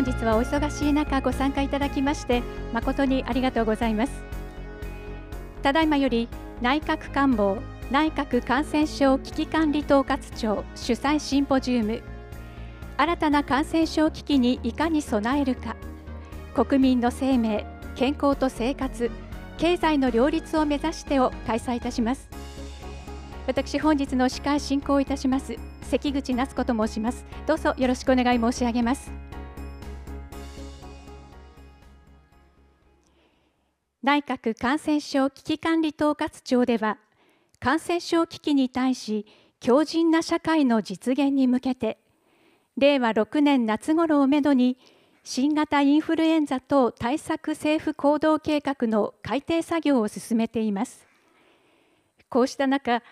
本日はお忙しい中ご参加いただきまして誠にありがとうございますただいまより内閣官房内閣感染症危機管理統括庁主催シンポジウム新たな感染症危機にいかに備えるか国民の生命健康と生活経済の両立を目指してを開催いたします私本日の司会進行いたします関口夏子と申しますどうぞよろしくお願い申し上げます内閣感染症危機管理統括庁では感染症危機に対し強靭な社会の実現に向けて令和6年夏ごろをめどに新型インフルエンザ等対策政府行動計画の改定作業を進めていますこうした中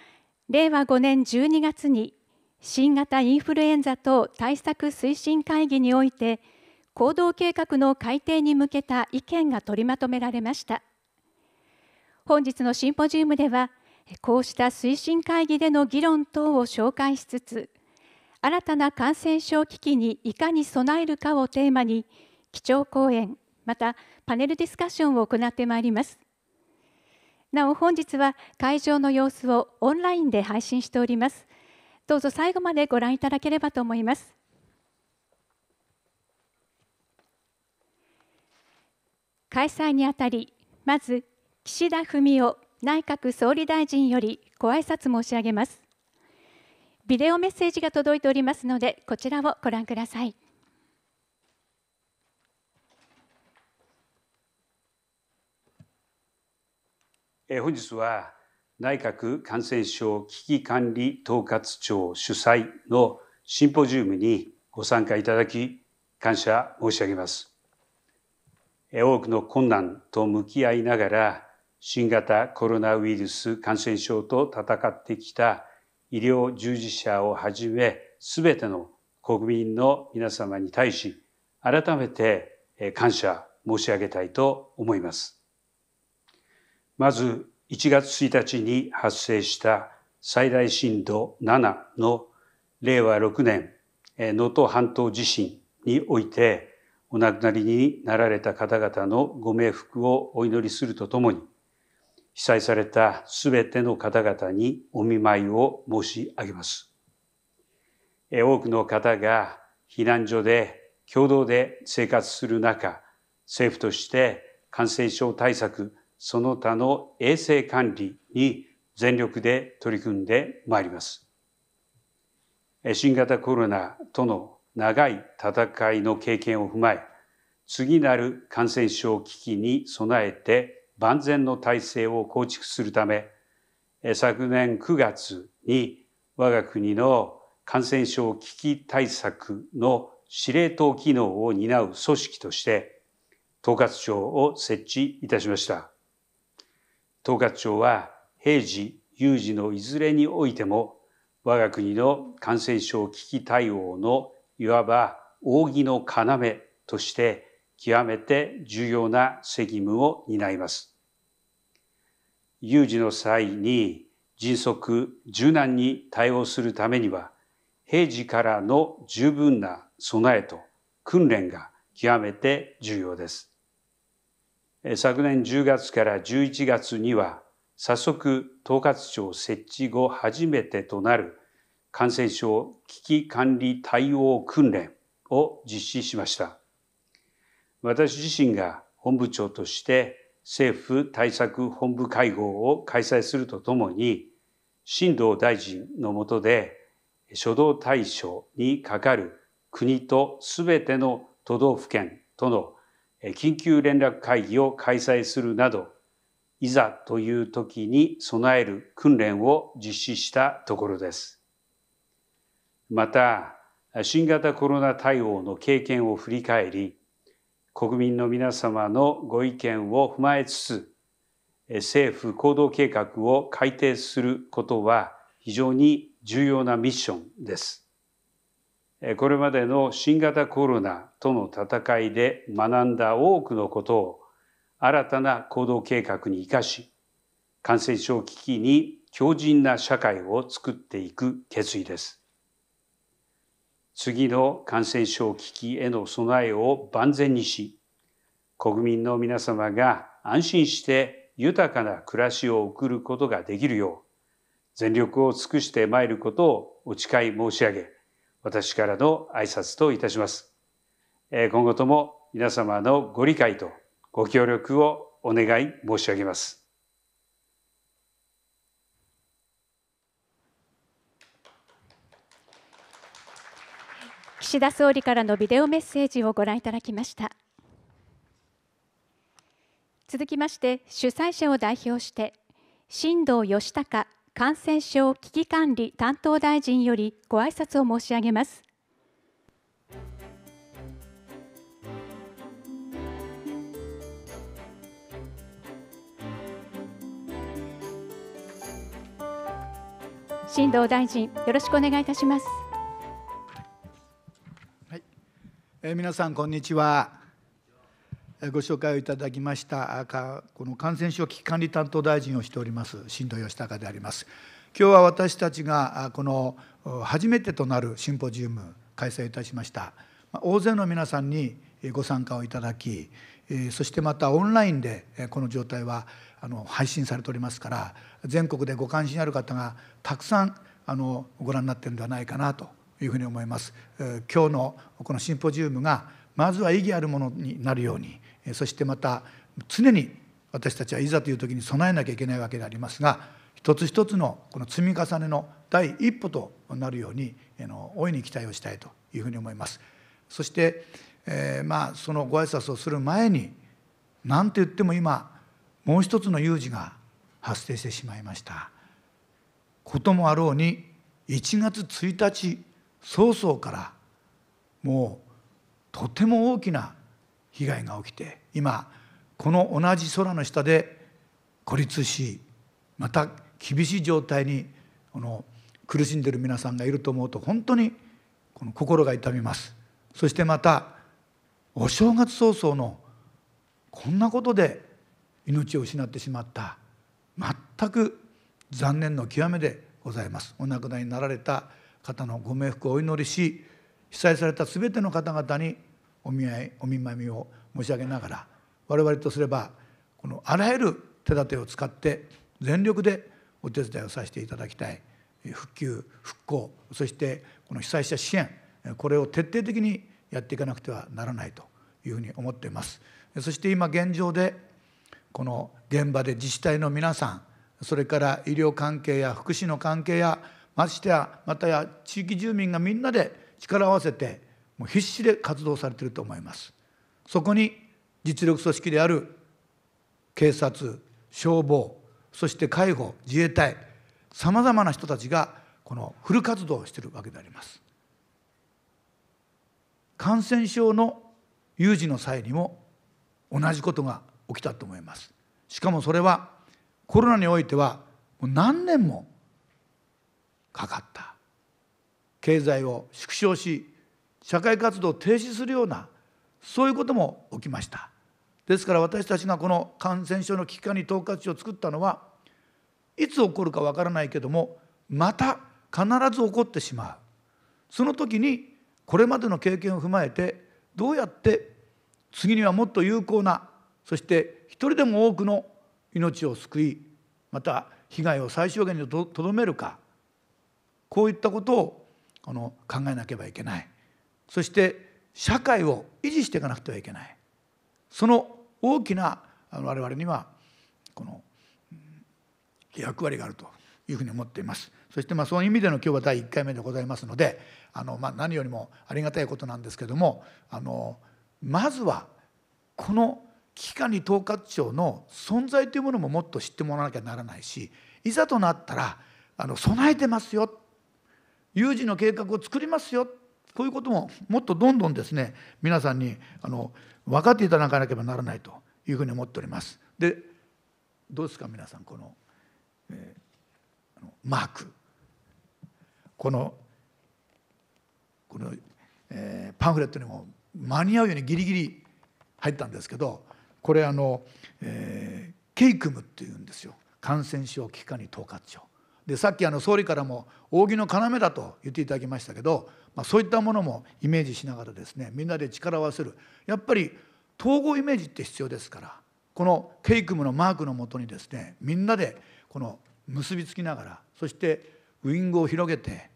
令和5年12月に新型インフルエンザ等対策推進会議において行動計画の改定に向けた意見が取りまとめられました本日のシンポジウムではこうした推進会議での議論等を紹介しつつ新たな感染症危機にいかに備えるかをテーマに基調講演またパネルディスカッションを行ってまいりますなお本日は会場の様子をオンラインで配信しておりますどうぞ最後までご覧いただければと思います開催にあたりまず岸田文雄内閣総理大臣よりご挨拶申し上げますビデオメッセージが届いておりますのでこちらをご覧ください本日は内閣感染症危機管理統括庁主催のシンポジウムにご参加いただき感謝申し上げます多くの困難と向き合いながら、新型コロナウイルス感染症と戦ってきた医療従事者をはじめ、全ての国民の皆様に対し、改めて感謝申し上げたいと思います。まず、1月1日に発生した最大震度7の令和6年能登半島地震においてお亡くなりになられた方々のご冥福をお祈りするとともに、被災されたすべての方々にお見舞いを申し上げます。多くの方が避難所で共同で生活する中、政府として感染症対策、その他の衛生管理に全力で取り組んでまいります。新型コロナとの長い戦いの経験を踏まえ、次なる感染症危機に備えて万全の体制を構築するため、昨年9月に我が国の感染症危機対策の司令塔機能を担う組織として、統括庁を設置いたしました。統括庁は平時、有事のいずれにおいても、我が国の感染症危機対応のいわば扇の要として極めて重要な責務を担います。有事の際に迅速柔軟に対応するためには平時からの十分な備えと訓練が極めて重要です。昨年10月から11月には早速統括庁設置後初めてとなる感染症危機管理対応訓練を実施しました。私自身が本部長として政府対策本部会合を開催するとともに、新藤大臣の下で初動対象にかかる国とすべての都道府県との緊急連絡会議を開催するなど、いざという時に備える訓練を実施したところです。また新型コロナ対応の経験を振り返り国民の皆様のご意見を踏まえつつ政府行動計画を改定することは非常に重要なミッションです。これまでの新型コロナとの戦いで学んだ多くのことを新たな行動計画に生かし感染症危機に強靭な社会を作っていく決意です。次の感染症危機への備えを万全にし、国民の皆様が安心して豊かな暮らしを送ることができるよう、全力を尽くしてまいることをお誓い申し上げ、私からの挨拶といたします。今後とも皆様のご理解とご協力をお願い申し上げます。岸田総理からのビデオメッセージをご覧いただきました続きまして主催者を代表して新藤義孝感染症危機管理担当大臣よりご挨拶を申し上げます新藤大臣よろしくお願いいたしますえ皆さんこんにちはご紹介をいただきましたこの感染症危機管理担当大臣をしております新藤義孝であります今日は私たちがこの初めてとなるシンポジウム開催いたしました大勢の皆さんにご参加をいただきそしてまたオンラインでこの状態は配信されておりますから全国でご関心ある方がたくさんご覧になってるんではないかなというふうに思います今日のこのシンポジウムがまずは意義あるものになるようにそしてまた常に私たちはいざという時に備えなきゃいけないわけでありますが一つ一つのこの積み重ねの第一歩となるようにの大いに期待をしたいというふうに思います。そして、えー、まあそのご挨拶をする前に何て言っても今もう一つの有事が発生してしまいました。こともあろうに1月1日曹操からもうとても大きな被害が起きて今この同じ空の下で孤立しまた厳しい状態にこの苦しんでる皆さんがいると思うと本当にこの心が痛みますそしてまたお正月早々のこんなことで命を失ってしまった全く残念の極めでございますお亡くなりになられた方のご冥福をお祈りし被災された全ての方々にお見合いお見舞いを申し上げながら我々とすればこのあらゆる手立てを使って全力でお手伝いをさせていただきたい復旧復興そしてこの被災者支援これを徹底的にやっていかなくてはならないというふうに思っていますそして今現状でこの現場で自治体の皆さんそれから医療関係や福祉の関係やましてやまたや地域住民がみんなで力を合わせてもう必死で活動されていると思いますそこに実力組織である警察消防そして介護自衛隊さまざまな人たちがこのフル活動をしているわけであります感染症の有事の際にも同じことが起きたと思いますしかもそれはコロナにおいてはもう何年もかかった経済を縮小し社会活動を停止するようなそういうことも起きましたですから私たちがこの感染症の危機管理統括庁を作ったのはいつ起こるかわからないけどもまた必ず起こってしまうその時にこれまでの経験を踏まえてどうやって次にはもっと有効なそして一人でも多くの命を救いまた被害を最小限にとどめるかこういったことをあの考えなければいけないそして社会を維持していかなくてはいけないその大きな我々にはこの役割があるというふうに思っています。そしてまあそういう意味での今日は第1回目でございますのであのまあ何よりもありがたいことなんですけどもあのまずはこの危機管理統括庁の存在というものももっと知ってもらわなきゃならないしいざとなったらあの備えてますよ有事の計画を作りますよこういうことももっとどんどんですね皆さんにあの分かっていただかなければならないというふうに思っております。でどうですか皆さんこの、えー、マークこのこの、えー、パンフレットにも間に合うようにギリギリ入ったんですけどこれあの、えー、ケイクムっていうんですよ感染症危機管理統括庁でさっきあの総理からも扇の要だと言っていただきましたけど、まあ、そういったものもイメージしながらですねみんなで力を合わせるやっぱり統合イメージって必要ですからこのケイクムのマークのもとにですねみんなでこの結びつきながらそしてウイングを広げて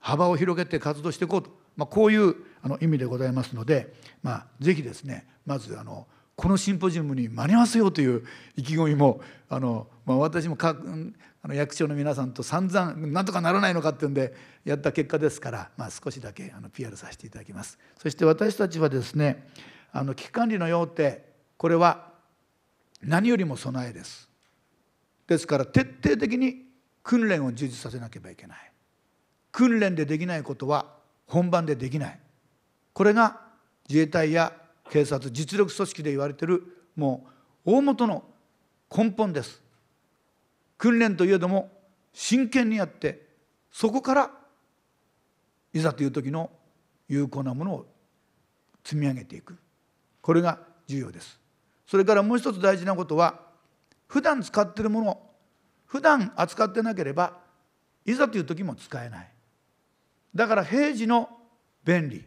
幅を広げて活動していこうと、まあ、こういうあの意味でございますので、まあ、ぜひですねまずあのこのシンポジウムに間に合わせようという意気込みもあの、まあ、私もかあの役所の皆さんと散々なんとかならないのかっていうんでやった結果ですから、まあ、少しだけあの PR させていただきます。そして私たちはですねあの危機管理の要諦これは何よりも備えです。ですから徹底的に訓練を充実させなければいけない訓練でできないことは本番でできないこれが自衛隊や警察実力組織で言われてるもう大元の根本です訓練といえども真剣にやってそこからいざという時の有効なものを積み上げていくこれが重要ですそれからもう一つ大事なことは普段使っているもの普段扱ってなければいざという時も使えないだから平時の便利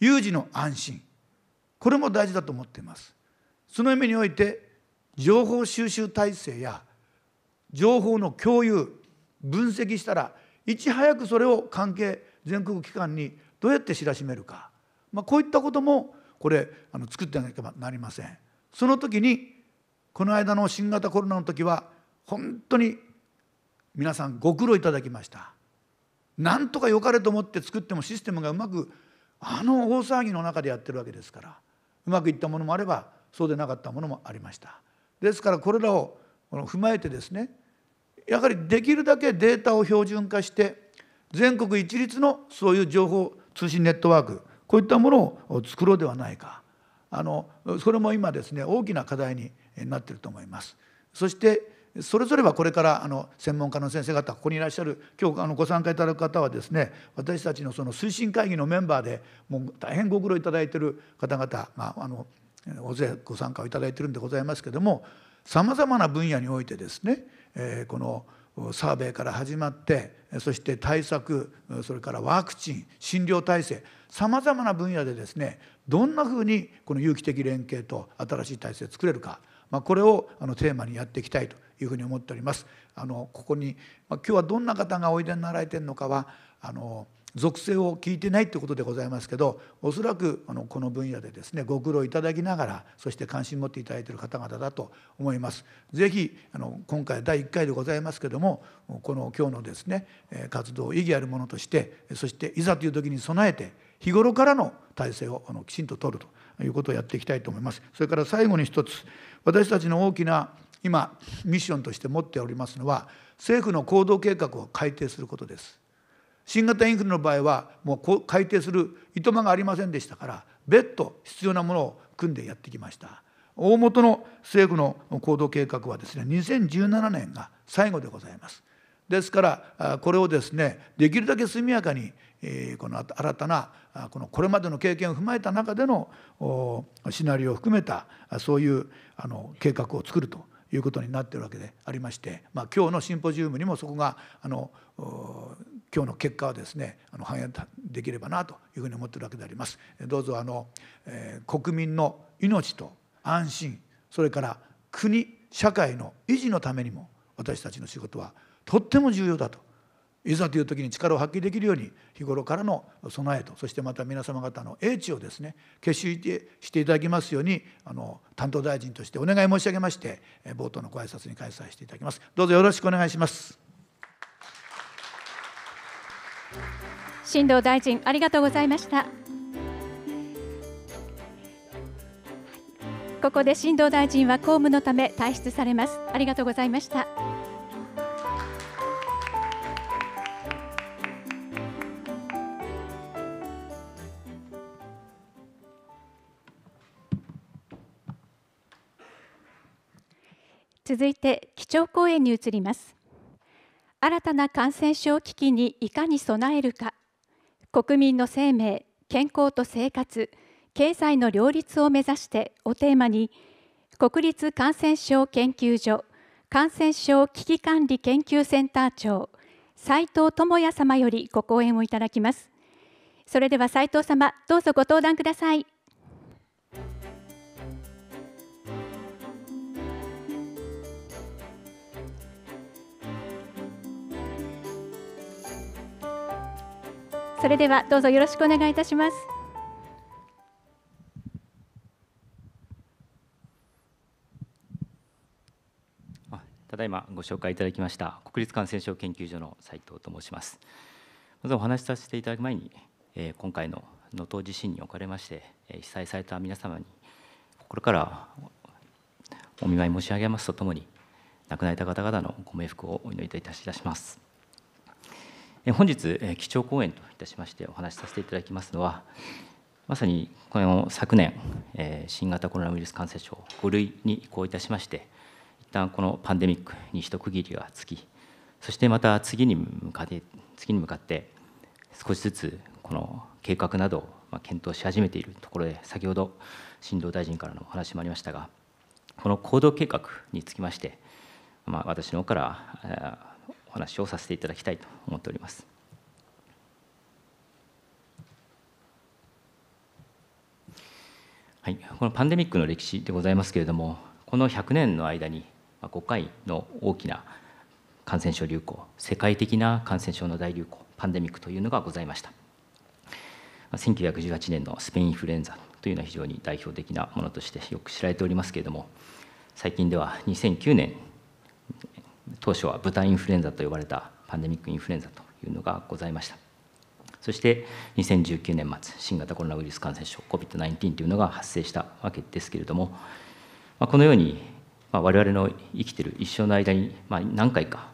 有事の安心これも大事だと思っていますその意味において情報収集体制や情報の共有分析したらいち早くそれを関係全国機関にどうやって知らしめるか、まあ、こういったこともこれあの作ってあげなければなりませんその時にこの間の新型コロナの時は本当に皆さんご苦労いただきましたなんとか良かれと思って作ってもシステムがうまくあの大騒ぎの中でやってるわけですからうまくいったものもあればそうでなかったものもありましたですからこれらを踏まえてですねやはりできるだけデータを標準化して全国一律のそういう情報通信ネットワークこういったものを作ろうではないかあのそれも今ですね大きな課題になっていると思います。そしてそれぞれはこれからあの専門家の先生方ここにいらっしゃる今日あのご参加いただく方はですね私たちのその推進会議のメンバーでもう大変ご苦労いただいている方々、まあ、あの大勢ご参加をいただいているんでございますけどもさまざまな分野においてですね、えー、このサーベイから始まってそして対策それからワクチン診療体制さまざまな分野でですねどんなふうにこの有機的連携と新しい体制を作れるか、まあ、これをあのテーマにやっていきたいというふうに思っておりますあのここに、まあ、今日はどんな方がおいでになられてるのかはあの属性を聞いてないということでございますけどおそらくあのこの分野でですねご苦労いただきながらそして関心持っていただいている方々だと思います。ぜひあの今回第1回でございますけどもこの今日のですね活動を意義あるものとしてそしていざという時に備えて日頃からの体制をあのきちんと取るということをやっていきたいと思います。それから最後に一つ私たちの大きな今ミッションとして持っておりますのは政府の行動計画を改定することです新型インフルの場合はもう改定するいとまがありませんでしたから別途必要なものを組んでやってきました大元の政府の行動計画はですね2017年が最後でございますですからこれをですねできるだけ速やかにこの新たなこのこれまでの経験を踏まえた中でのシナリオを含めたそういう計画を作るということになってるわけでありまして、まあ、今日のシンポジウムにもそこがあの今日の結果はですねあの反映できればなというふうに思ってるわけであります。どうぞあの、えー、国民の命と安心それから国社会の維持のためにも私たちの仕事はとっても重要だといざという時に力を発揮できるように日頃からの備えとそしてまた皆様方の英知をですね結集していただきますようにあの担当大臣としてお願い申し上げまして冒頭のご挨拶に開催していただきますどうぞよろしくお願いします新藤大臣ありがとうございましたここで新藤大臣は公務のため退出されますありがとうございました続いて基調講演に移ります新たな感染症危機にいかに備えるか国民の生命健康と生活経済の両立を目指してをテーマに国立感染症研究所感染症危機管理研究センター長斉藤智也様よりご講演をいただきますそれでは斉藤様どうぞご登壇くださいそれではどうぞよろしくお願いいたしますただいまご紹介いただきました国立感染症研究所の斉藤と申しますまずお話しさせていただく前に、えー、今回の能登地震におかれまして被災された皆様に心からお見舞い申し上げますとともに亡くなられた方々のご冥福をお祈りいたしいたします。本日、基調講演といたしましてお話しさせていただきますのは、まさにこの昨年、新型コロナウイルス感染症5類に移行いたしまして、一旦このパンデミックに一区切りがつき、そしてまた次に向かって次に向かって少しずつこの計画などを検討し始めているところで、先ほど新藤大臣からのお話もありましたが、この行動計画につきまして、まあ、私の方からお話をさせていただきたいと思っております。はい、このパンデミックの歴史でございますけれどもこの100年の間に5回の大きな感染症流行世界的な感染症の大流行パンデミックというのがございました1918年のスペインインフルエンザというのは非常に代表的なものとしてよく知られておりますけれども最近では2009年当初は豚インフルエンザと呼ばれたパンデミックインフルエンザというのがございましたそして2019年末新型コロナウイルス感染症 COVID-19 というのが発生したわけですけれどもこのように我々の生きてる一生の間に何回か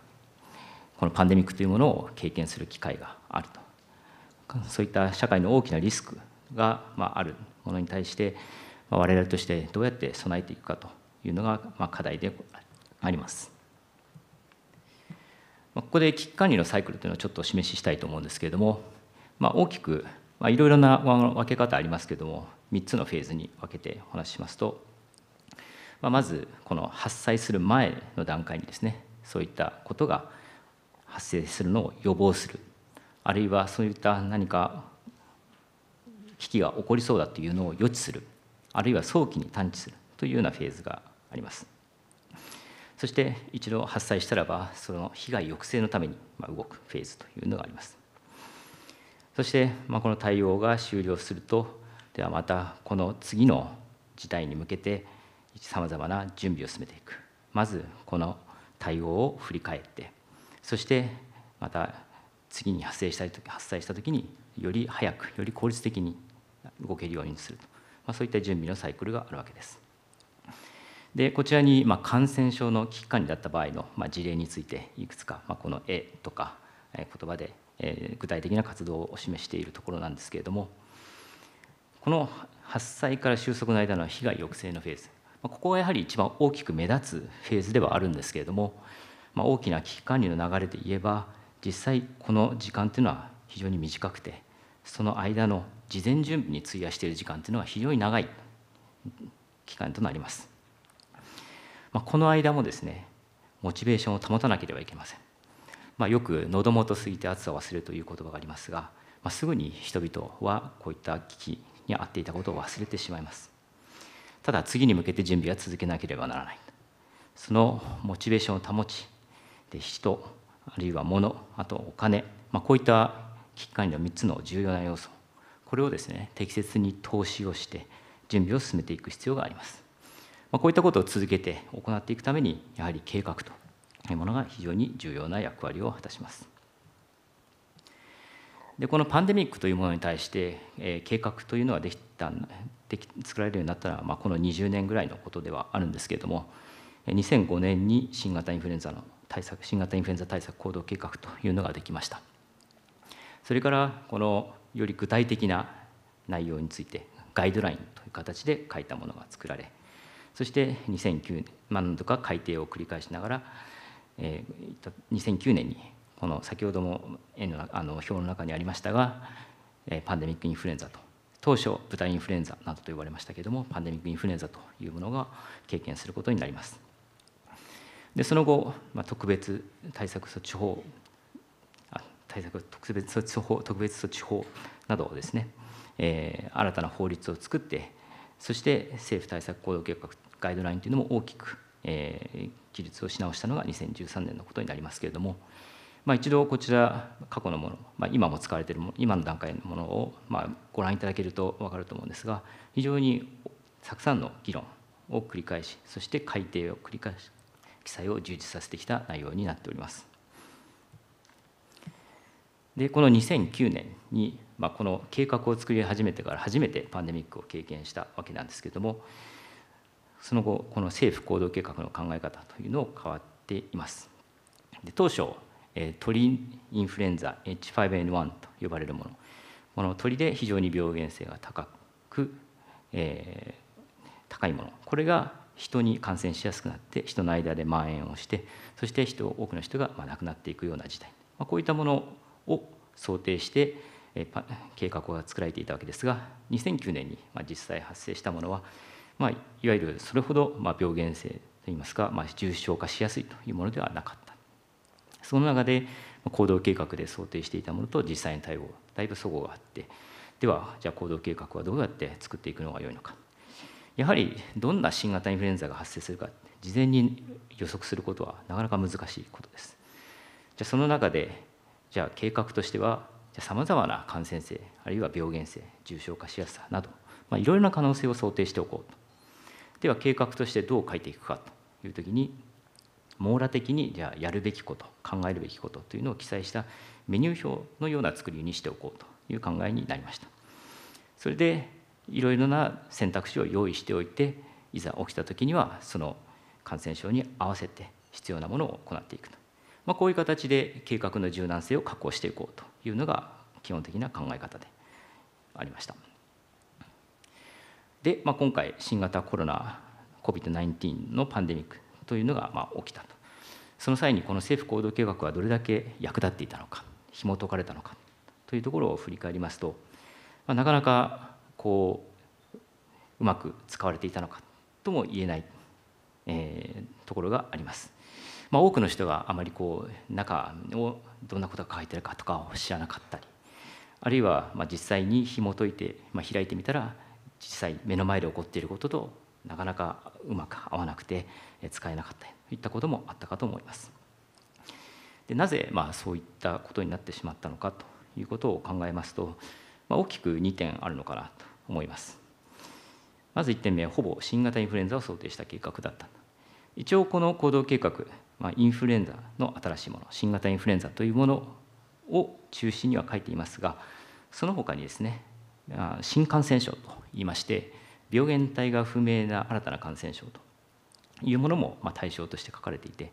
このパンデミックというものを経験する機会があるとそういった社会の大きなリスクがあるものに対して我々としてどうやって備えていくかというのが課題であります。ここで危機管理のサイクルというのをちょっとお示ししたいと思うんですけれども、まあ、大きくいろいろな分け方ありますけれども3つのフェーズに分けてお話ししますと、まあ、まずこの発災する前の段階にですねそういったことが発生するのを予防するあるいはそういった何か危機が起こりそうだというのを予知するあるいは早期に探知するというようなフェーズがあります。そして一度発災したらばその被害抑制のために動くフェーズというのがありますそして、まあ、この対応が終了するとではまたこの次の事態に向けてさまざまな準備を進めていくまずこの対応を振り返ってそしてまた次に発生した時発災した時により早くより効率的に動けるようにすると、まあ、そういった準備のサイクルがあるわけです。でこちらに、ま感染症の危機管理だった場合の、ま事例についていくつか、まこの絵とか、え言葉で、え具体的な活動を示しているところなんですけれどもこの発災から収束の間の被害抑制のフェーズここがやはり一番大きく目立つフェーズではあるんですけれども、ま大きな危機管理の流れで言えば実際この時間というのは非常に短くてその間の事前準備に費やしている時間というのは非常に長い期間となります。まあ、この間もですねモチベーションを保たなければいけません、まあ、よく喉元過ぎて暑さを忘れるという言葉がありますが、まあ、すぐに人々はこういった危機に遭っていたことを忘れてしまいますただ次に向けて準備は続けなければならないそのモチベーションを保ちで人あるいは物あとお金、まあ、こういった危機管理の3つの重要な要素これをですね適切に投資をして準備を進めていく必要がありますまこういったことを続けて行っていくためにやはり計画というものが非常に重要な役割を果たします。でこのパンデミックというものに対して、え計画というのはできたでき作られるようになったのは、まあ、この20年ぐらいのことではあるんですけれども2005年に新型インフルエンザの対策新型インフルエンザ対策行動計画というのができましたそれからこのより具体的な内容についてガイドラインという形で書いたものが作られそして2009年何度か改定を繰り返しながら、え2009年にこの先ほども円のあの表の中にありましたが、えパンデミックインフルエンザと当初豚インフルエンザなどと言われましたけれどもパンデミックインフルエンザというものが経験することになります。でその後、まあ、特別対策措置法対策特別措置法特別措置法などをですね、えー、新たな法律を作ってそして政府対策行動計画ガイドラインというのも大きく、え記述をし直したのが2013年のことになりますけれども、まあ、一度こちら過去のもの、まあ、今も使われているもの今の段階のものを、まご覧いただけると分かると思うんですが非常にたくさんの議論を繰り返しそして改定を繰り返し記載を充実させてきた内容になっております。でこの2009年に、まあ、この計画を作り始めてから初めてパンデミックを経験したわけなんですけれども、その後この政府行動計画の考え方というのを変わっていますで当初鳥インフルエンザ H5N1 と呼ばれるものこの鳥で非常に病原性が高く、えー、高いものこれが人に感染しやすくなって人の間で蔓延をしてそして人多くの人が亡くなっていくような事態、まあ、こういったものを想定して計画が作られていたわけですが2009年に実際発生したものはまあ、いわゆるそれほど、まあ、病原性といいますか、まあ、重症化しやすいというものではなかったその中で行動計画で想定していたものと実際に対応だいぶ齟齬があってではじゃあ行動計画はどうやって作っていくのが良いのかやはりどんな新型インフルエンザが発生するか事前に予測することはなかなか難しいことですじゃあその中でじゃあ計画としてはさまざまな感染性あるいは病原性重症化しやすさなど、まあ、いろいろな可能性を想定しておこうとでは計画としてどう書いていくかという時に網羅的にじゃあやるべきこと考えるべきことというのを記載したメニュー表のような作りにしておこうという考えになりましたそれでいろいろな選択肢を用意しておいていざ起きた時にはその感染症に合わせて必要なものを行っていくと、まあ、こういう形で計画の柔軟性を確保していこうというのが基本的な考え方でありました。で、まあ、今回新型コロナ COVID-19 のパンデミックというのがまあ起きたとその際にこの政府行動計画はどれだけ役立っていたのか紐解かれたのかというところを振り返りますと、まあ、なかなかこううまく使われていたのかとも言えない、えー、ところがあります。まあ、多くの人があまりこう中をどんなことが書いてるかとかを知らなかったりあるいはまあ実際に紐解いて、まあ、開いてみたら実際目の前で起こっていることとなかなかうまく合わなくて使えなかったといったこともあったかと思います。でなぜまあそういったことになってしまったのかということを考えますと、まあ、大きく2点あるのかなと思います。まず1点目はほぼ新型インフルエンザを想定した計画だった一応この行動計画、まあ、インフルエンザの新しいもの新型インフルエンザというものを中心には書いていますがその他にですね新感染症といいまして病原体が不明な新たな感染症というものも対象として書かれていて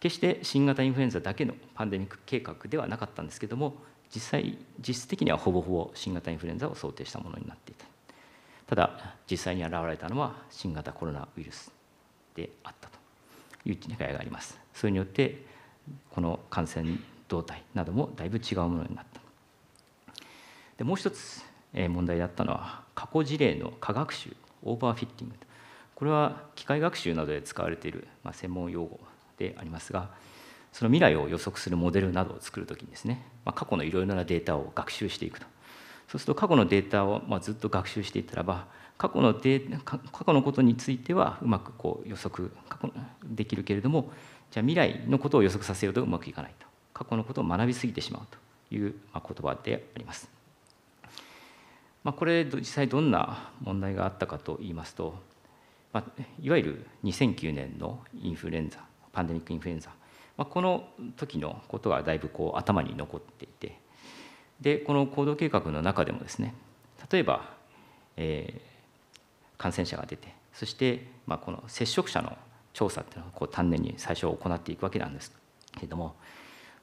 決して新型インフルエンザだけのパンデミック計画ではなかったんですけども実際実質的にはほぼほぼ新型インフルエンザを想定したものになっていたただ実際に現れたのは新型コロナウイルスであったという違いがありますそれによってこの感染動態などもだいぶ違うものになったでもう一つ問題だったのは過去事例の過学習オーバーフィッティングこれは機械学習などで使われている、ま専門用語でありますがその未来を予測するモデルなどを作る時にですね、ま過去のいろいろなデータを学習していくとそうすると過去のデータを、まずっと学習していったらば過去のデ過去のことについてはうまくこう予測できるけれどもじゃあ未来のことを予測させようとうまくいかないと過去のことを学びすぎてしまうという、ま言葉であります。まあ、これ実際どんな問題があったかといいますと、まあ、いわゆる2009年のインフルエンザパンデミックインフルエンザ、まあ、この時のことがだいぶこう頭に残っていてでこの行動計画の中でもですね例えば、えー、感染者が出てそして、まあ、この接触者の調査っていうのをこう丹念に最初行っていくわけなんですけれども、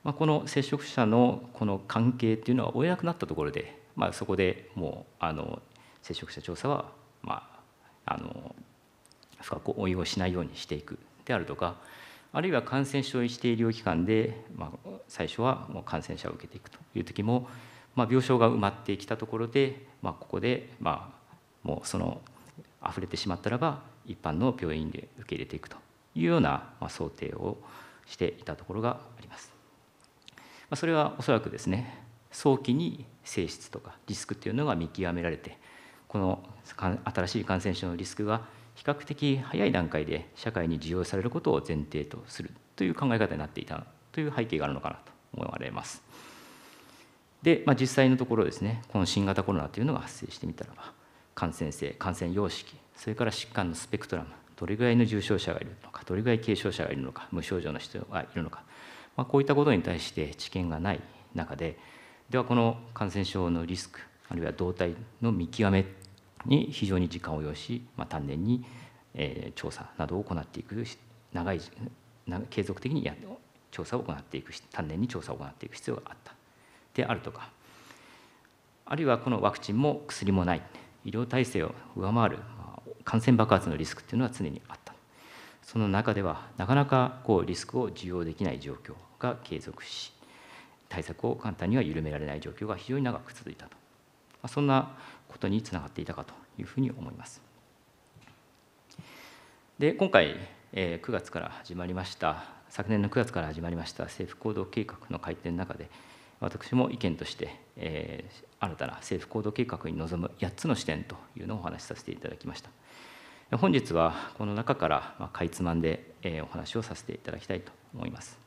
まあ、この接触者のこの関係っていうのは追えなくなったところでまあ、そこでもうあの接触者調査は、まあ、あの深く応用しないようにしていくであるとかあるいは感染症指定医療機関で、まあ、最初はもう感染者を受けていくという時も、まあ、病床が埋まってきたところで、まあ、ここで、まあ、もうその溢れてしまったらば一般の病院で受け入れていくというような、まあ、想定をしていたところがあります。まあ、それはおそらくですね早期に性質とかリスクっていうのが見極められてこの新しい感染症のリスクが比較的早い段階で社会に受容されることを前提とするという考え方になっていたという背景があるのかなと思われます。で、まあ、実際のところですねこの新型コロナというのが発生してみたらば感染性感染様式それから疾患のスペクトラムどれぐらいの重症者がいるのかどれぐらい軽症者がいるのか無症状の人がいるのか、まあ、こういったことに対して知見がない中でではこの感染症のリスクあるいは動態の見極めに非常に時間を要し、まあ、丹念に、え調査などを行っていく長い継続的にや調査を行っていく丹念に調査を行っていく必要があったであるとかあるいはこのワクチンも薬もない医療体制を上回る感染爆発のリスクというのは常にあったその中ではなかなかこうリスクを受容できない状況が継続し対策を簡単には緩められない状況が非常に長く続いたと、まそんなことにつながっていたかというふうに思います。で今回、え9月から始まりました昨年の9月から始まりました政府行動計画の改定の中で私も意見として、え新たな政府行動計画に臨む8つの視点というのをお話しさせていただきました。本日はこの中からかいつまんでお話をさせていただきたいと思います。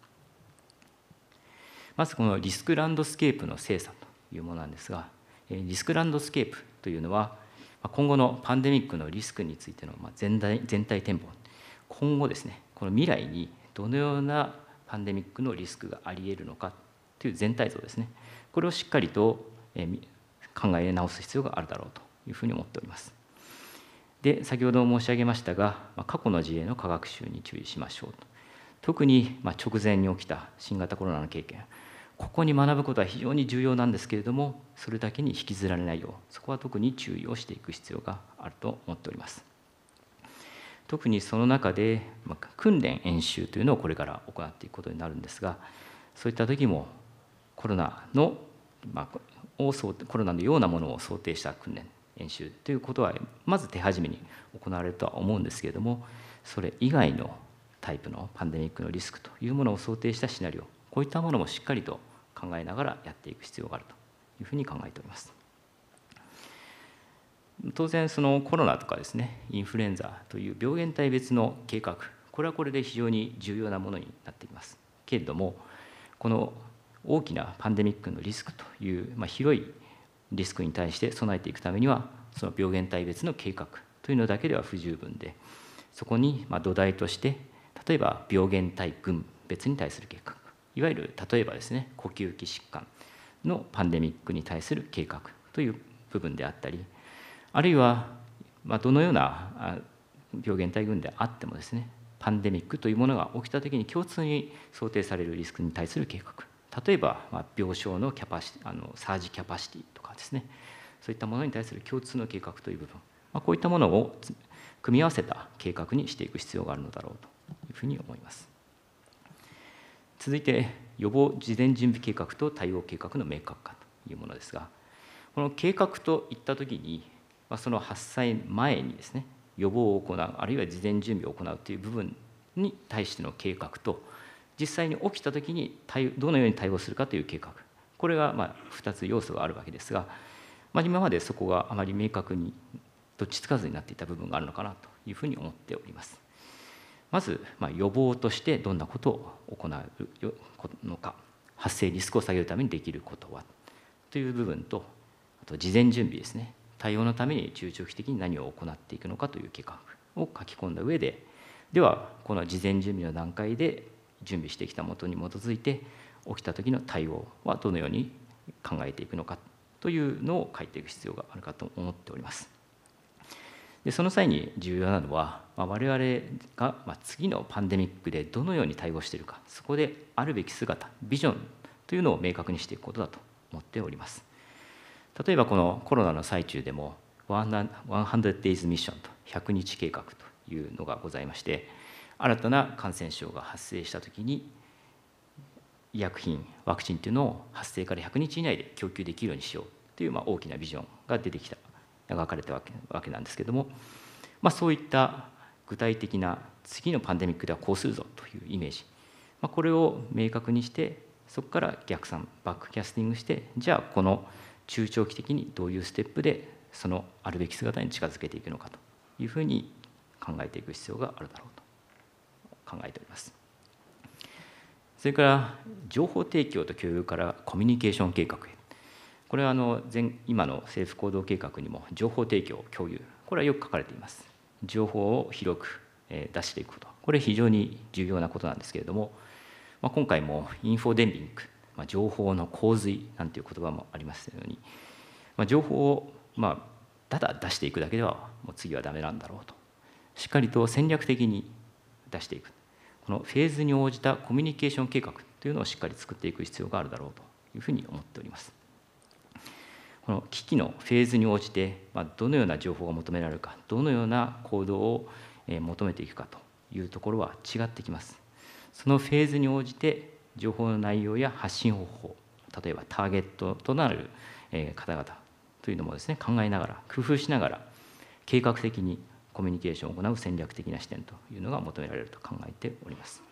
まずこのリスクランドスケープの精査というものなんですがリスクランドスケープというのは今後のパンデミックのリスクについての全体全体展望今後ですねこの未来にどのようなパンデミックのリスクがありえるのかという全体像ですねこれをしっかりと考え直す必要があるだろうというふうに思っておりますで先ほど申し上げましたが過去の事例の科学習に注意しましょうと特に直前に起きた新型コロナの経験ここに学ぶことは非常に重要なんですけれどもそれだけに引きずられないようそこは特に注意をしていく必要があると思っております特にその中で、まあ、訓練演習というのをこれから行っていくことになるんですがそういった時もコロナの、まあ、コロナのようなものを想定した訓練演習ということはまず手始めに行われるとは思うんですけれどもそれ以外のタイプのパンデミックのリスクというものを想定したシナリオこういったものもしっかりと考えながらやっていく必要があるというふうに考えております。当然そのコロナとかですねインフルエンザという病原体別の計画これはこれで非常に重要なものになっていますけれどもこの大きなパンデミックのリスクという、まあ、広いリスクに対して備えていくためにはその病原体別の計画というのだけでは不十分でそこにま土台として例えば病原体群別に対する計画いわゆる例えばですね呼吸器疾患のパンデミックに対する計画という部分であったりあるいは、まあ、どのような病原体群であってもですねパンデミックというものが起きた時に共通に想定されるリスクに対する計画例えば、ま病床のキャパシあのサージキャパシティとかですねそういったものに対する共通の計画という部分、まこういったものを組み合わせた計画にしていく必要があるのだろうというふうに思います。続いて予防事前準備計画と対応計画の明確化というものですがこの計画といった時にその発災前にですね予防を行うあるいは事前準備を行うという部分に対しての計画と実際に起きた時にどのように対応するかという計画これがま2つ要素があるわけですが、ま今までそこがあまり明確にどっちつかずになっていた部分があるのかなというふうに思っております。まず、まあ、予防としてどんなことを行うのか発生リスクを下げるためにできることはという部分とあと事前準備ですね対応のために中長期的に何を行っていくのかという計画を書き込んだ上でではこの事前準備の段階で準備してきたもとに基づいて起きた時の対応はどのように考えていくのかというのを書いていく必要があるかと思っております。でその際に重要なのは、まあ、我々が、まあ、次のパンデミックでどのように対応しているかそこであるべき姿ビジョンというのを明確にしていくことだと思っております例えばこのコロナの最中でも100 days ミッションと100日計画というのがございまして新たな感染症が発生したときに医薬品ワクチンというのを発生から100日以内で供給できるようにしようというまあ大きなビジョンが出てきた描かれたわけなんですけども、まあ、そういった具体的な次のパンデミックではこうするぞというイメージ、まあ、これを明確にしてそこから逆算バックキャスティングしてじゃあこの中長期的にどういうステップでそのあるべき姿に近づけていくのかというふうに考えていく必要があるだろうと考えております。それから情報提供と共有からコミュニケーション計画へこれはあの前今の政府行動計画にも情報提供共有これはよく書かれています情報を広く出していくことこれ非常に重要なことなんですけれども、まあ、今回もインフォデンリンク、まあ、情報の洪水なんていう言葉もありますように、まあ、情報をまあただ出していくだけではもう次はダメなんだろうとしっかりと戦略的に出していくこのフェーズに応じたコミュニケーション計画というのをしっかり作っていく必要があるだろうというふうに思っております。この危機のフェーズに応じて、まあ、どのような情報が求められるかどのような行動を求めていくかというところは違ってきますそのフェーズに応じて情報の内容や発信方法例えばターゲットとなる方々というのもですね考えながら工夫しながら計画的にコミュニケーションを行う戦略的な視点というのが求められると考えております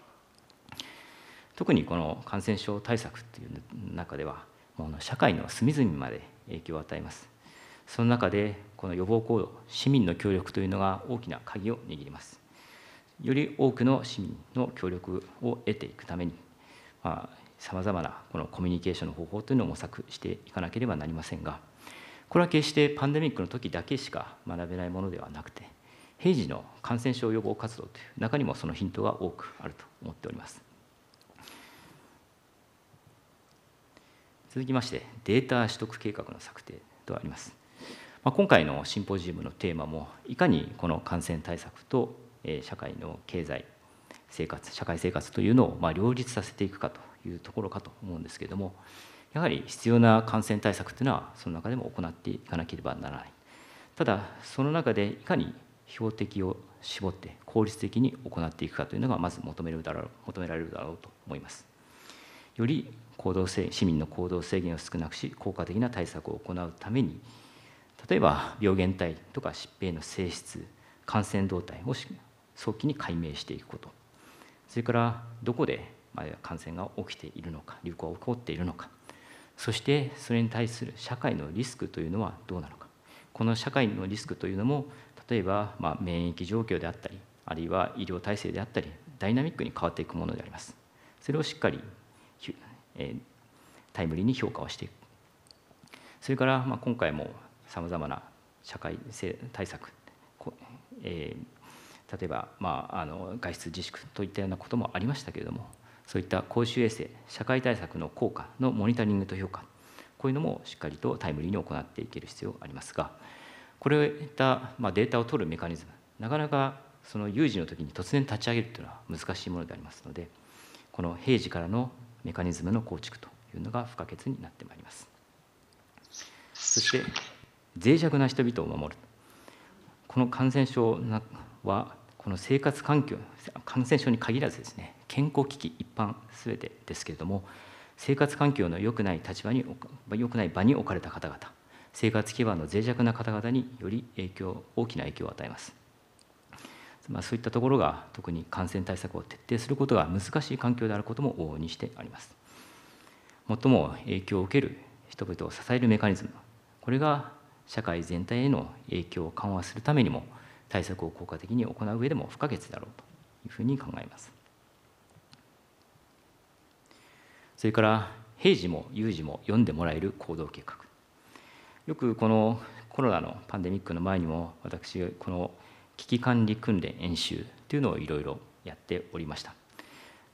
特にこの感染症対策という中ではもう社会の隅々まで影響を与えますその中でこの予防行動市民の協力というのが大きな鍵を握りますより多くの市民の協力を得ていくためにさまざ、まなこのコミュニケーションの方法というのを模索していかなければなりませんがこれは決してパンデミックの時だけしか学べないものではなくて平時の感染症予防活動という中にもそのヒントが多くあると思っております。続きましてデータ取得計画の策定とあります、まあ、今回のシンポジウムのテーマもいかにこの感染対策と社会の経済生活社会生活というのをま両立させていくかというところかと思うんですけれどもやはり必要な感染対策というのはその中でも行っていかなければならないただその中でいかに標的を絞って効率的に行っていくかというのがまず求めるだろう求められるだろうと思います。より行動制市民の行動制限を少なくし効果的な対策を行うために例えば病原体とか疾病の性質感染動態を早期に解明していくことそれからどこで感染が起きているのか流行が起こっているのかそしてそれに対する社会のリスクというのはどうなのかこの社会のリスクというのも例えばま免疫状況であったりあるいは医療体制であったりダイナミックに変わっていくものでありますそれをしっかりえタイムリーに評価をしていくそれから、ま今回もさまざまな社会対策、えー、例えば、まあ、あの外出自粛といったようなこともありましたけれどもそういった公衆衛生社会対策の効果のモニタリングと評価こういうのもしっかりとタイムリーに行っていける必要がありますがこれいった、まデータを取るメカニズムなかなかその有事の時に突然立ち上げるというのは難しいものでありますのでこの平時からのメカニズムの構築というのが不可欠になってまいりますそして脆弱な人々を守るこの感染症はこの生活環境感染症に限らずですね健康危機一般すべてですけれども生活環境の良くない立場に良くない場に置かれた方々生活基盤の脆弱な方々により影響大きな影響を与えますまあ、そういったところが特に感染対策を徹底することが難しい環境であることも往々にしてあります。最も影響を受ける人々を支えるメカニズム、これが社会全体への影響を緩和するためにも、対策を効果的に行う上でも不可欠だろうというふうに考えます。それから平時も有事も読んでもらえる行動計画。よくこのコロナのパンデミックの前にも私この危機管理訓練演習というのをいろいろやっておりました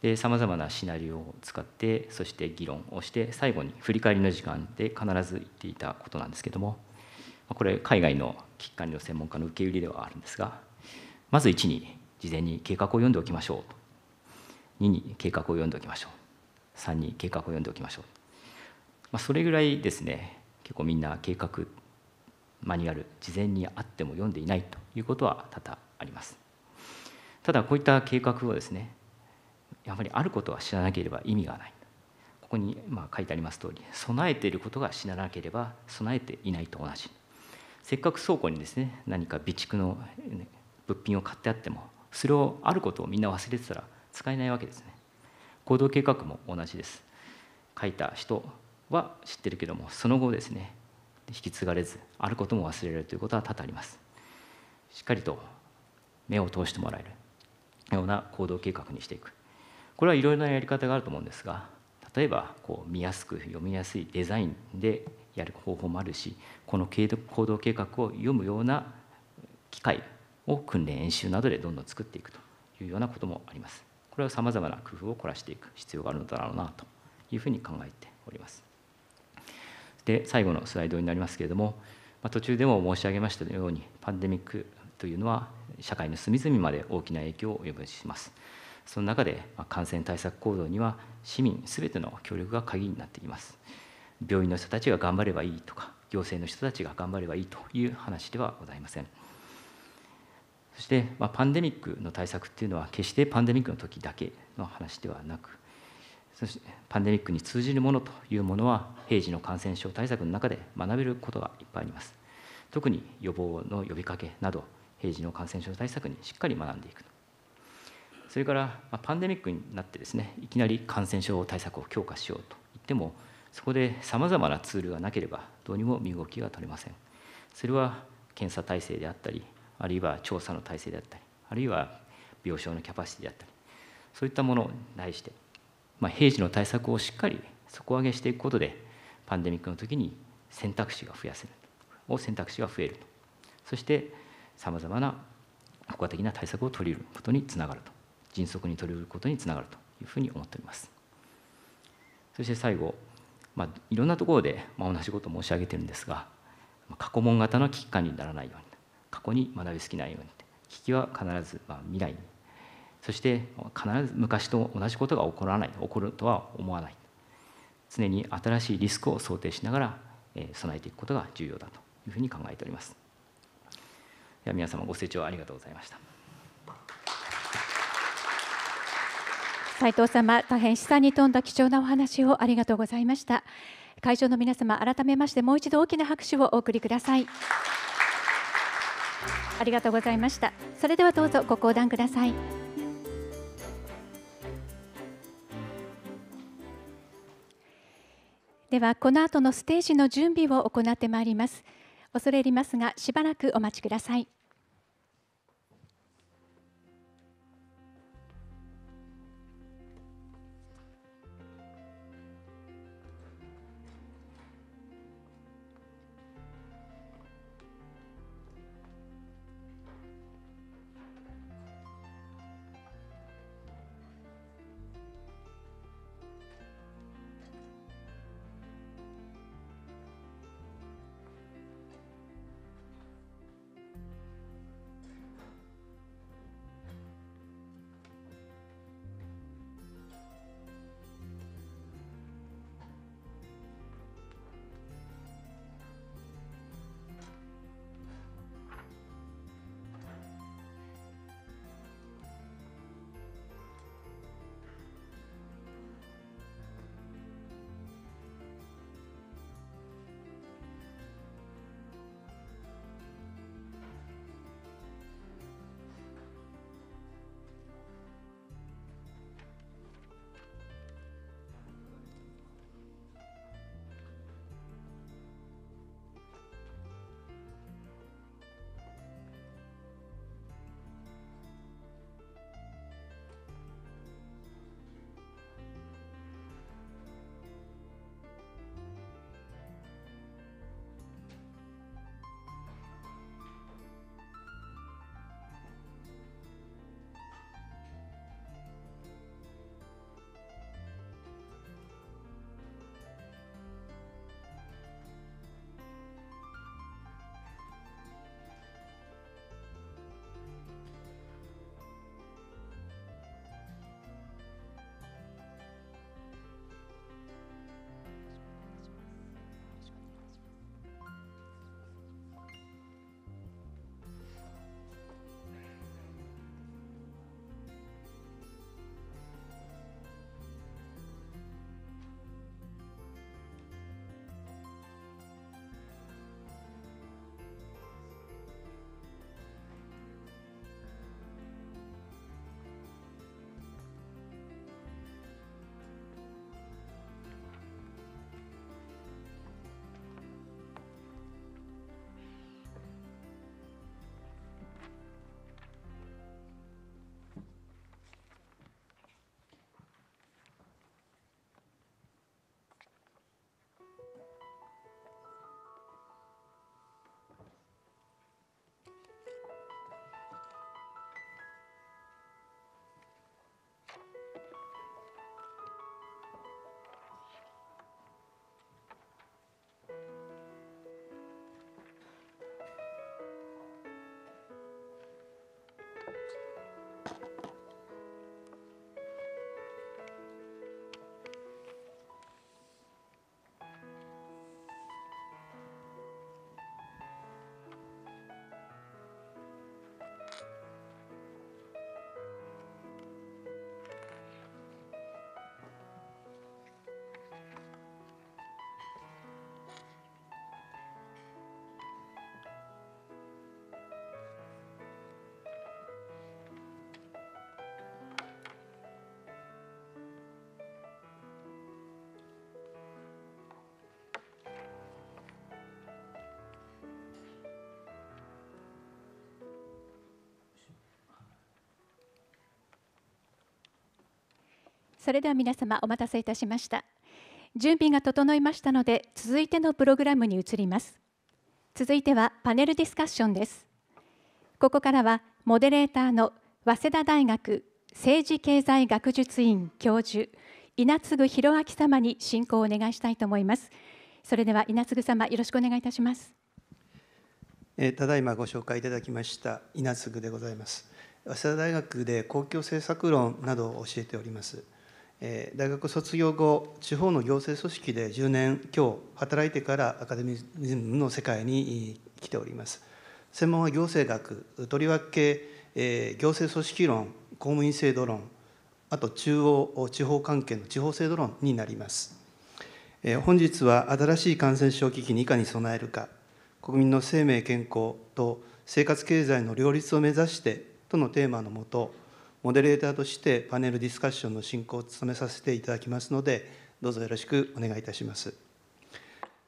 でさまざまなシナリオを使ってそして議論をして最後に振り返りの時間で必ず言っていたことなんですけどもこれ海外の危機管理の専門家の受け売りではあるんですがまず1に事前に計画を読んでおきましょう2に計画を読んでおきましょう3に計画を読んでおきましょう、まあ、それぐらいですね結構みんな計画マニュアル事前にあっても読んでいないということは多々ありますただこういった計画をですねやはりあることは知らなければ意味がないここにま書いてあります通り備えていることが知らなければ備えていないと同じせっかく倉庫にですね何か備蓄の物品を買ってあってもそれをあることをみんな忘れてたら使えないわけですね行動計画も同じです書いた人は知ってるけどもその後ですね引き継がれずあることも忘れるということは多々ありますしっかりと目を通してもらえるような行動計画にしていくこれはいろいろなやり方があると思うんですが例えばこう見やすく読みやすいデザインでやる方法もあるしこの行動計画を読むような機会を訓練演習などでどんどん作っていくというようなこともあります。これはさまざまな工夫を凝らしていく必要があるのだろうなというふうに考えております。で最後のスライドになりますけれども、まあ、途中でも申し上げましたようにパンデミックというのは社会の隅々まで大きな影響を及ぼしますその中で感染対策行動には市民すべての協力が鍵になっています病院の人たちが頑張ればいいとか行政の人たちが頑張ればいいという話ではございませんそして、まパンデミックの対策っていうのは決してパンデミックの時だけの話ではなくそしてパンデミックに通じるものというものは平時の感染症対策の中で学べることがいっぱいあります特に予防の呼びかけなど平時の感染症対策にしっかり学んでいくそれからパンデミックになってですねいきなり感染症対策を強化しようと言ってもそこでさまざまなツールがなければどうにも身動きが取れませんそれは検査体制であったりあるいは調査の体制であったりあるいは病床のキャパシティであったりそういったものに対して、まあ、平時の対策をしっかり底上げしていくことでパンデミックの時に選択肢が増やせるを選択肢が増えるとそしてさまざまな効果的な対策を取り入れることにつながると迅速に取り入れることにつながるというふうに思っておりますそして最後、まあ、いろんなところで、まあ、同じことを申し上げてるんですが過去問型の危機感にならないように過去に学びすぎないように危機は必ず、まあ、未来にそして必ず昔と同じことが起こらない起こるとは思わない常に新しいリスクを想定しながら備えていくことが重要だというふうに考えております。皆様ご清聴ありがとうございました斉藤様大変資産に富んだ貴重なお話をありがとうございました会場の皆様改めましてもう一度大きな拍手をお送りくださいありがとうございましたそれではどうぞご講談くださいではこの後のステージの準備を行ってまいります恐れ入りますがしばらくお待ちください。それでは皆様お待たせいたしました準備が整いましたので続いてのプログラムに移ります続いてはパネルディスカッションですここからはモデレーターの早稲田大学政治経済学術院教授稲継弘明様に進行をお願いしたいと思いますそれでは稲継様よろしくお願いいたしますえただいまご紹介いただきました稲継でございます早稲田大学で公共政策論などを教えておりますえ大学卒業後地方の行政組織で10年今日働いてからアカデミズムの世界に来ております専門は行政学とりわけ、え行政組織論公務員制度論あと中央地方関係の地方制度論になります、え本日は新しい感染症危機にいかに備えるか国民の生命健康と生活経済の両立を目指してとのテーマのもとモデレーターとしてパネルディスカッションの進行を務めさせていただきますので、どうぞよろしくお願いいたします。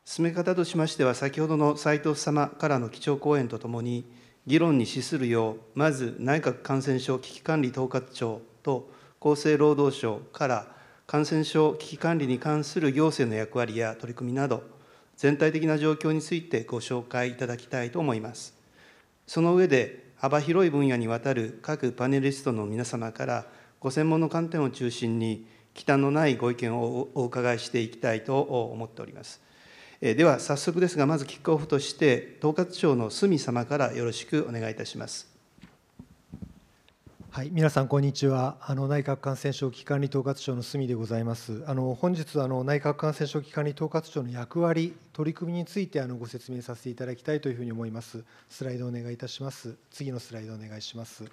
進め方としましては、先ほどの斉藤様からの基調講演とともに、議論に資するよう、まず内閣感染症危機管理統括庁と厚生労働省から感染症危機管理に関する行政の役割や取り組みなど、全体的な状況についてご紹介いただきたいと思います。その上で、幅広い分野にわたる各パネリストの皆様からご専門の観点を中心に忌憚のないご意見をお伺いしていきたいと思っております。では早速ですがまずキックオフとして統括庁の角様からよろしくお願いいたします。はい、皆さんこんにちは。あの内閣感染症危機管理統括庁の隅でございます。あの本日あの内閣感染症危機管理統括庁の役割、取り組みについてあのご説明させていただきたいというふうに思います。スライドお願いいたします。次のスライドお願いします。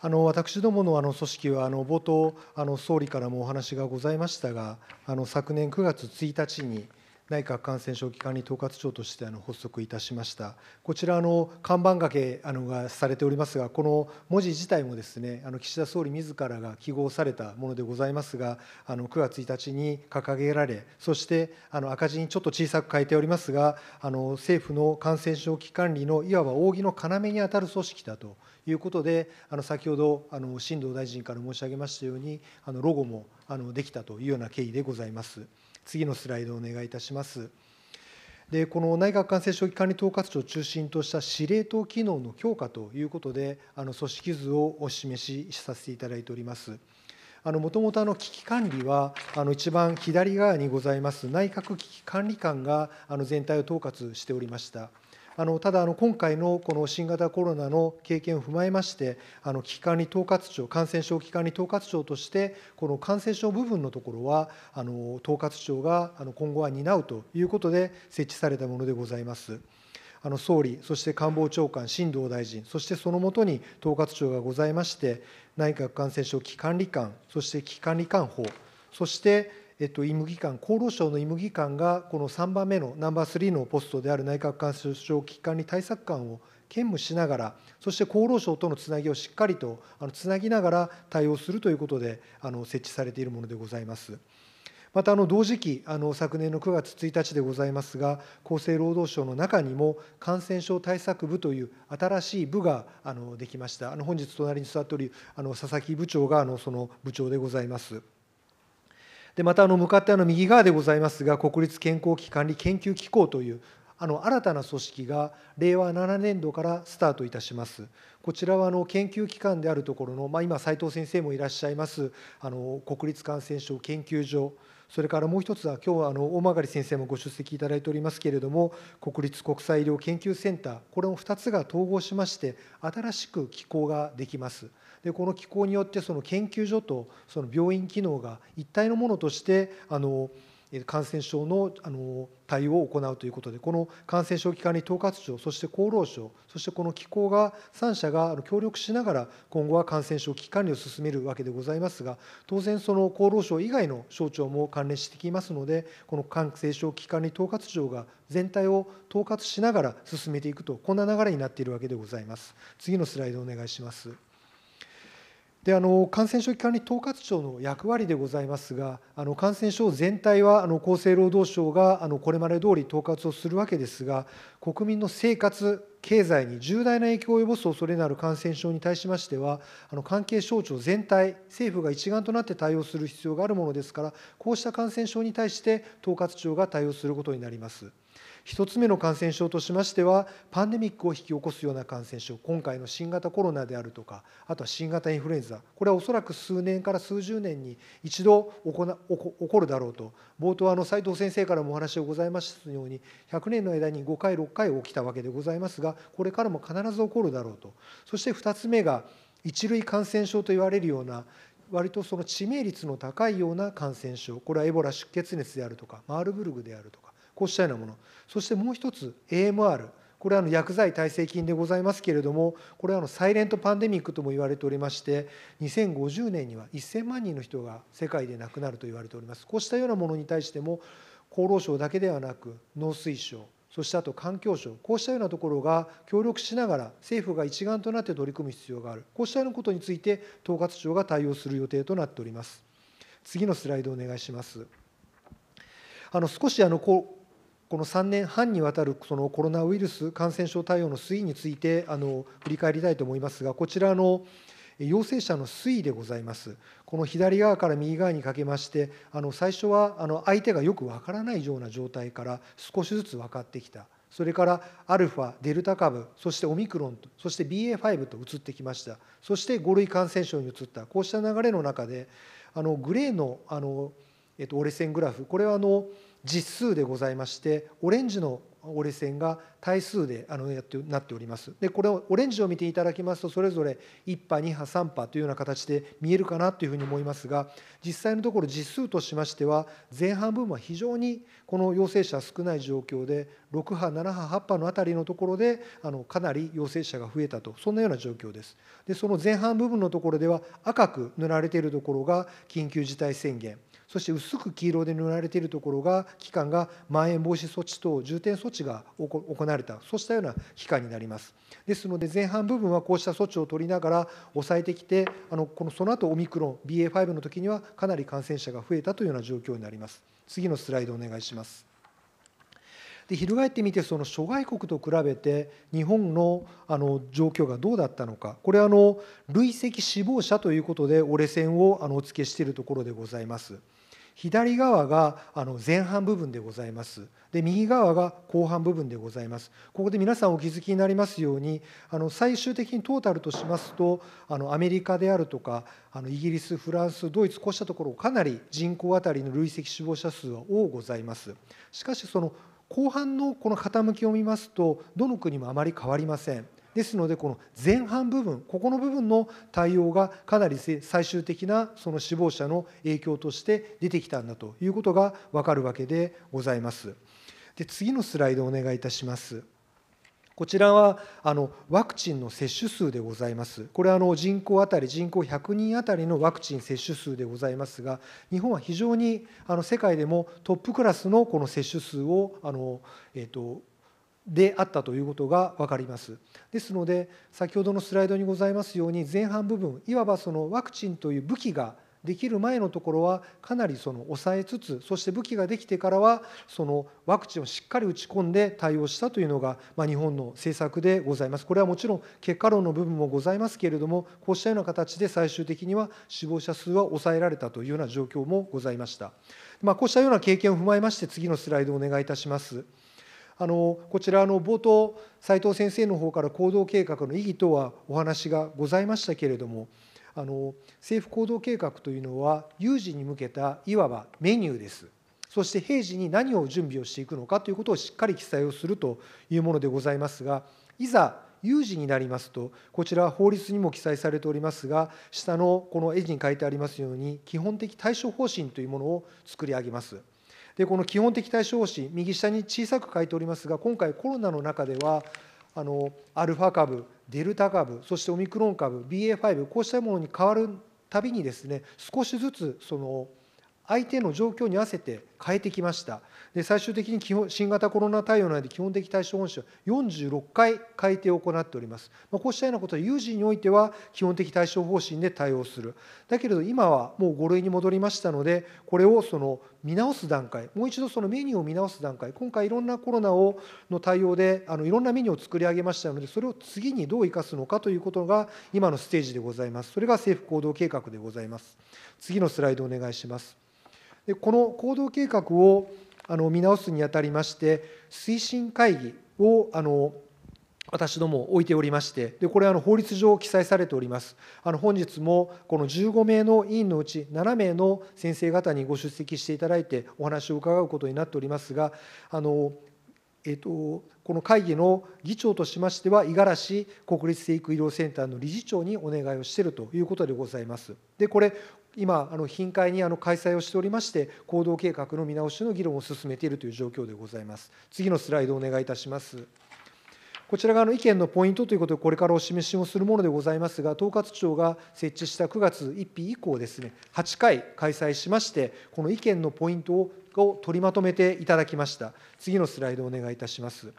あの私どものあの組織はあの冒頭あの総理からもお話がございましたが、あの昨年9月1日に内閣感染症機関に統括庁としてあの発足いたしました。こちらの看板掛けあのがされておりますが、この文字自体もですね、あの岸田総理自らが記号されたものでございますが、あの9月1日に掲げられ、そしてあの赤字にちょっと小さく書いておりますが、あの政府の感染症危機管理のいわば扇の要にあたる組織だということで、あの先ほどあの新藤大臣から申し上げましたように、あのロゴもあのできたというような経緯でございます。次のスライドをお願いいたします。でこの内閣感染症危機管理統括庁を中心とした司令塔機能の強化ということで、あの組織図をお示しさせていただいております。もともと危機管理は、あの一番左側にございます内閣危機管理官があの全体を統括しておりました。あのただあの、今回のこの新型コロナの経験を踏まえまして、あの危機管理統括庁、感染症危機管理統括庁として、この感染症部分のところは、あの統括庁があの今後は担うということで、設置されたものでございます。あの総理、そして官房長官、新藤大臣、そしてそのもとに統括庁がございまして、内閣感染症危機管理官、そして危機管理官法、そしてえっと、医務機関、厚労省の医務機関がこの3番目のナンバー3のポストである内閣感染症危機管理対策官を兼務しながら、そして厚労省とのつなぎをしっかりとあのつなぎながら対応するということであの設置されているものでございます。またあの同時期あの、昨年の9月1日でございますが、厚生労働省の中にも、感染症対策部という新しい部があのできました。あの本日、隣に座っており、あの佐々木部長があのその部長でございます。でまたあの向かってあの右側でございますが国立健康危機管理研究機構というあの新たな組織が令和7年度からスタートいたします。こちらはあの研究機関であるところの、まあ、今、斉藤先生もいらっしゃいますあの国立感染症研究所、それからもう一つは、今日はあの大曲先生もご出席いただいておりますけれども、国立国際医療研究センター、これも2つが統合しまして、新しく機構ができます。でこの機構によってその研究所とその病院機能が一体のものとしてあの感染症のあの対応を行うということでこの感染症機関に統括庁そして厚労省そしてこの機構が3社が協力しながら今後は感染症危機管理を進めるわけでございますが当然その厚労省以外の省庁も関連してきますのでこの感染症危機管理統括庁が全体を統括しながら進めていくとこんな流れになっているわけでございます。次のスライドお願いします。であの感染症管理統括庁の役割でございますがあの感染症全体はあの厚生労働省があのこれまで通り統括をするわけですが国民の生活経済に重大な影響を及ぼす恐れのある感染症に対しましてはあの関係省庁全体政府が一丸となって対応する必要があるものですからこうした感染症に対して統括庁が対応することになります。1つ目の感染症としましてはパンデミックを引き起こすような感染症今回の新型コロナであるとかあとは新型インフルエンザこれはおそらく数年から数十年に一度起こるだろうと冒頭あの斉藤先生からもお話をございましたように100年の間に5回6回起きたわけでございますがこれからも必ず起こるだろうとそして2つ目が一類感染症と言われるような割とその致命率の高いような感染症これはエボラ出血熱であるとかマールブルグであるとかこうしたようなものそしてもう一つ AMR これは薬剤耐性菌でございますけれどもこれはサイレントパンデミックとも言われておりまして2050年には1000万人の人が世界で亡くなると言われておりますこうしたようなものに対しても厚労省だけではなく農水省そしてあと環境省こうしたようなところが協力しながら政府が一丸となって取り組む必要があるこうしたようなことについて統括庁が対応する予定となっております次のスライドお願いしますあの少しあのここの3年半にわたるそのコロナウイルス感染症対応の推移についてあの振り返りたいと思いますが、こちらの陽性者の推移でございます。この左側から右側にかけまして、あの最初はあの相手がよくわからないような状態から少しずつ分かってきた。それからアルファ、デルタ株、そしてオミクロンと、そして BA.5 と移ってきました。そして5類感染症に移った。こうした流れの中で、あのグレーのあの、えっと、折れ線グラフ、これはあの実数でございましてオレンジの折れ線が対数であのやってなっております。でこれをオレンジを見ていただきますとそれぞれ1波2波3波というような形で見えるかなというふうに思いますが実際のところ実数としましては前半部分は非常にこの陽性者少ない状況で6波7波8波のあたりのところであのかなり陽性者が増えたとそんなような状況です。でその前半部分のところでは赤く塗られているところが緊急事態宣言。そして薄く黄色で塗られているところが期間がまん延防止措置等重点措置が行われたそうしたような期間になりますですので前半部分はこうした措置を取りながら抑えてきてあのこのその後オミクロン BA.5 の時にはかなり感染者が増えたというような状況になります次のスライドお願いしますで翻ってみてその諸外国と比べて日本のあの状況がどうだったのかこれはあの累積死亡者ということで折れ線をあのお付けしているところでございます。左側があの前半部分でございます。で右側が後半部分でございます。ここで皆さんお気づきになりますようにあの最終的にトータルとしますとあのアメリカであるとかあのイギリスフランスドイツこうしたところかなり人口当たりの累積死亡者数は多ございます。しかしその後半のこの傾きを見ますとどの国もあまり変わりません。ですのでこの前半部分ここの部分の対応がかなり最終的なその死亡者の影響として出てきたんだということが分かるわけでございます。で次のスライドお願いいたします。こちらはあのワクチンの接種数でございます。これはあの人口当たり、人口100人当たりのワクチン接種数でございますが、日本は非常にあの世界でもトップクラスのこの接種数をあの、えっとであったということが分かります。ですので先ほどのスライドにございますように前半部分いわばそのワクチンという武器ができる前のところはかなりその抑えつつそして武器ができてからはそのワクチンをしっかり打ち込んで対応したというのが、まあ、日本の政策でございますこれはもちろん結果論の部分もございますけれどもこうしたような形で最終的には死亡者数は抑えられたというような状況もございました、まあ、こうしたような経験を踏まえまして次のスライドをお願いいたします。あのこちらの冒頭斉藤先生の方から行動計画の意義とはお話がございましたけれどもあの政府行動計画というのは有事に向けたいわばメニューです。そして平時に何を準備をしていくのかということをしっかり記載をするというものでございますがいざ有事になりますとこちらは法律にも記載されておりますが下のこの絵に書いてありますように基本的対処方針というものを作り上げます。でこの基本的対処方針、右下に小さく書いておりますが、今回、コロナの中では、あのアルファ株、デルタ株、そしてオミクロン株、BA.5、こうしたものに変わるたびにです、ね、少しずつその相手の状況に合わせて変えてきました。で最終的に基本新型コロナ対応内で基本的対処方針を46回改定を行っております。まあ、こうしたようなことは有事においては基本的対処方針で対応する。だけれど今はもう5類に戻りましたので、これをその見直す段階、もう一度そのメニューを見直す段階、今回いろんなコロナをの対応であのいろんなメニューを作り上げましたので、それを次にどう生かすのかということが今のステージでございます。それが政府行動計画でございます。次のスライドお願いします。でこの行動計画をあの見直すにあたりまして推進会議をあの私ども置いておりまして、でこれはの法律上記載されております。あの本日もこの15名の委員のうち7名の先生方にご出席していただいてお話を伺うことになっておりますが、あのえっと、この会議の議長としましては、五十嵐国立生育医療センターの理事長にお願いをしているということでございます。で、これ、今あの頻回にあの開催をしておりまして行動計画の見直しの議論を進めているという状況でございます次のスライドをお願いいたしますこちらがの意見のポイントということで、これからお示しをするものでございますが、統括庁が設置した9月1日以降ですね、8回開催しまして、この意見のポイントを取りまとめていただきました。次のスライドをお願いいたします。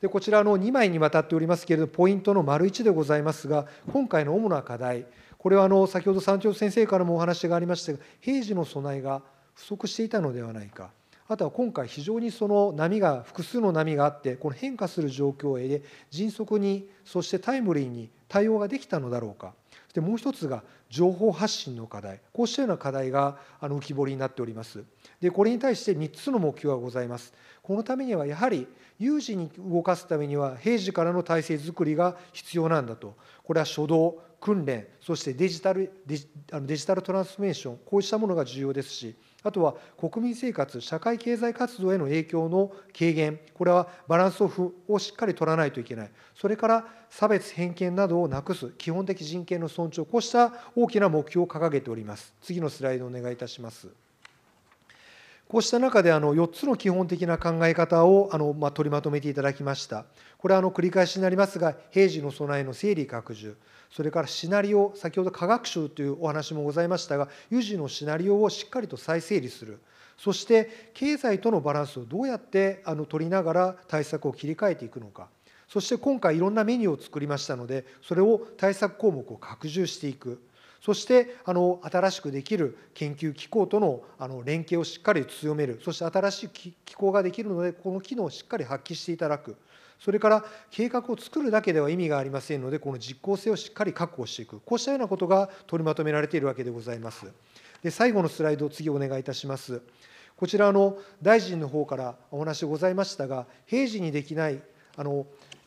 でこちらの2枚にわたっておりますけれども、ポイントの丸1でございますが、今回の主な課題、これはあの先ほど山頂先生からもお話がありましたが平時の備えが不足していたのではないかあとは今回非常にその波が複数の波があってこの変化する状況へで迅速にそしてタイムリーに対応ができたのだろうかでもう一つが情報発信の課題こうしたような課題があの浮き彫りになっておりますでこれに対して3つの目標がございますこのためにはやはり有事に動かすためには平時からの体制づくりが必要なんだとこれは初動訓練そしてデジタルデジあのデジタルトランスフォーメーションこうしたものが重要ですしあとは国民生活社会経済活動への影響の軽減これはバランスオフをしっかり取らないといけないそれから差別偏見などをなくす基本的人権の尊重こうした大きな目標を掲げております次のスライドお願いいたしますこうした中であの4つの基本的な考え方をあの、ま取りまとめていただきました。これはあの繰り返しになりますが、平時の備えの整理拡充、それからシナリオ先ほど科学集というお話もございましたが有事のシナリオをしっかりと再整理するそして経済とのバランスをどうやってあの取りながら対策を切り替えていくのかそして今回いろんなメニューを作りましたのでそれを対策項目を拡充していくそしてあの新しくできる研究機構とのあの連携をしっかり強めるそして新しい機構ができるのでこの機能をしっかり発揮していただくそれから計画を作るだけでは意味がありませんので、この実効性をしっかり確保していく、こうしたようなことが取りまとめられているわけでございます。で最後のスライド、次お願いいたします。こちらの大臣の方からお話ございましたが、平時にできないあの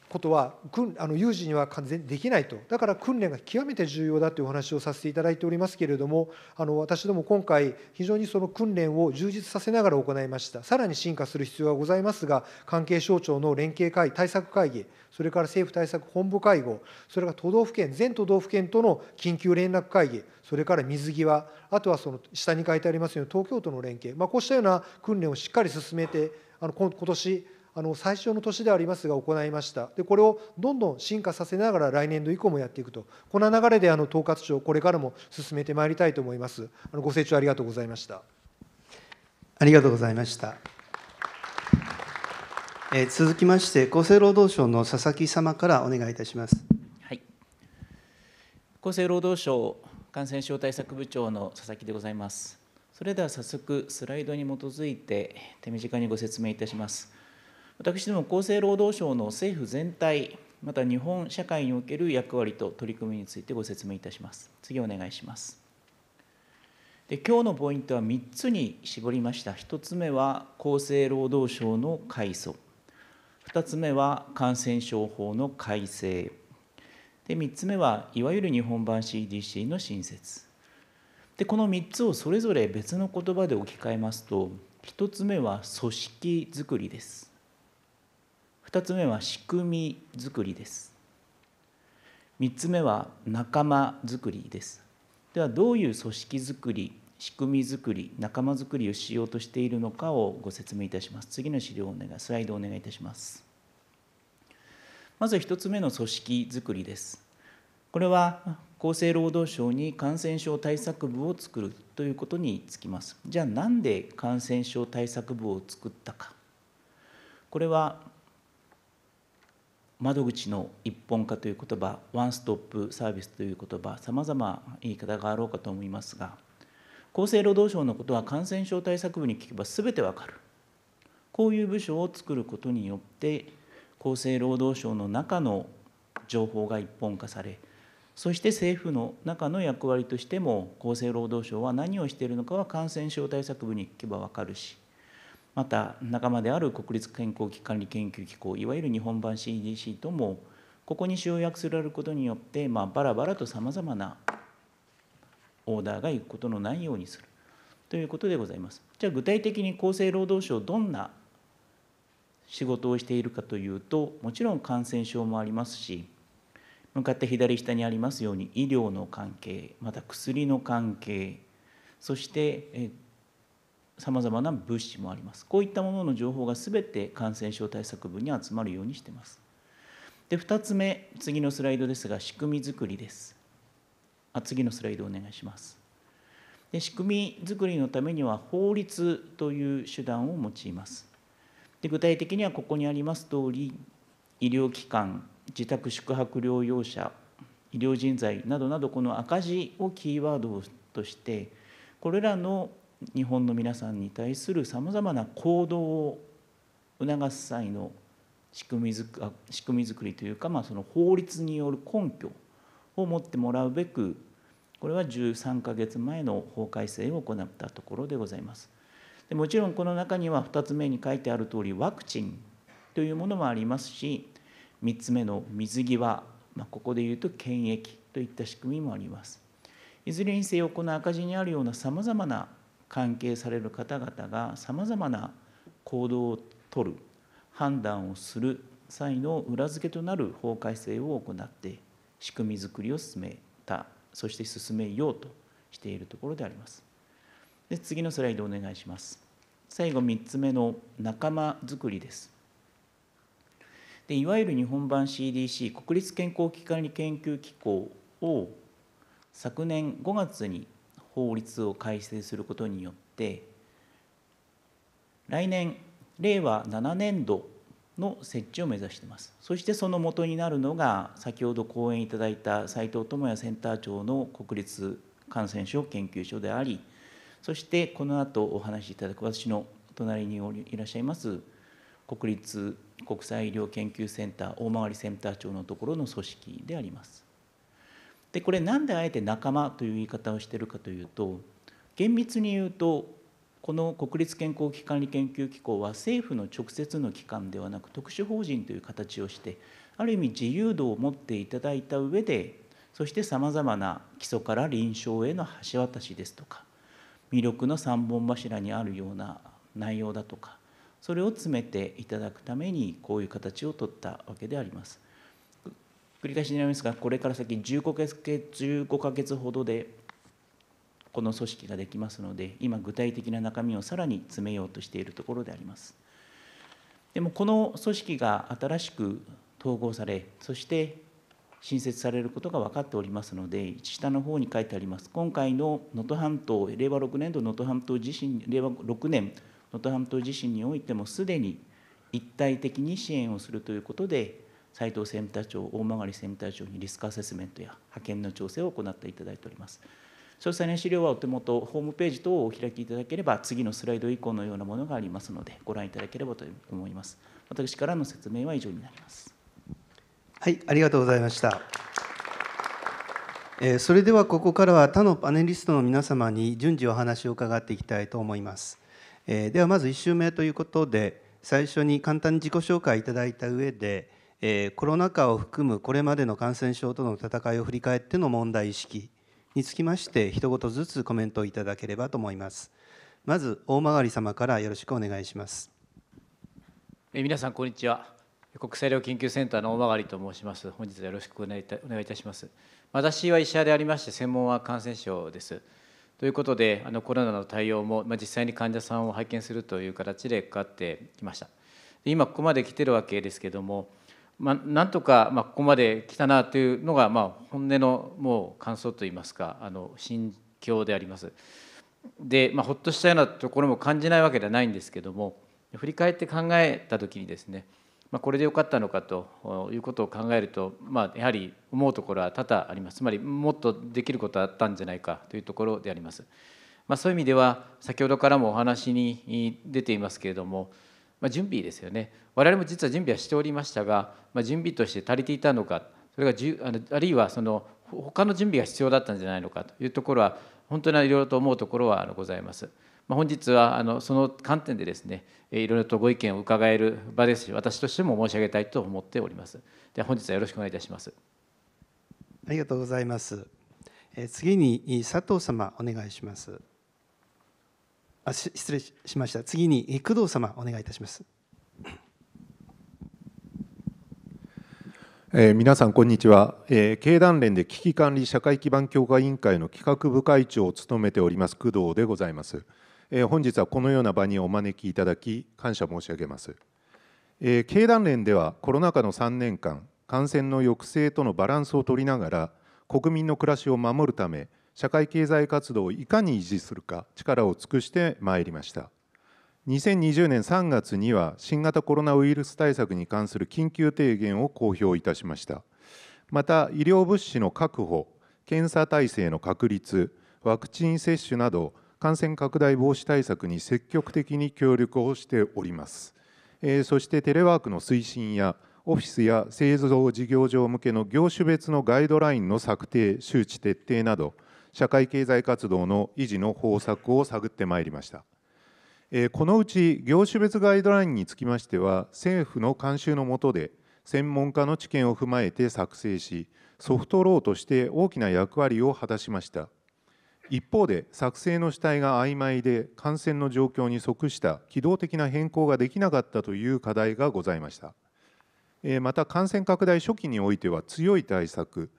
ことはあの有事には完全にできないとだから訓練が極めて重要だというお話をさせていただいておりますけれどもあの私ども今回非常にその訓練を充実させながら行いましたさらに進化する必要はございますが関係省庁の連携会対策会議それから政府対策本部会合それから都道府県全都道府県との緊急連絡会議それから水際あとはその下に書いてありますように東京都の連携、まあ、こうしたような訓練をしっかり進めてあの今年あの最初の年でありますが行いましたでこれをどんどん進化させながら来年度以降もやっていくとこの流れであの統括庁これからも進めてまいりたいと思いますあのご清聴ありがとうございましたありがとうございましたえ続きまして厚生労働省の佐々木様からお願いいたします、はい、厚生労働省感染症対策部長の佐々木でございますそれでは早速スライドに基づいて手短にご説明いたします私ども厚生労働省の政府全体、また日本社会における役割と取り組みについてご説明いたします。次お願いします。で今日のポイントは3つに絞りました。1つ目は厚生労働省の改組、2つ目は感染症法の改正、で3つ目はいわゆる日本版 CDC の新設。でこの3つをそれぞれ別の言葉で置き換えますと1つ目は組織づくりです2つ目は仕組み作りです3つ目は仲間作りですではどういう組織づくり仕組みづくり仲間づくりをしようとしているのかをご説明いたします次の資料をお願いスライドをお願いいたしますまず1つ目の組織づくりですこれは厚生労働省に感染症対策部を作るということにつきますじゃあなんで感染症対策部を作ったかこれは窓口の一本化という言葉ワンストップサービスという言葉さまざま言い方があろうかと思いますが厚生労働省のことは感染症対策部に聞けば全てわかるこういう部署を作ることによって厚生労働省の中の情報が一本化されそして政府の中の役割としても厚生労働省は何をしているのかは感染症対策部に聞けばわかるしまた仲間である国立健康危機管理研究機構いわゆる日本版 CDC ともここに集約することによって、まあ、バラバラとさまざまなオーダーがいくことのないようにするということでございます。じゃあ具体的に厚生労働省どんな仕事をしているかというともちろん感染症もありますし向かって左下にありますように医療の関係また薬の関係そしてさまざまな物資もありますこういったものの情報が全て感染症対策部に集まるようにしてますで2つ目次のスライドですが仕組み作りですあ次のスライドお願いしますで仕組み作りのためには法律という手段を用いますで具体的にはここにあります通り医療機関自宅宿泊療養者医療人材などなどこの赤字をキーワードとしてこれらの日本の皆さんに対するさまざまな行動を促す際の仕組みづく仕組みくりというか、まあ、その法律による根拠を持ってもらうべくこれは13か月前の法改正を行ったところでございます。でもちろんこの中には2つ目に書いてある通りワクチンというものもありますし3つ目の水際、まあ、ここでいうと検疫といった仕組みもあります。いずれにせよこの赤字にあるようなさまざまな関係される方々がさまざまな行動をとる判断をする際の裏付けとなる法改正を行って仕組みづくりを進めたそして進めようとしているところであります。で次のスライドお願いします。最後3つ目の仲間づくりです。でいわゆる日本版 CDC 国立健康危機管理研究機構を昨年5月に法律を改正することによって来年令和7年度の設置を目指していますそしてその元になるのが先ほど講演いただいた斉藤智也センター長の国立感染症研究所でありそしてこの後お話しいただく私の隣にいらっしゃいます国立国際医療研究センター大回りセンター長のところの組織であります。でこれなんであえて仲間という言い方をしてるかというと厳密に言うとこの国立健康危機管理研究機構は政府の直接の機関ではなく特殊法人という形をしてある意味自由度を持っていただいた上でそしてさまざまな基礎から臨床への橋渡しですとか魅力の3本柱にあるような内容だとかそれを詰めていただくためにこういう形を取ったわけであります。繰り返しになりますがこれから先15ヶ月 ,15 ヶ月ほどでこの組織ができますので今具体的な中身をさらに詰めようとしているところでありますでもこの組織が新しく統合されそして新設されることが分かっておりますので下の方に書いてあります今回の能登半島令和6年度能登半島地震令和6年能登半島地震においてもすでに一体的に支援をするということで斉藤ンター長大曲センター長にリスクアセスメントや派遣の調整を行っていただいております詳細な資料はお手元ホームページ等をお開きいただければ次のスライド以降のようなものがありますのでご覧いただければと思います私からの説明は以上になりますはいありがとうございましたえー、それではここからは他のパネリストの皆様に順次お話を伺っていきたいと思います、えー、ではまず1周目ということで最初に簡単に自己紹介いただいた上でえー、コロナ禍を含むこれまでの感染症との戦いを振り返っての問題意識につきまして一言ずつコメントをいただければと思いますまず大曲様からよろしくお願いしますえ皆さんこんにちは国際医療研究センターの大曲と申します本日はよろしくお願いいたお願いいたします私は医者でありまして専門は感染症ですということであのコロナの対応も、まあ、実際に患者さんを拝見するという形でかかってきました今ここまで来てるわけですけれどもまあ、なんとか、まあ、ここまで来たなというのが、まあ、本音のもう感想といいますかあの心境であります。で、まあ、ほっとしたようなところも感じないわけではないんですけども振り返って考えた時にですね、まあ、これでよかったのかということを考えると、まあ、やはり思うところは多々ありますつまりもっとできることあったんじゃないかというところであります。まあ、そういう意味では先ほどからもお話に出ていますけれどもまあ、準備ですよね我々も実は準備はしておりましたが、まあ、準備として足りていたのかそれがじゅあのあるいはその他の準備が必要だったんじゃないのかというところは本当にいろいろと思うところはございます。まあ、本日はあのその観点でですねいろいろとご意見を伺える場ですし私としても申し上げたいと思っておりますでは本日はよろしくお願いいたしますありがとうございます次に佐藤様お願いしますあ失礼しました次に工藤様お願いいたします、えー、皆さんこんにちは、えー、経団連で危機管理社会基盤強化委員会の企画部会長を務めております工藤でございます、えー、本日はこのような場にお招きいただき感謝申し上げます、えー、経団連ではコロナ禍の3年間感染の抑制とのバランスを取りながら国民の暮らしを守るため社会経済活動をいかに維持するか力を尽くしてまいりました2020年3月には新型コロナウイルス対策に関する緊急提言を公表いたしましたまた医療物資の確保検査体制の確立ワクチン接種など感染拡大防止対策に積極的に協力をしております、そしてテレワークの推進やオフィスや製造事業所向けの業種別のガイドラインの策定周知徹底など社会経済活動の維持の方策を探ってまいりました。このうち業種別ガイドラインにつきましては、政府の監修の下で、専門家の知見を踏まえて作成し、ソフトローとして大きな役割を果たしました。一方で、作成の主体が曖昧で、感染の状況に即した機動的な変更ができなかったという課題がございました。また、感染拡大初期においては強い対策、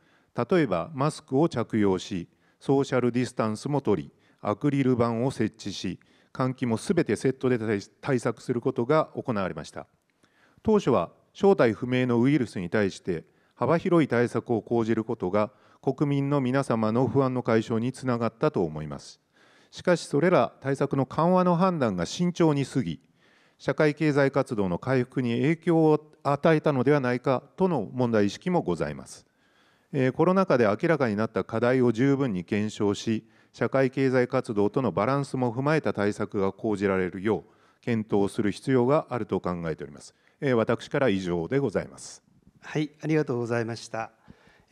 例えばマスクを着用し、ソーシャルディスタンスも取りアクリル板を設置し換気もすべてセットで対策することが行われました当初は正体不明のウイルスに対して幅広い対策を講じることが国民の皆様の不安の解消につながったと思いますしかしそれら対策の緩和の判断が慎重に過ぎ社会経済活動の回復に影響を与えたのではないかとの問題意識もございますえー、コロナ禍で明らかになった課題を十分に検証し社会経済活動とのバランスも踏まえた対策が講じられるよう検討する必要があると考えております、えー、私から以上でございますはいありがとうございました、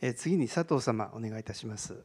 えー、次に佐藤様お願いいたします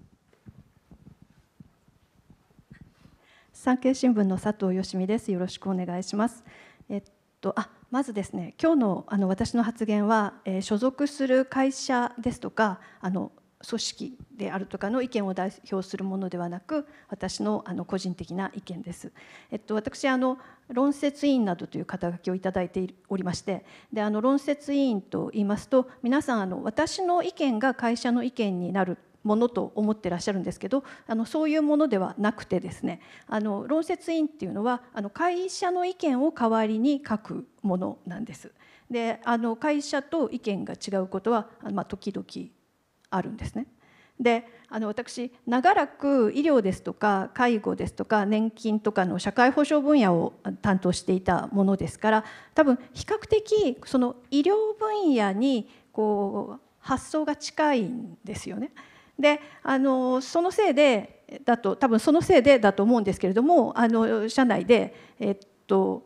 産経新聞の佐藤よしみですよろしくお願いしますえっとあまずですね今日のあの私の発言は、えー、所属する会社ですとかあの組織であるとかの意見を代表するものではなく私のあの個人的な意見です。えっと、私あの論説委員などという肩書きを頂いておりましてであの論説委員と言いますと皆さんあの私の意見が会社の意見になるものと思ってらっしゃるんですけどあのそういうものではなくてですねあの論説委員っていうのはあの会社の意見を代わりに書くものなんです。であの会社と意見が違うことは、まあ、時々あるんですね。であの私長らく医療ですとか介護ですとか年金とかの社会保障分野を担当していたものですから多分比較的その医療分野にこう発想が近いんですよね。であのそのせいでだと多分そのせいでだと思うんですけれどもあの社内で、えっと、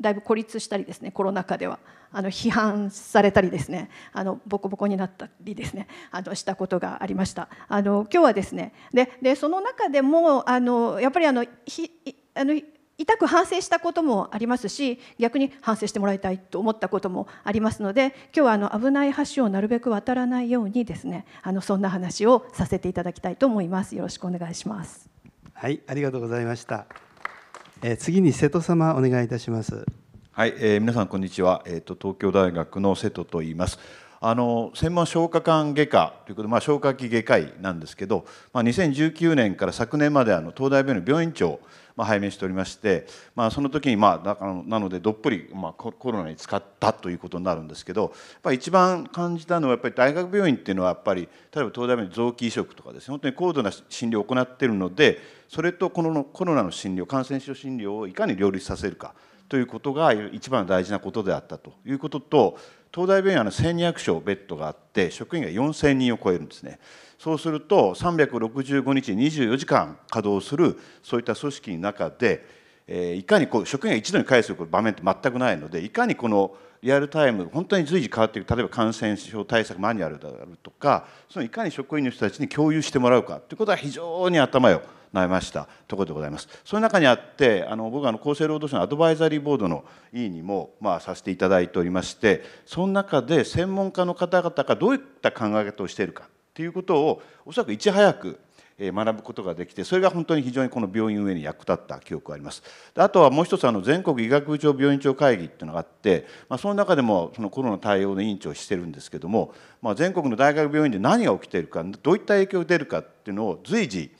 だいぶ孤立したりですねコロナ禍ではあの批判されたりですねあのボコボコになったりですねあのしたことがありましたあの今日はですねででその中でもあのやっぱりあのひあの痛く反省したこともありますし逆に反省してもらいたいと思ったこともありますので今日はあの危ない橋をなるべく渡らないようにですねあのそんな話をさせていただきたいと思いますよろしくお願いしますはいありがとうございました、えー、次に瀬戸様お願いいたしますはい、えー、皆さんこんにちは、えーと、東京大学の瀬戸と言いますあの専門消化管外科ということで、まあ、消化器外科医なんですけど、まあ、2019年から昨年まであの東大病院の病院長まあ、拝命しておりまして、まあ、その時に、まあ、だからなのでどっぷり、まあ、コロナに使ったということになるんですけどやっぱ一番感じたのはやっぱり大学病院っていうのはやっぱり例えば東大病院臓器移植とかですね本当に高度な診療を行っているのでそれとこのコロナの診療感染症診療をいかに両立させるか。ということが一番大事なことであったということと東大病院は1200床ベッドがあって職員が4000人を超えるんですねそうすると365日24時間稼働するそういった組織の中で、えいかにこう職員が一度に返す場面って全くないのでいかにこのリアルタイム本当に随時変わっていく例えば感染症対策マニュアルであるとかそのいかに職員の人たちに共有してもらうかということは非常に頭よりましたところでございます。その中にあってあの僕はあの厚生労働省のアドバイザリーボードの委員にも、まあ、させていただいておりましてその中で専門家の方々がどういった考え方をしているかっていうことをおそらくいち早く学ぶことができてそれが本当に非常にこの病院運営に役立った記憶がありますあとはもう一つあの全国医学部長病院長会議っていうのがあって、まあ、その中でもそのコロナ対応の委員長をしてるんですけども、まあ、全国の大学病院で何が起きているかどういった影響が出るかっていうのを随時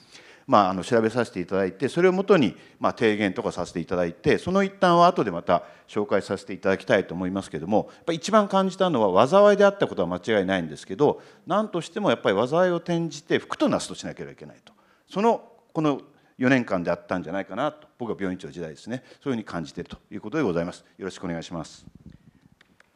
まあ、あの調べさせていただいてそれをもとに、まあ、提言とかさせていただいてその一端は後でまた紹介させていただきたいと思いますけどもやっぱ一番感じたのは災いであったことは間違いないんですけど何としてもやっぱり災いを転じて福となすとしなければいけないとそのこの4年間であったんじゃないかなと僕は病院長時代ですねそういうふうに感じているということでございます。よろしくお願いします。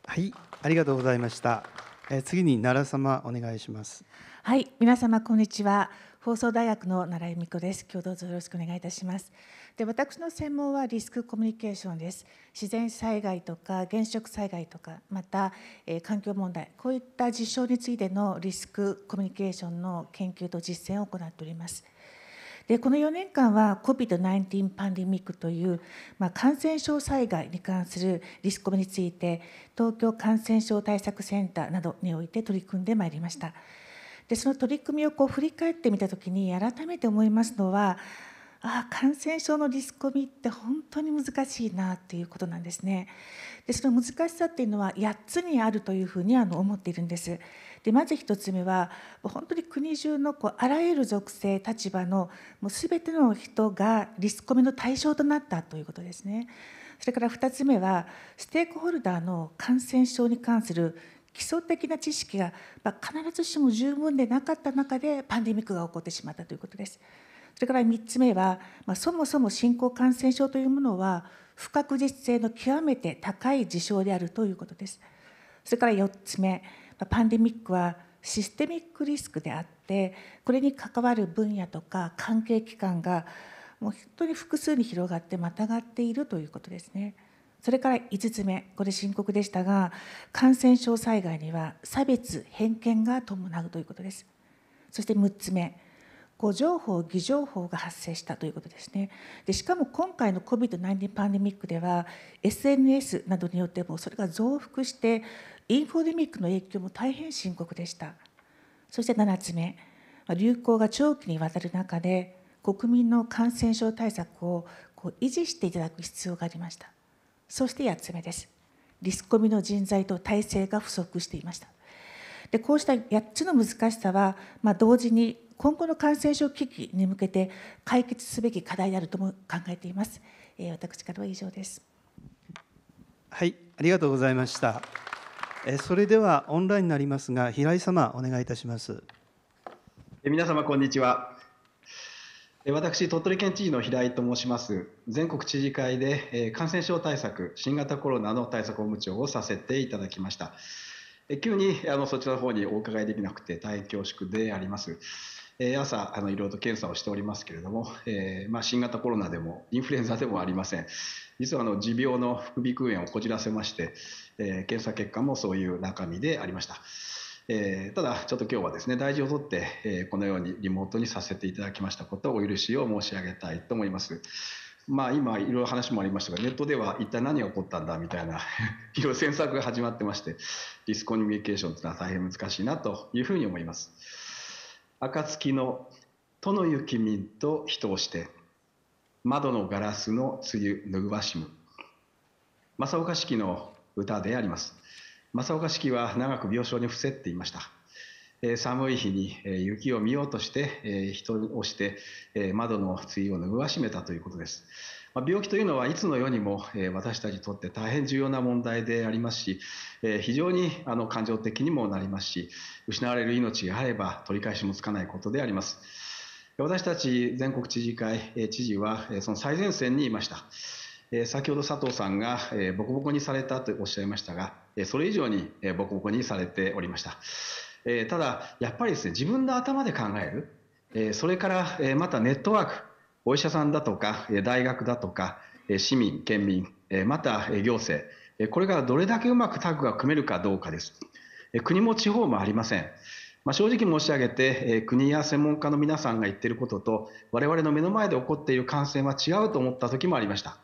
はい、ありがとうございました。え次に奈良様お願いします。はい、皆様こんにちは。放送大学の奈良由美子です。今日どうぞよろしくお願いいたします。で、私の専門はリスクコミュニケーションです。自然災害とか原子力災害とか、また、環境問題、こういった事象についてのリスクコミュニケーションの研究と実践を行っております。でこの4年間は COVID-19 パンデミックという、まあ、感染症災害に関するリスクコについて東京感染症対策センターなどにおいて取り組んでまいりました。うんでその取り組みをこう振り返ってみたときに改めて思いますのはあ感染症のリスコミって本当に難しいなということなんですね。でその難しさっていうのは8つにあるというふうにあの思っているんです。でまず1つ目は本当に国中のこうあらゆる属性立場のもう全ての人がリスコミの対象となったということですね。それから2つ目はステークホルダーの感染症に関する基礎的な知識が必ずしも十分でなかった中でパンデミックが起こってしまったということです。それから3つ目は、まそもそも新興感染症というものは不確実性の極めて高い事象であるということです。それから4つ目、パンデミックはシステミックリスクであってこれに関わる分野とか関係機関がもう本当に複数に広がってまたがっているということですね。それから5つ目、これ深刻でしたが、感染症災害には差別、偏見が伴うということです。そして6つ目、誤情報、偽情報が発生したということですね。でしかも今回の COVID-19 パンデミックでは、SNS などによってもそれが増幅して、インフォデミックの影響も大変深刻でした。そして7つ目、流行が長期にわたる中で、国民の感染症対策をこう維持していただく必要がありました。そして8つ目ですリスコミの人材と体制が不足していましたでこうした8つの難しさは、まあ、同時に今後の感染症危機に向けて解決すべき課題であるとも考えています、えー、私からは以上ですはいありがとうございましたえそれではオンラインになりますが平井様お願いいたしますえ皆様こんにちは私、鳥取県知事の平井と申します。全国知事会で感染症対策、新型コロナの対策本部長をさせていただきました。急にあのそちらの方にお伺いできなくて大変恐縮であります。え朝あの、いろいろと検査をしておりますけれども、えー、まあ、新型コロナでもインフルエンザでもありません、実はあの持病の副鼻腔炎をこじらせまして、えー、検査結果もそういう中身でありました。えー、ただ、ちょっと今日はですね大事をとって、えー、このようにリモートにさせていただきましたことをお許しを申し上げたいと思います。まあ、今、いろいろ話もありましたがネットでは一体何が起こったんだみたいな いろいろ詮索が始まってましてディスコミュニケーションというのは大変難しいなというふうに思います。暁の都の雪民と人をして窓のガラスの梅雨拭わしむ正岡式の歌であります。正岡子規は長く病床に伏せっていました。寒い日に雪を見ようとして人をして窓の対を拭わしめたということです。病気というのはいつの世にも私たちにとって大変重要な問題でありますし非常に感情的にもなりますし失われる命があれば取り返しもつかないことであります。私たち全国知事会知事はその最前線にいました。え先ほど佐藤さんが、えボコボコにされたとおっしゃいましたが、えそれ以上に、えボコボコにされておりました、えただやっぱりですね自分の頭で考える、えそれから、えまたネットワークお医者さんだとか大学だとか市民県民また行政これがどれだけうまくタッグが組めるかどうかです国も地方もありませんまあ、正直申し上げて、国や専門家の皆さんが言っていることと我々の目の前で起こっている感染は違うと思った時もありました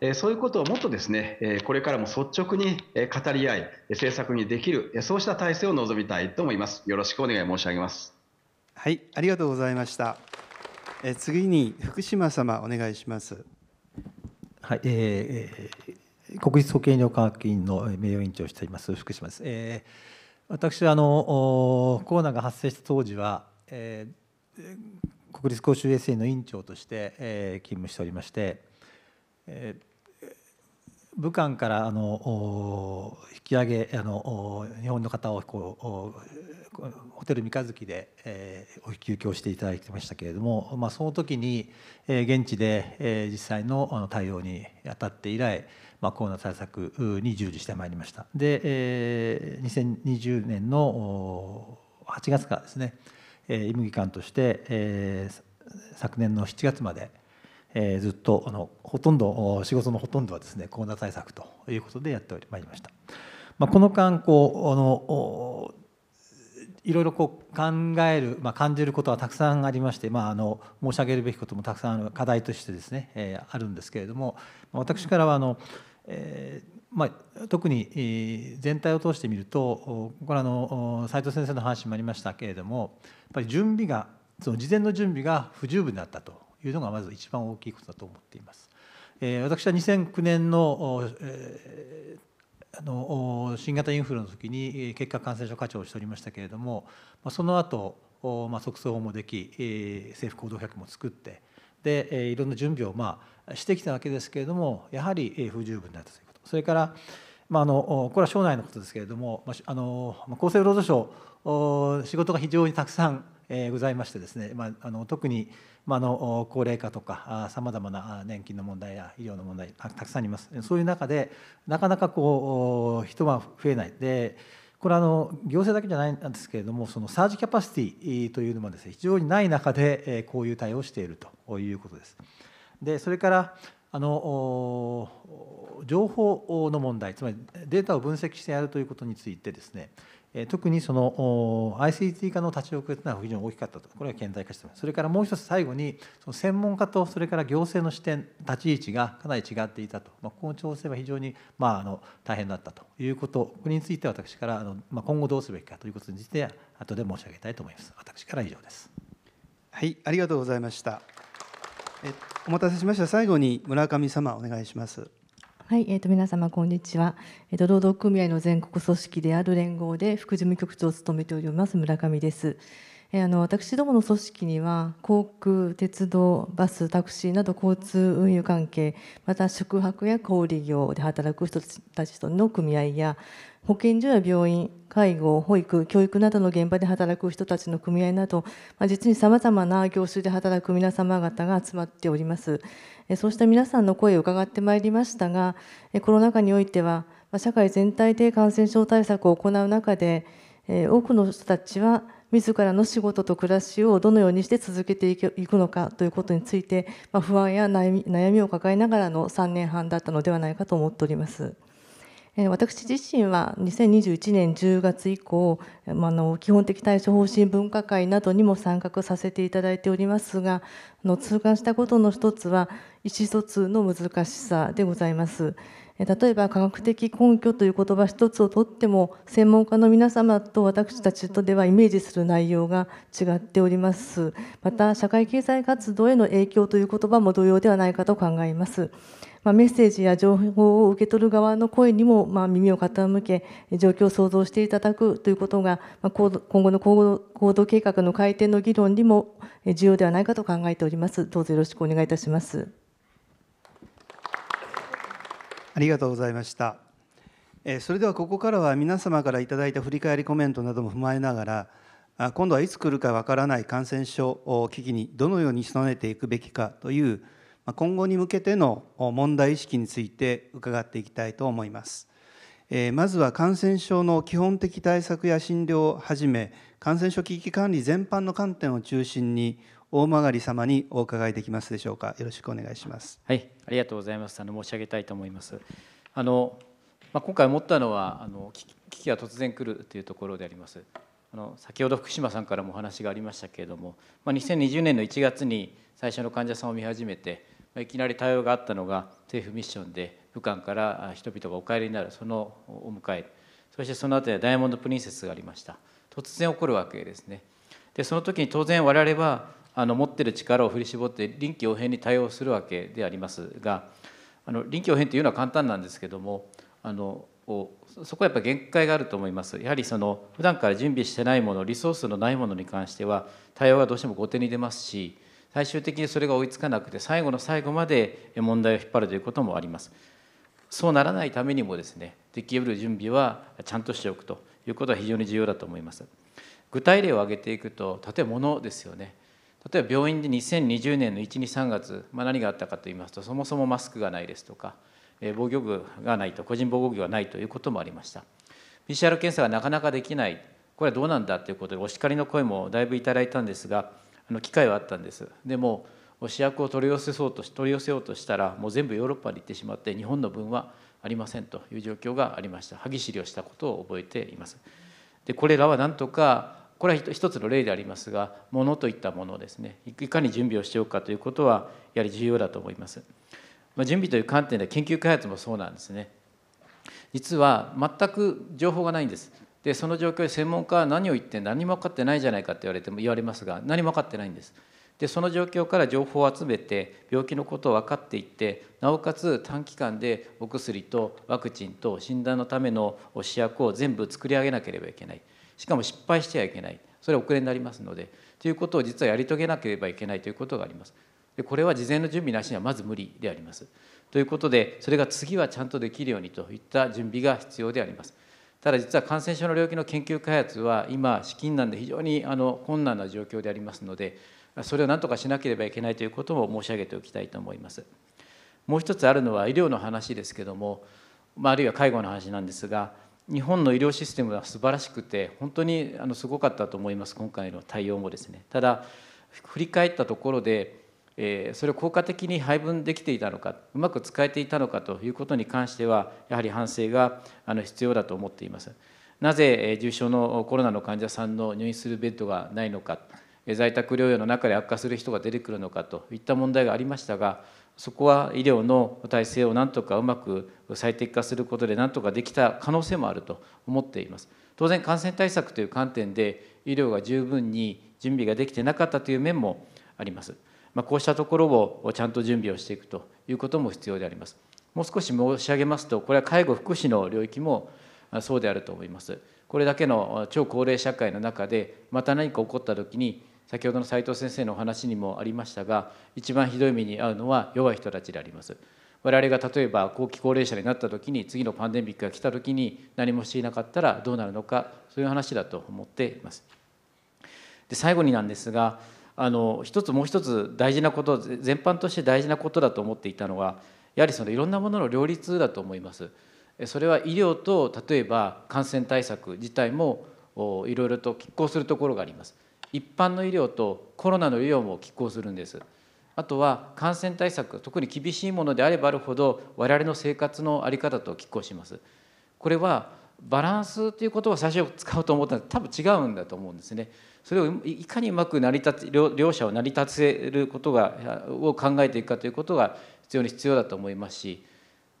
えそういうことをもっとですね、えこれからも率直に、え語り合い、政策にできる、えそうした体制を望みたいと思います。よろしくお願い申し上げます。はい、ありがとうございました。え次に福島様お願いします。はい、えー、国立保健医療科学院の名誉院長をしています福島です。えー、私あのコロナが発生した当時は、えー、国立公衆衛生の院長として、えー、勤務しておりまして、えー、武漢からあの引き上げあの日本の方をこうホテル三日月で、えー、お引き受けをしていただいてましたけれども、まあ、その時に、えー、現地で、えー、実際のあの対応に当たって以来、まあ、コロナ対策に従事してまいりました。で、えー、2020年の8月からですね、えー、医務技官として、えー、昨年の7月まで、えー、ずっとあのほとんど仕事のほとんどはですねコロナ対策ということでやってまいりました。まあ、この間こうあのいろいろこう考える、まあ、感じることはたくさんありまして、まあ、あの申し上げるべきこともたくさんある課題としてですね、えー、あるんですけれども私からはあの、えーまあ、特に全体を通してみるとこれあの斉藤先生の話もありましたけれどもやっぱり準備がその事前の準備が不十分だったというのがまず一番大きいことだと思っています。え私は2009年の、えーあの新型インフルの時に結果感染症課長をしておりましたけれどもその後、まあ即走法もでき政府行動百も作ってでいろんな準備をまあしてきたわけですけれどもやはり不十分だったということそれからまあ、あのこれは省内のことですけれども、まあ、あの厚生労働省仕事が非常にたくさんございましてですね、まあ、あの特にまあ、の高齢化とかさまざまな年金の問題や医療の問題たくさんありますそういう中でなかなかこう人は増えないでこれあの行政だけじゃないんですけれどもそのサージキャパシティというのもですね非常にない中でこういう対応をしているということです。でそれからあの情報の問題つまりデータを分析してやるということについてですね特にその ICT 化の立ち遅れというのは非常に大きかったと、これは顕在化しています。それからもう一つ最後に、その専門家とそれから行政の視点、立ち位置がかなり違っていたと、まあ、この調整は非常に、まあ、あの大変だったということ、これについて私からあの、まあ、今後どうすべきかということについて、後で申し上げたいと思います。私から以上です。はい、ありがとうございました。えお待たせしました。最後に村上様お願いします。はい、えっ、ー、と皆様こんにちは。えっ、ー、と労働組合の全国組織である連合で副事務局長を務めております村上です。えー、あの私どもの組織には航空、鉄道、バス、タクシーなど交通運輸関係、また宿泊や小売業で働く人たちとの組合や保健所や病院介護保育教育などの現場で働く人たちの組合など、まあ、実にさまざまな業種で働く皆様方が集まっておりますそうした皆さんの声を伺ってまいりましたがコロナ禍においては社会全体で感染症対策を行う中で多くの人たちは自らの仕事と暮らしをどのようにして続けていくのかということについて、不安や悩みを抱えながらの3年半だったのではないかと思っております。私自身は2021年10月以降、あ、の基本的対処方針分科会などにも参画させていただいておりますがあの痛感したことの一つは意思疎通の難しさでございます。例えば科学的根拠という言葉一つをとっても専門家の皆様と私たちとではイメージする内容が違っておりますまた社会経済活動への影響という言葉も同様ではないかと考えます、まあ、メッセージや情報を受け取る側の声にもま耳を傾け状況を想像していただくということが今後の行動計画の改定の議論にも重要ではないかと考えておりますどうぞよろしくお願いいたしますありがとうございました。それではここからは皆様からいただいた振り返りコメントなども踏まえながら今度はいつ来るかわからない感染症危機にどのように備えていくべきかという今後に向けての問題意識について伺っていきたいと思います。まずは感染症の基本的対策や診療をはじめ感染症危機管理全般の観点を中心に大曲様にお伺いできますでしょうかよろしくお願いしますはいありがとうございますあの申し上げたいと思いますあのまあ、今回思ったのはあの危機が突然来るというところでありますあの先ほど福島さんからもお話がありましたけれども、まあ、2020年の1月に最初の患者さんを見始めて、まあ、いきなり対応があったのが政府ミッションで武漢から人々がお帰りになるそのお迎えそしてその後でダイヤモンド・プリンセスがありました突然起こるわけですねでその時に当然我々はあの持ってる力を振り絞って臨機応変に対応するわけでありますがあの臨機応変というのは簡単なんですけどもあのそこはやっぱ限界があると思いますやはりその普段から準備してないものリソースのないものに関しては対応がどうしても後手に出ますし最終的にそれが追いつかなくて最後の最後まで問題を引っ張るということもありますそうならないためにもですねできうる準備はちゃんとしておくということは非常に重要だと思います具体例を挙げていくと例えば物ですよね例えば病院で2020年の123月、まあ、何があったかといいますとそもそもマスクがないですとか、え防御具がないと個人防護具がないということもありました PCR 検査がなかなかできないこれはどうなんだということでお叱りの声もだいぶいただいたんですがあの機会はあったんですでも試薬を取り寄せそうと取り寄せようとしたらもう全部ヨーロッパに行ってしまって日本の分はありませんという状況がありました歯ぎしりをしたことを覚えていますでこれらはなんとかこれは一つの例でありますがものといったものをですねいかに準備をしておくかということはやはり重要だと思います。まあ、準備という観点では研究開発もそうなんですね。実は全く情報がないんです。でその状況で専門家は何を言って何も分かってないじゃないかと言われても言われますが何も分かってないんです。でその状況から情報を集めて病気のことを分かっていってなおかつ短期間でお薬とワクチンと診断のための試薬を全部作り上げなければいけない。しかも失敗してはいけないそれは遅れになりますのでということを実はやり遂げなければいけないということがあります。でこれは事前の準備なしにはまず無理であります。ということでそれが次はちゃんとできるようにといった準備が必要であります。ただ実は感染症の領域の研究開発は今資金難で非常にあの困難な状況でありますのでそれを何とかしなければいけないということも申し上げておきたいと思います。もう一つあるのは医療の話ですけども、まあ、あるいは介護の話なんですが日本の医療システムは素晴らしくて本当にあのすごかったと思います今回の対応もですねただ振り返ったところで、えー、それを効果的に配分できていたのかうまく使えていたのかということに関してはやはり反省があの必要だと思っていますなぜ重症のコロナの患者さんの入院するベッドがないのか在宅療養の中で悪化する人が出てくるのかといった問題がありましたがそこは医療の体制をなんとかうまく最適化することでなんとかできた可能性もあると思っています。当然感染対策という観点で医療が十分に準備ができてなかったという面もあります。まあ、こうしたところをちゃんと準備をしていくということも必要であります。もう少し申し上げますと、これは介護・福祉の領域もそうであると思います。これだけの超高齢社会の中で、また何か起こった時に、先ほどの斉藤先生のお話にもありましたが一番ひどい目に遭うのは弱い人たちであります我々が例えば後期高齢者になった時に次のパンデミックが来た時に何もしていなかったらどうなるのかそういう話だと思っていますで最後になんですがあの一つもう一つ大事なこと全般として大事なことだと思っていたのはやはりそのいろんなものの両立だと思いますそれは医療と例えば感染対策自体もいろいろと拮抗するところがあります一般の医療とコロナの医療も拮抗するんです。あとは感染対策、特に厳しいものであればあるほど、我々の生活の在り方と拮抗します。これはバランスということは最初使うと思ったら多分違うんだと思うんですね。それをいかにうまく成り立つ両者を成り立てることがを考えていくかということが必要に必要だと思いますし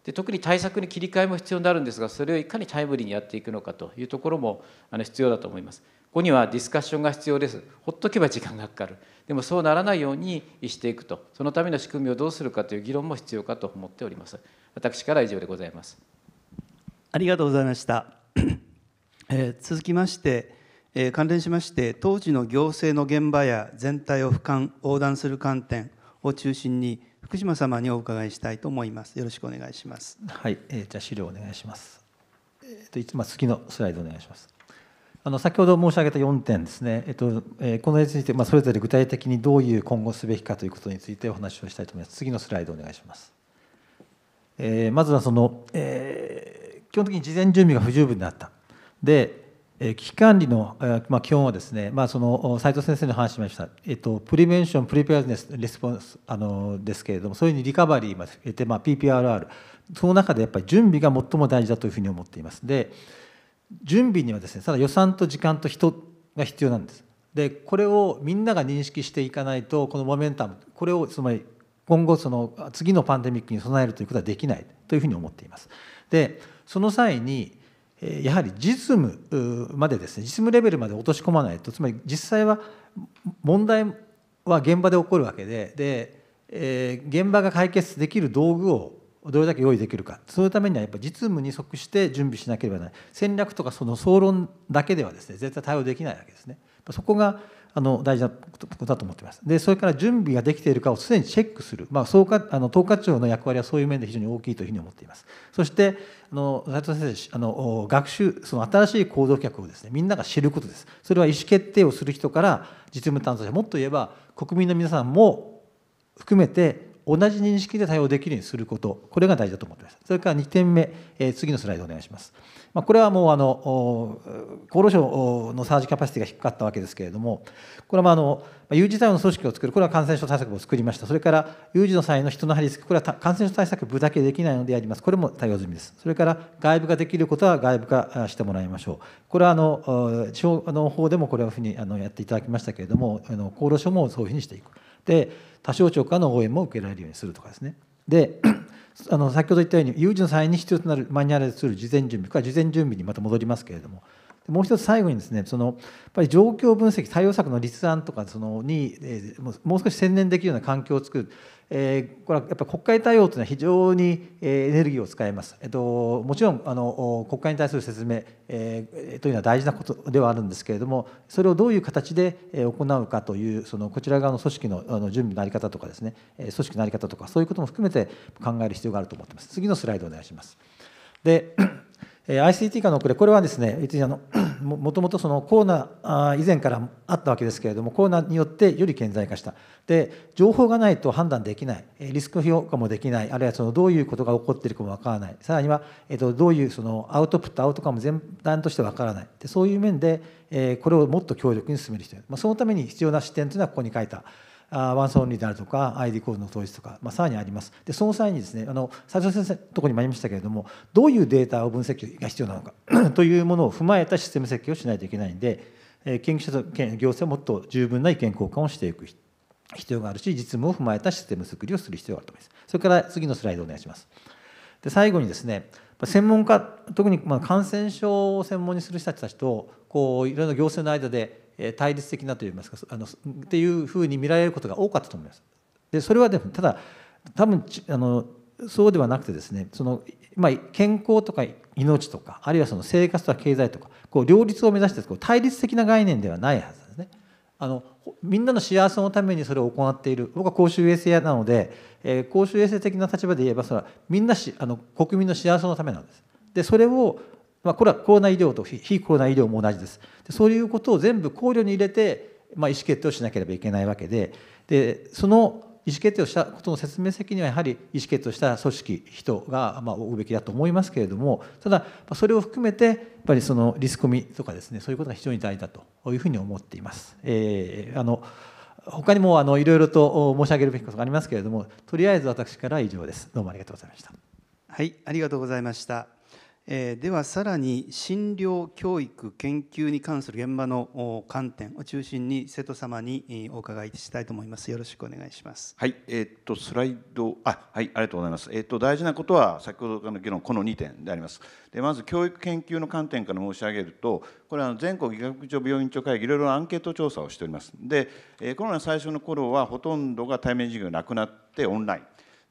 で特に対策に切り替えも必要になるんですがそれをいかにタイムリーにやっていくのかというところもあの必要だと思います。ここにはディスカッションが必要ですほっとけば時間がかかるでもそうならないようにしていくとそのための仕組みをどうするかという議論も必要かと思っております私から以上でございますありがとうございました、えー、続きまして、えー、関連しまして当時の行政の現場や全体を俯瞰横断する観点を中心に福島様にお伺いしたいと思いますよろしくお願いしますはい、えー、じゃ資料お願いしますえっ、ー、と次のスライドお願いしますあの先ほど申し上げた4点ですね、えっとえー、このについて、まあ、それぞれ具体的にどういう今後すべきかということについてお話をしたいと思います。次のスライドお願いします。えー、まずはその、えー、基本的に事前準備が不十分であった。で、えー、危機管理の、えーまあ、基本はですね、まあ、その斉藤先生の話しました、えっと、プリベンション、プリペアネス、レスポンスあのですけれども、そういうにリカバリーまで、まあ、PPRR、その中でやっぱり準備が最も大事だというふうに思っています。で準備にはですねただ予算と時間と人が必要なんですでこれをみんなが認識していかないとこのモメンタムこれをつまり今後その次のパンデミックに備えるということはできないというふうに思っていますでその際にやはり実務までですね実務レベルまで落とし込まないとつまり実際は問題は現場で起こるわけでで、えー、現場が解決できる道具をどれだけ用意できるかそのためにはやっぱ実務に即して準備しなければならない戦略とかその総論だけではですね絶対対応できないわけですねそこがあの大事なことだと思ってますでそれから準備ができているかを常にチェックする、まあ、総括あの統括庁の役割はそういう面で非常に大きいというふうに思っていますそしてあの斉藤先生あの学習その新しい行動客をですねみんなが知ることですそれは意思決定をする人から実務担当者もっと言えば国民の皆さんも含めて同じ認識で対応できるようにすることこれが大事だと思っていますそれから2点目、え次のスライドお願いします、まあ、これはもうあの厚労省のサージキャパシティが低かったわけですけれどもこれはまあの有事対応の組織を作るこれは感染症対策を作りましたそれから有事の際の人のハリスクこれは感染症対策部だけできないのでありますこれも対応済みですそれから外部ができることは外部化してもらいましょうこれはあの地方の方でもこれはふうにあのやっていただきましたけれどもあの厚労省もそういうふうにしていく。で多省庁からの応援も受けられるようにするとかですねであの先ほど言ったように有事の際に必要となるマニュアルする事前準備こ事前準備にまた戻りますけれどももう一つ最後にですねそのやっぱり状況分析対応策の立案とかそのに、えー、もう少し専念できるような環境を作る、えー、これはやっぱり国会対応というのは非常にエネルギーを使います、えっと、もちろんあの国会に対する説明、えー、というのは大事なことではあるんですけれどもそれをどういう形で行うかというそのこちら側の組織のあの準備の在り方とかですね組織の在り方とかそういうことも含めて考える必要があると思っています次のスライドお願いしますで ICT 化の遅れ、これはですね、別にあの もともとそのコロナ以前からあったわけですけれども、コロナによってより顕在化した。で、情報がないと判断できない、リスク評価もできない、あるいはそのどういうことが起こっているかもわからない、さらには、えっと、どういうそのアウトプット、アウトカム全体としてわからない。で、そういう面で、えこれをもっと強力に進める必要まあ、そのために必要な視点というのはここに書いた。ワンソンリーであるとか ID コードの統一とか、まあ、さらにありますでその際にですねあの斉藤先生のところにもありましたけれどもどういうデータを分析が必要なのか というものを踏まえたシステム設計をしないといけないんで研究者と行政はもっと十分な意見交換をしていく必要があるし実務を踏まえたシステム作りをする必要があると思いますそれから次のスライドお願いしますで最後にですね専門家特にまあ感染症を専門にする人たちとこういろいろな行政の間で対立的なといいますかあのっていうふうに見られることが多かったと思います。でそれはでもただ多分あのそうではなくてですねその、まあ、健康とか命とかあるいはその生活とか経済とかこう両立を目指してこう対立的な概念ではないはずですね。あのみんなの幸せのためにそれを行っている僕は公衆衛生屋なので、えー、公衆衛生的な立場で言えばそれはみんなしあの国民の幸せのためなんです。でそれをまあ、これはコロナ医療と非コロナ医療も同じですでそういうことを全部考慮に入れて、まあ、意思決定をしなければいけないわけででその意思決定をしたことの説明責任はやはり意思決定をした組織人がまあ負うべきだと思いますけれどもただそれを含めてやっぱりそのリスコミとかですねそういうことが非常に大事だというふうに思っています。えー、あの他にもあのいろいろと申し上げるべきことがありますけれどもとりあえず私から以上ですどうもありがとうございましたはいありがとうございましたえではさらに診療教育研究に関する現場の観点を中心に生徒様にお伺いしたいと思いますよろしくお願いしますはいえー、っとスライドあはいありがとうございますえー、っと大事なことは先ほどからの議論この2点でありますでまず教育研究の観点から申し上げるとこれは全国医学部長病院長会議いろいろアンケート調査をしておりますで、えコロナ最初の頃はほとんどが対面授業なくなってオンライン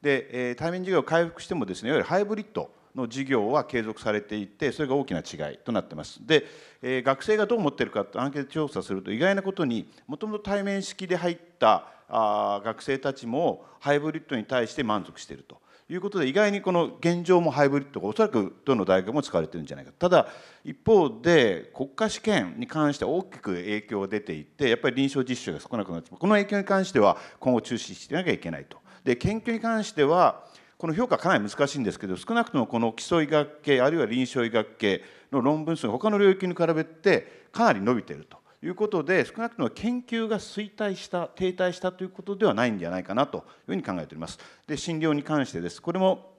で、え対面授業回復してもですねいわゆるハイブリッドの事業は継続されていてそれが大きな違いとなってますで、えー、学生がどう思ってるかとアンケート調査すると意外なことにもともと対面式で入ったあ学生たちもハイブリッドに対して満足しているということで意外にこの現状もハイブリッドがおそらくどの大学も使われてるんじゃないかただ一方で国家試験に関して大きく影響が出ていてやっぱり臨床実習が少なくなってこの影響に関しては今後注視してなきゃいけないと。で研究に関してはこの評価かなり難しいんですけど少なくともこの基礎医学系あるいは臨床医学系の論文数が他の領域に比べてかなり伸びているということで少なくとも研究が衰退した停滞したということではないんじゃないかなというふうに考えております。で診療に関してですこれも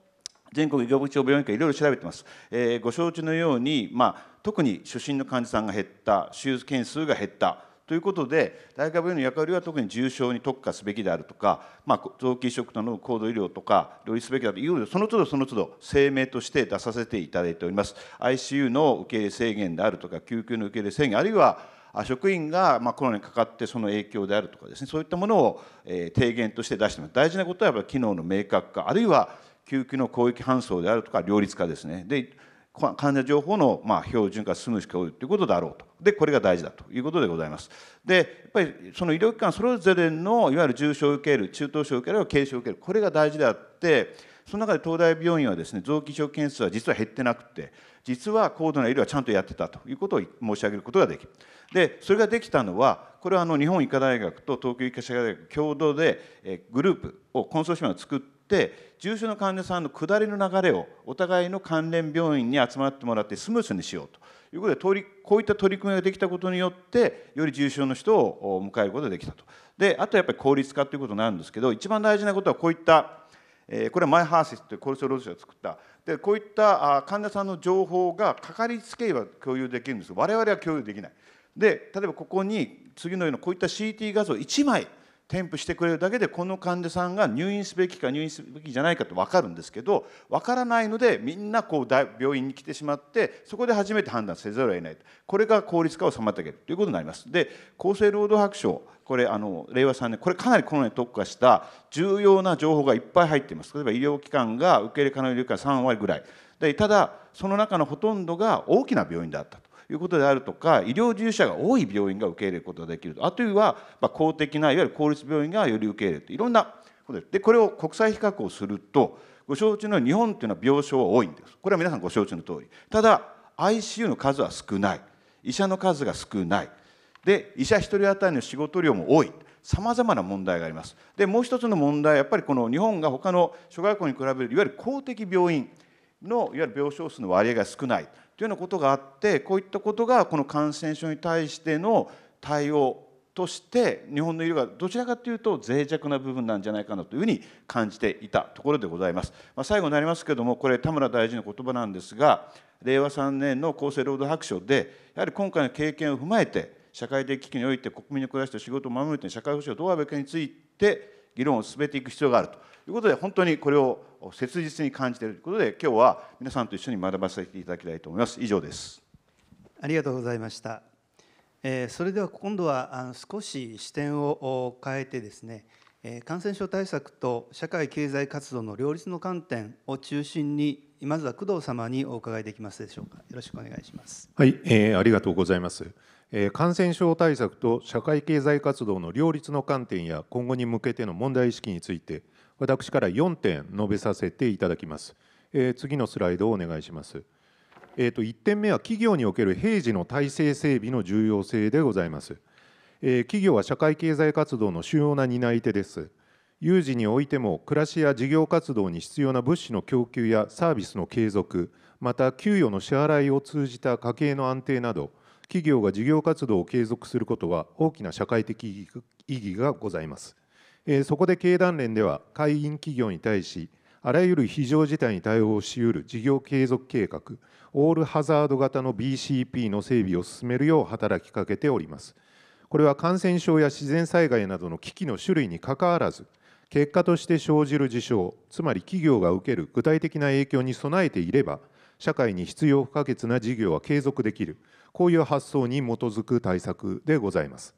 全国医療部長病院会いろいろ調べてます、えー、ご承知のように、まあ、特に初診の患者さんが減った手術件数が減ったということで大学病院の役割は特に重症に特化すべきであるとか、まあ、臓器移植との高度医療とか両立すべきだというその都度その都度声明として出させていただいております ICU の受け入れ制限であるとか救急の受け入れ制限あるいは職員がまコロナにかかってその影響であるとかですねそういったものを提言として出してます大事なことはやっぱり機能の明確化あるいは救急の広域搬送であるとか両立化ですねで患者情報のまあ標準化進むしか多ということだろうとでこれが大事だということでございます。でやっぱりその医療機関それぞれのいわゆる重症を受ける中等症を受ける軽症を受けるこれが大事であってその中で東大病院はですね臓器移植件数は実は減ってなくて実は高度な医療はちゃんとやってたということを申し上げることができる。でそれができたのはこれはあの日本医科大学と東京医科大学共同でグループをコンソーシアムを作ってって重症の患者さんの下りの流れをお互いの関連病院に集まってもらってスムーズにしようということでこういった取り組みができたことによってより重症の人を迎えることができたとであとやっぱり効率化ということなんですけど一番大事なことはこういったえこれはマイハーシスという厚生労働省が作ったでこういった患者さんの情報がかかりつけ医は共有できるんですが我々は共有できないで例えばここに次のようなこういった CT 画像1枚添付してくれるだけでこの患者さんが入院すべきか入院すべきじゃないかと分かるんですけど分からないのでみんなこう病院に来てしまってそこで初めて判断せざるを得ないこれが効率化を妨げるということになります。で厚生労働白書これあの令和3年これかなりコロナに特化した重要な情報がいっぱい入っています例えば医療機関が受け入れ可能医療機関3割ぐらいでただその中のほとんどが大きな病院だったということであるとか医療従事者が多い病院が受け入れることができるあとは、まあ、公的ないわゆる公立病院がより受け入れるいろんなことでこれを国際比較をするとご承知の日本というのは病床は多いんですこれは皆さんご承知の通りただ ICU の数は少ない医者の数が少ないで医者1人当たりの仕事量も多いさまざまな問題がありますでもう一つの問題やっぱりこの日本が他の諸外国に比べるいわゆる公的病院のいわゆる病床数の割合が少ないというようなことがあってこういったことがこの感染症に対しての対応として日本の医療がどちらかというと脆弱な部分なんじゃないかなというふうに感じていたところでございます。まあ、最後になりますけれどもこれ田村大臣の言葉なんですが令和3年の厚生労働白書でやはり今回の経験を踏まえて社会的危機において国民の暮らしと仕事を守るという社会保障をどうあるべきかについて議論を進めていく必要があるとということで本当にこれを切実に感じているということで今日は皆さんと一緒に学ばせていただきたいと思います以上ですありがとうございました、えそれでは今度はあの少し視点を変えてですね、え感染症対策と社会経済活動の両立の観点を中心にまずは工藤様にお伺いできますでしょうかよろしくお願いしますはい、えー、ありがとうございますえ感染症対策と社会経済活動の両立の観点や今後に向けての問題意識について私から4点述べさせていただきます。えー、次のスライドをお願いします。えー、と1点目は企業における平時の体制整備の重要性でございます。えー、企業は社会経済活動の主要な担い手です。有事においても暮らしや事業活動に必要な物資の供給やサービスの継続また給与の支払いを通じた家計の安定など企業が事業活動を継続することは大きな社会的意義がございますえそこで経団連では会員企業に対しあらゆる非常事態に対応しうる事業継続計画オールハザード型の BCP の整備を進めるよう働きかけておりますこれは感染症や自然災害などの危機の種類にかかわらず結果として生じる事象つまり企業が受ける具体的な影響に備えていれば社会に必要不可欠な事業は継続できるこういう発想に基づく対策でございます、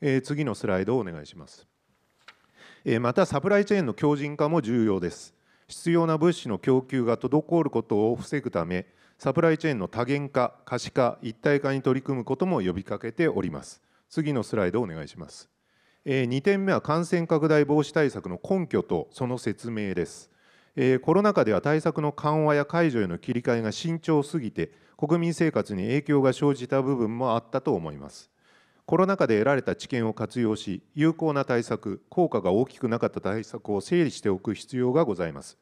えー、次のスライドをお願いしますまたサプライチェーンの強靭化も重要です必要な物資の供給が滞ることを防ぐためサプライチェーンの多元化可視化一体化に取り組むことも呼びかけております次のスライドお願いします2点目は感染拡大防止対策の根拠とその説明ですコロナ禍では対策の緩和や解除への切り替えが慎重すぎて国民生活に影響が生じた部分もあったと思いますコロナ禍で得られた知見を活用し有効な対策効果が大きくなかった対策を整理しておく必要がございます、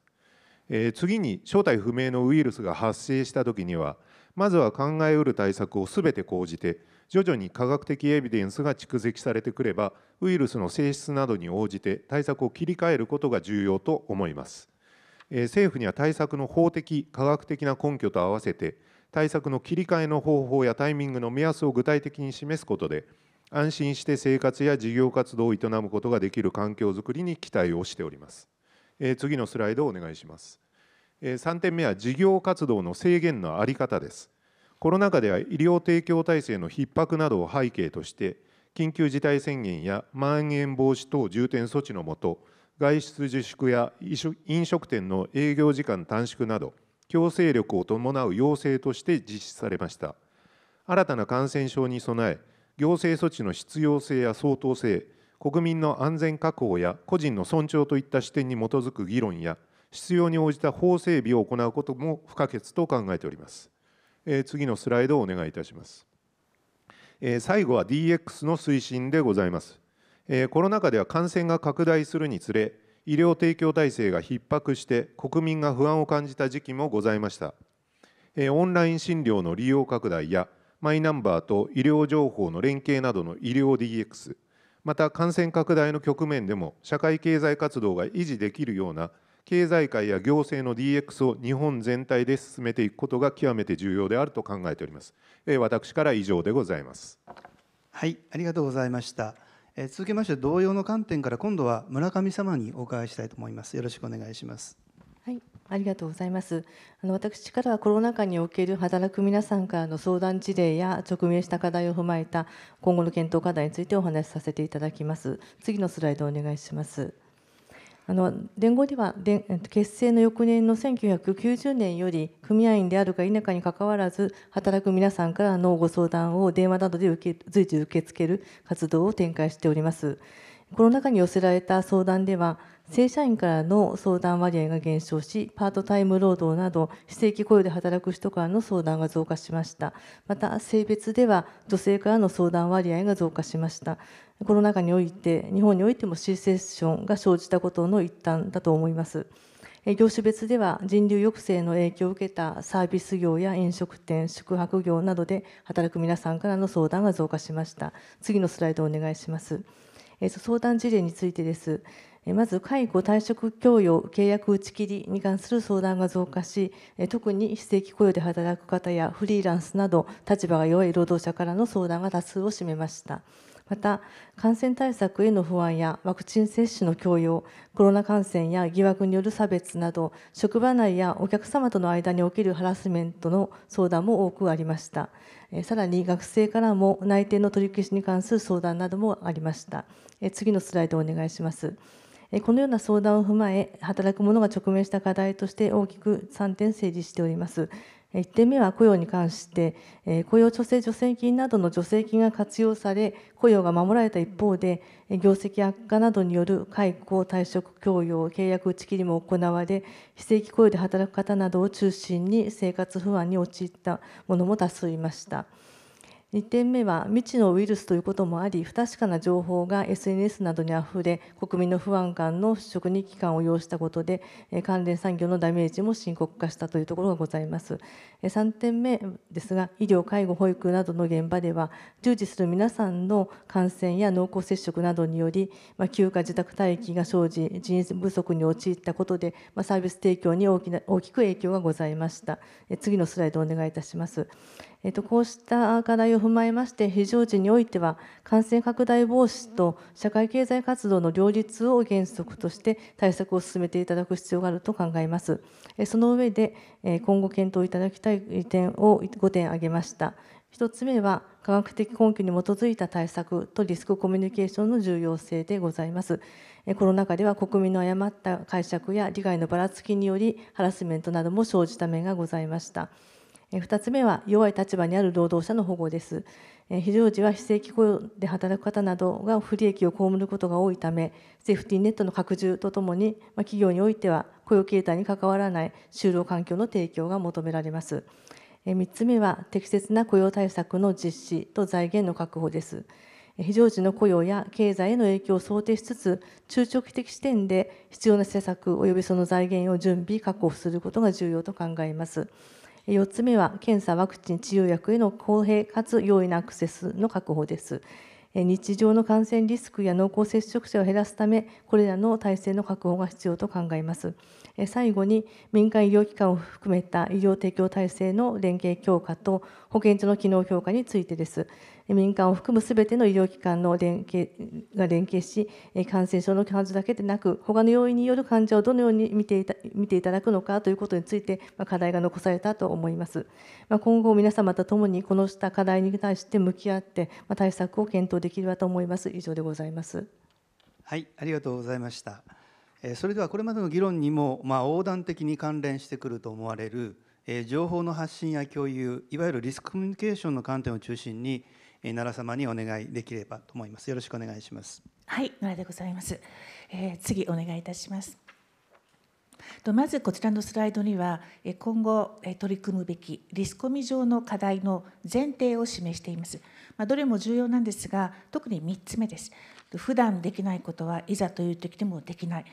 えー、次に正体不明のウイルスが発生した時にはまずは考えうる対策をすべて講じて徐々に科学的エビデンスが蓄積されてくればウイルスの性質などに応じて対策を切り替えることが重要と思います政府には対策の法的科学的な根拠と合わせて対策の切り替えの方法やタイミングの目安を具体的に示すことで安心して生活や事業活動を営むことができる環境づくりに期待をしております、え次のスライドをお願いします、え3点目は事業活動の制限の在り方ですコロナ禍では医療提供体制の逼迫などを背景として緊急事態宣言やまん延防止等重点措置のもと外出自粛や飲食店の営業時間短縮など強制力を伴う要請として実施されました新たな感染症に備え行政措置の必要性や相当性国民の安全確保や個人の尊重といった視点に基づく議論や必要に応じた法整備を行うことも不可欠と考えております、えー、次のスライドをお願いいたします、えー、最後は DX の推進でございます、えー、コロナ禍では感染が拡大するにつれ医療提供体制が逼迫して国民が不安を感じた時期もございましたオンライン診療の利用拡大やマイナンバーと医療情報の連携などの医療 DX また感染拡大の局面でも社会経済活動が維持できるような経済界や行政の DX を日本全体で進めていくことが極めて重要であると考えております私から以上でございますはいありがとうございましたえ続きまして同様の観点から今度は村上様にお伺いしたいと思いますよろしくお願いしますはいありがとうございますあの私からはコロナ禍における働く皆さんからの相談事例や直面した課題を踏まえた今後の検討課題についてお話しさせていただきます次のスライドお願いしますあの連合では結成の翌年の1990年より組合員であるか否かにかかわらず働く皆さんからのご相談を電話などで受け随時受け付ける活動を展開しておりますコロナ禍に寄せられた相談では正社員からの相談割合が減少しパートタイム労働など非正規雇用で働く人からの相談が増加しましたまた性別では女性からの相談割合が増加しましたコロナ禍において日本においてもシーセッションが生じたことの一端だと思います業種別では人流抑制の影響を受けたサービス業や飲食店宿泊業などで働く皆さんからの相談が増加しました次のスライドをお願いします相談事例についてですまず解雇退職供与契約打ち切りに関する相談が増加し特に非正規雇用で働く方やフリーランスなど立場が弱い労働者からの相談が多数を占めましたまた感染対策への不安やワクチン接種の強要コロナ感染や疑惑による差別など職場内やお客様との間におけるハラスメントの相談も多くありましたさらに学生からも内定の取り消しに関する相談などもありました次のスライドをお願いしますこのような相談を踏まえ働く者が直面した課題として大きく3点整理しております1点目は雇用に関して、雇用調整助成金などの助成金が活用され、雇用が守られた一方で、業績悪化などによる解雇、退職、供与、契約打ち切りも行われ、非正規雇用で働く方などを中心に生活不安に陥ったものも多数いました。2点目は未知のウイルスということもあり不確かな情報が SNS などにあふれ国民の不安感の払拭に期間を要したことで関連産業のダメージも深刻化したというところがございます3点目ですが医療介護保育などの現場では従事する皆さんの感染や濃厚接触などにより、休暇自宅待機が生じ人員不足に陥ったことで、サービス提供に大きな大きく影響がございました次のスライドをお願いいたしますえっと、こうした課題を踏まえまして非常時においては感染拡大防止と社会経済活動の両立を原則として対策を進めていただく必要があると考えますその上で今後検討いただきたい点を5点挙げました1つ目は科学的根拠に基づいた対策とリスクコミュニケーションの重要性でございますコロナ禍では国民の誤った解釈や利害のばらつきによりハラスメントなども生じた面がございました2つ目は弱い立場にある労働者の保護です非常時は非正規雇用で働く方などが不利益を被ることが多いためセーフティーネットの拡充とともに企業においては雇用形態に関わらない就労環境の提供が求められます3つ目は適切な雇用対策の実施と財源の確保です非常時の雇用や経済への影響を想定しつつ中長期的視点で必要な施策及びその財源を準備確保することが重要と考えます。4つ目は検査、ワクチン、治療薬への公平かつ容易なアクセスの確保です。日常の感染リスクや濃厚接触者を減らすため、これらの体制の確保が必要と考えます。最後に、民間医療機関を含めた医療提供体制の連携強化と保健所の機能強化についてです。民間を含むすべての医療機関の連携が連携し、感染症の患者だけでなく、他の要因による患者をどのように見ていた見ていただくのかということについて、課題が残されたと思います。今後、皆様と共にこのした課題に対して向き合って、対策を検討できればと思います。以上でございます。はい、ありがとうございました。それではこれまでの議論にも、まあ、横断的に関連してくると思われるえ情報の発信や共有いわゆるリスクコミュニケーションの観点を中心に奈良様にお願いできればと思います。よろしくお願いします。はい、奈良でございます。えー、次お願いいたします。とまずこちらのスライドには今後取り組むべきリスコミ上の課題の前提を示しています。まあ、どれも重要なんですが特に3つ目です。普段できないことはいざという時でもできない。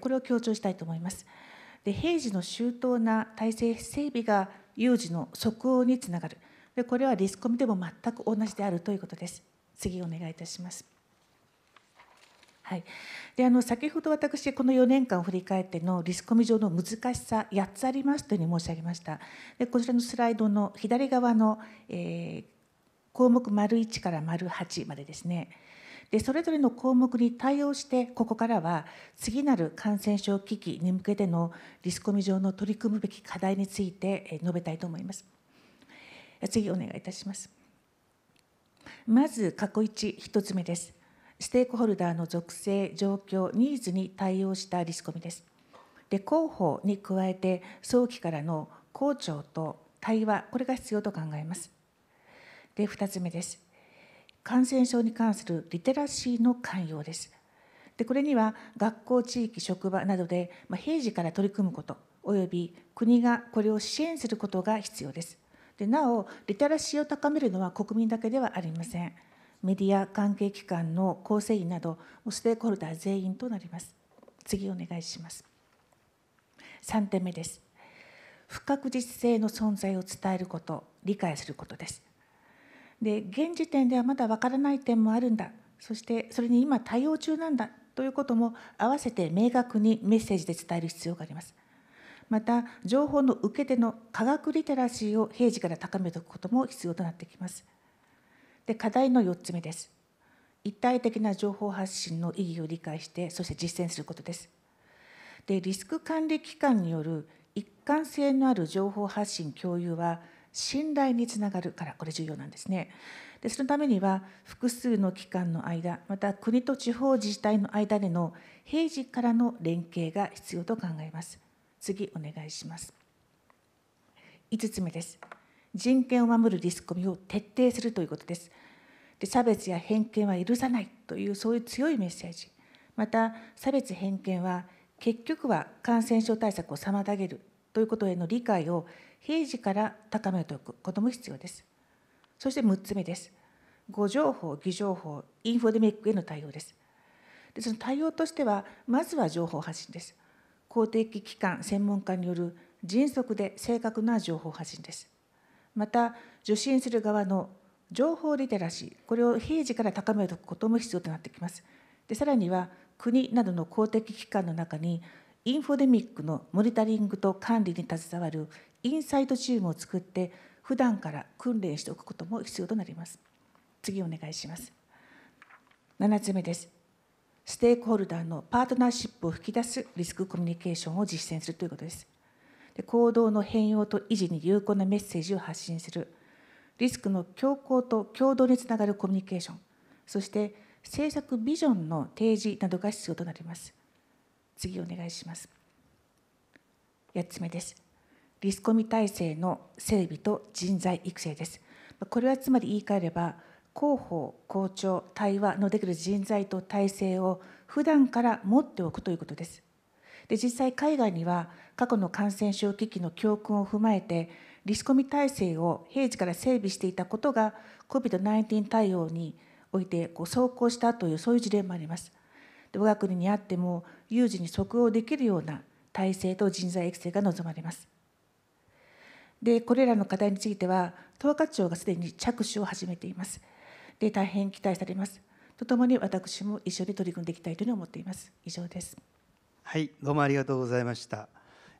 これを強調したいと思います。で平時の周到な体制整備が有事の即応につながる。でこれはリスコミでも全く同じであるということです次お願いいたしますはい、であの先ほど私この4年間を振り返ってのリスコミ上の難しさ8つありますというふうに申し上げましたでこちらのスライドの左側の、えー、項目丸1から丸8までですねでそれぞれの項目に対応してここからは次なる感染症危機に向けてのリスコミ上の取り組むべき課題について述べたいと思います。次お願いいたしますまず過去1、1つ目です。ステークホルダーの属性、状況、ニーズに対応したリスコミです。で、広報に加えて早期からの校長と対話、これが必要と考えます。で、2つ目です。感染症に関するリテラシーの寛容です。で、これには学校、地域、職場などで、ま平時から取り組むこと、および国がこれを支援することが必要です。でなおリテラシーを高めるのは国民だけではありませんメディア関係機関の構成員などステークホルダー全員となります次お願いします3点目です不確実性の存在を伝えること理解することですで現時点ではまだわからない点もあるんだそしてそれに今対応中なんだということも合わせて明確にメッセージで伝える必要がありますまた情報の受け手の科学リテラシーを平時から高めておくことも必要となってきますで課題の4つ目です一体的な情報発信の意義を理解してそして実践することですでリスク管理機関による一貫性のある情報発信共有は信頼につながるからこれ重要なんですねでそのためには複数の機関の間また国と地方自治体の間での平時からの連携が必要と考えます次お願いします5つ目です人権を守るリスコミを徹底するということですで差別や偏見は許さないというそういう強いメッセージまた差別偏見は結局は感染症対策を妨げるということへの理解を平時から高めておくことも必要ですそして6つ目です誤情報偽情報インフォデミックへの対応ですでその対応としてはまずは情報発信です公的機関専門家による迅速で正確な情報発信ですまた受信する側の情報リテラシーこれを平時から高めておくことも必要となってきますでさらには国などの公的機関の中にインフォデミックのモニタリングと管理に携わるインサイトチームを作って普段から訓練しておくことも必要となります次お願いします7つ目ですステークホルダーのパートナーシップを引き出すリスクコミュニケーションを実践するということです。で行動の変容と維持に有効なメッセージを発信するリスクの強行と共同につながるコミュニケーションそして政策ビジョンの提示などが必要となります次お願いします8つ目ですリスコミ体制の整備と人材育成ですこれはつまり言い換えれば広報校長対話のできる人材と体制を普段から持っておくということですで実際海外には過去の感染症危機の教訓を踏まえてリスコミ体制を平時から整備していたことが COVID-19 対応においてこう走行したというそういう事例もありますで我が国にあっても有事に即応できるような体制と人材育成が望まれますでこれらの課題については統括庁がすでに着手を始めていますで大変期待されます。とともに私も一緒に取り組んでいきたいというふうに思っています。以上です。はい、どうもありがとうございました。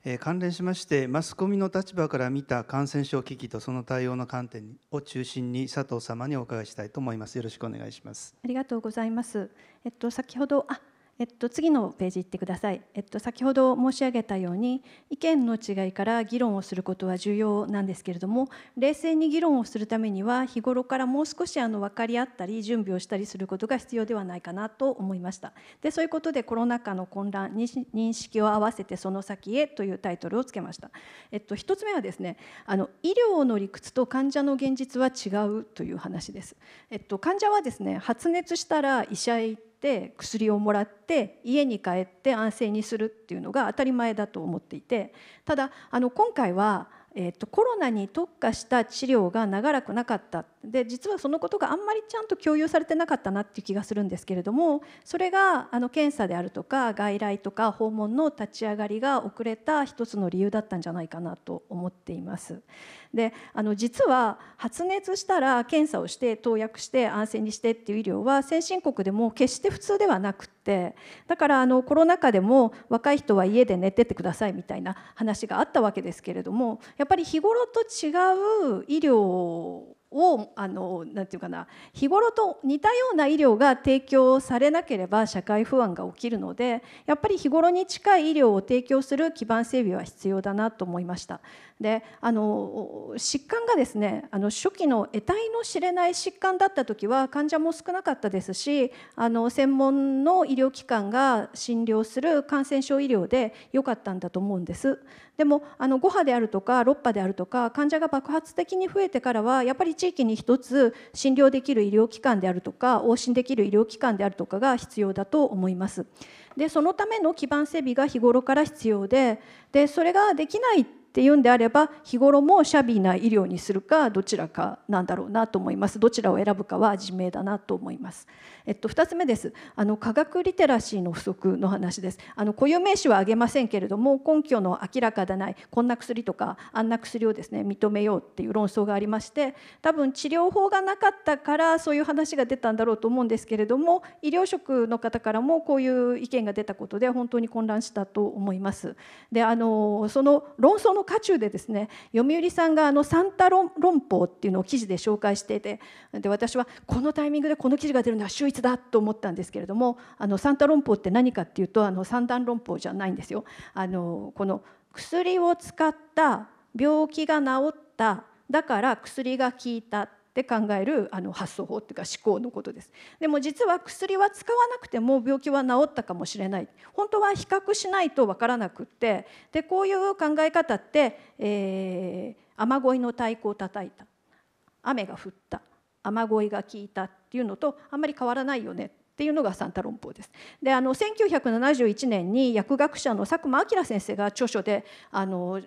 えー、関連しましてマスコミの立場から見た感染症危機とその対応の観点を中心に佐藤様にお伺いしたいと思いますよろしくお願いしますありがとうございますえっと先ほどあえっと、次のページ行ってください、えっと、先ほど申し上げたように意見の違いから議論をすることは重要なんですけれども冷静に議論をするためには日頃からもう少しあの分かり合ったり準備をしたりすることが必要ではないかなと思いましたでそういうことでコロナ禍の混乱に認識を合わせてその先へというタイトルをつけました、えっと、1つ目はですねあの医療の理屈と患者の現実は違うという話です、えっと、患者はですね発熱したら医者へ行ってって薬をもらって家に帰って安静にするっていうのが当たり前だと思っていてただあの今回は、えーと、コロナに特化した治療が長らくなかったで実はそのことがあんまりちゃんと共有されてなかったなっていう気がするんですけれどもそれがあの検査であるとか外来とか訪問の立ち上がりが遅れた一つの理由だったんじゃないかなと思っています。であの実は発熱したら検査をして投薬して安静にしてっていう医療は先進国でも決して普通ではなくてだからあのコロナ禍でも若い人は家で寝てってくださいみたいな話があったわけですけれどもやっぱり日頃と違う医療をあのなていうかな日頃と似たような医療が提供されなければ社会不安が起きるのでやっぱり日頃に近い医療を提供する基盤整備は必要だなと思いました。であの疾患がですねあの初期の得体の知れない疾患だった時は患者も少なかったですしあの専門の医療機関が診療する感染症医療で良かったんだと思うんです。でもあの5波であるとか6波であるとか患者が爆発的に増えてからはやっぱり地域に1つ診療できる医療機関であるとか往診できる医療機関であるとかが必要だと思います。でそのための基盤整備が日頃から必要ででそれができないっていうんであれば日頃もシャビーな医療にするかどちらかなんだろうなと思いますどちらを選ぶかは自明だなと思います、えっと、2つ目ですあの科学リテラシーの不足の話ですあの固有名詞は挙げませんけれども根拠の明らかでないこんな薬とかあんな薬をですね認めようっていう論争がありまして多分治療法がなかったからそういう話が出たんだろうと思うんですけれども医療職の方からもこういう意見が出たことで本当に混乱したと思います。であのその論争のの渦中でですね読売さんがあのサンタ論法っていうのを記事で紹介していてで私はこのタイミングでこの記事が出るのは秀逸だと思ったんですけれどもあのサンタ論法って何かっていうとあの三段論法じゃないんですよ。あのこの薬を使った病気が治っただから薬が効いたで考えるあの発想法っていうか思考のことですでも実は薬は使わなくても病気は治ったかもしれない本当は比較しないとわからなくってでこういう考え方って、えー、雨乞いの太鼓を叩いた雨が降った雨乞いが効いたっていうのとあんまり変わらないよねっていうのがサンタ論法です。であの1971年に薬学者の佐久間明先生が著書であの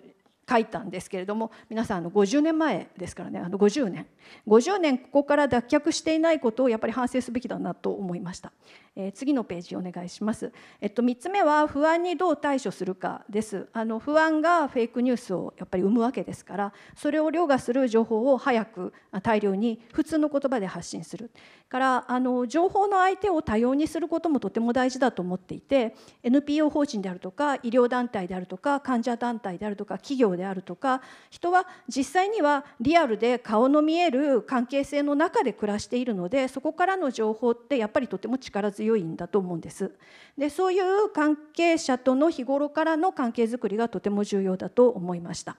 書いたんですけれども皆さんあの50年前ですからねあの50年50年ここから脱却していないことをやっぱり反省すべきだなと思いましたえー、次のページお願いします。えっと、3つ目は不安にどう対処するかです。あの不安がフェイクニュースをやっぱり生むわけですからそれを凌駕する情報を早く大量に普通の言葉で発信する。からあの情報の相手を多様にすることもとても大事だと思っていて NPO 法人であるとか医療団体であるとか患者団体であるとか企業であるとか人は実際にはリアルで顔の見える関係性の中で暮らしているのでそこからの情報ってやっぱりとても力強い強いんだと思うんです。でそういう関係者との日頃からの関係づくりがとても重要だと思いました。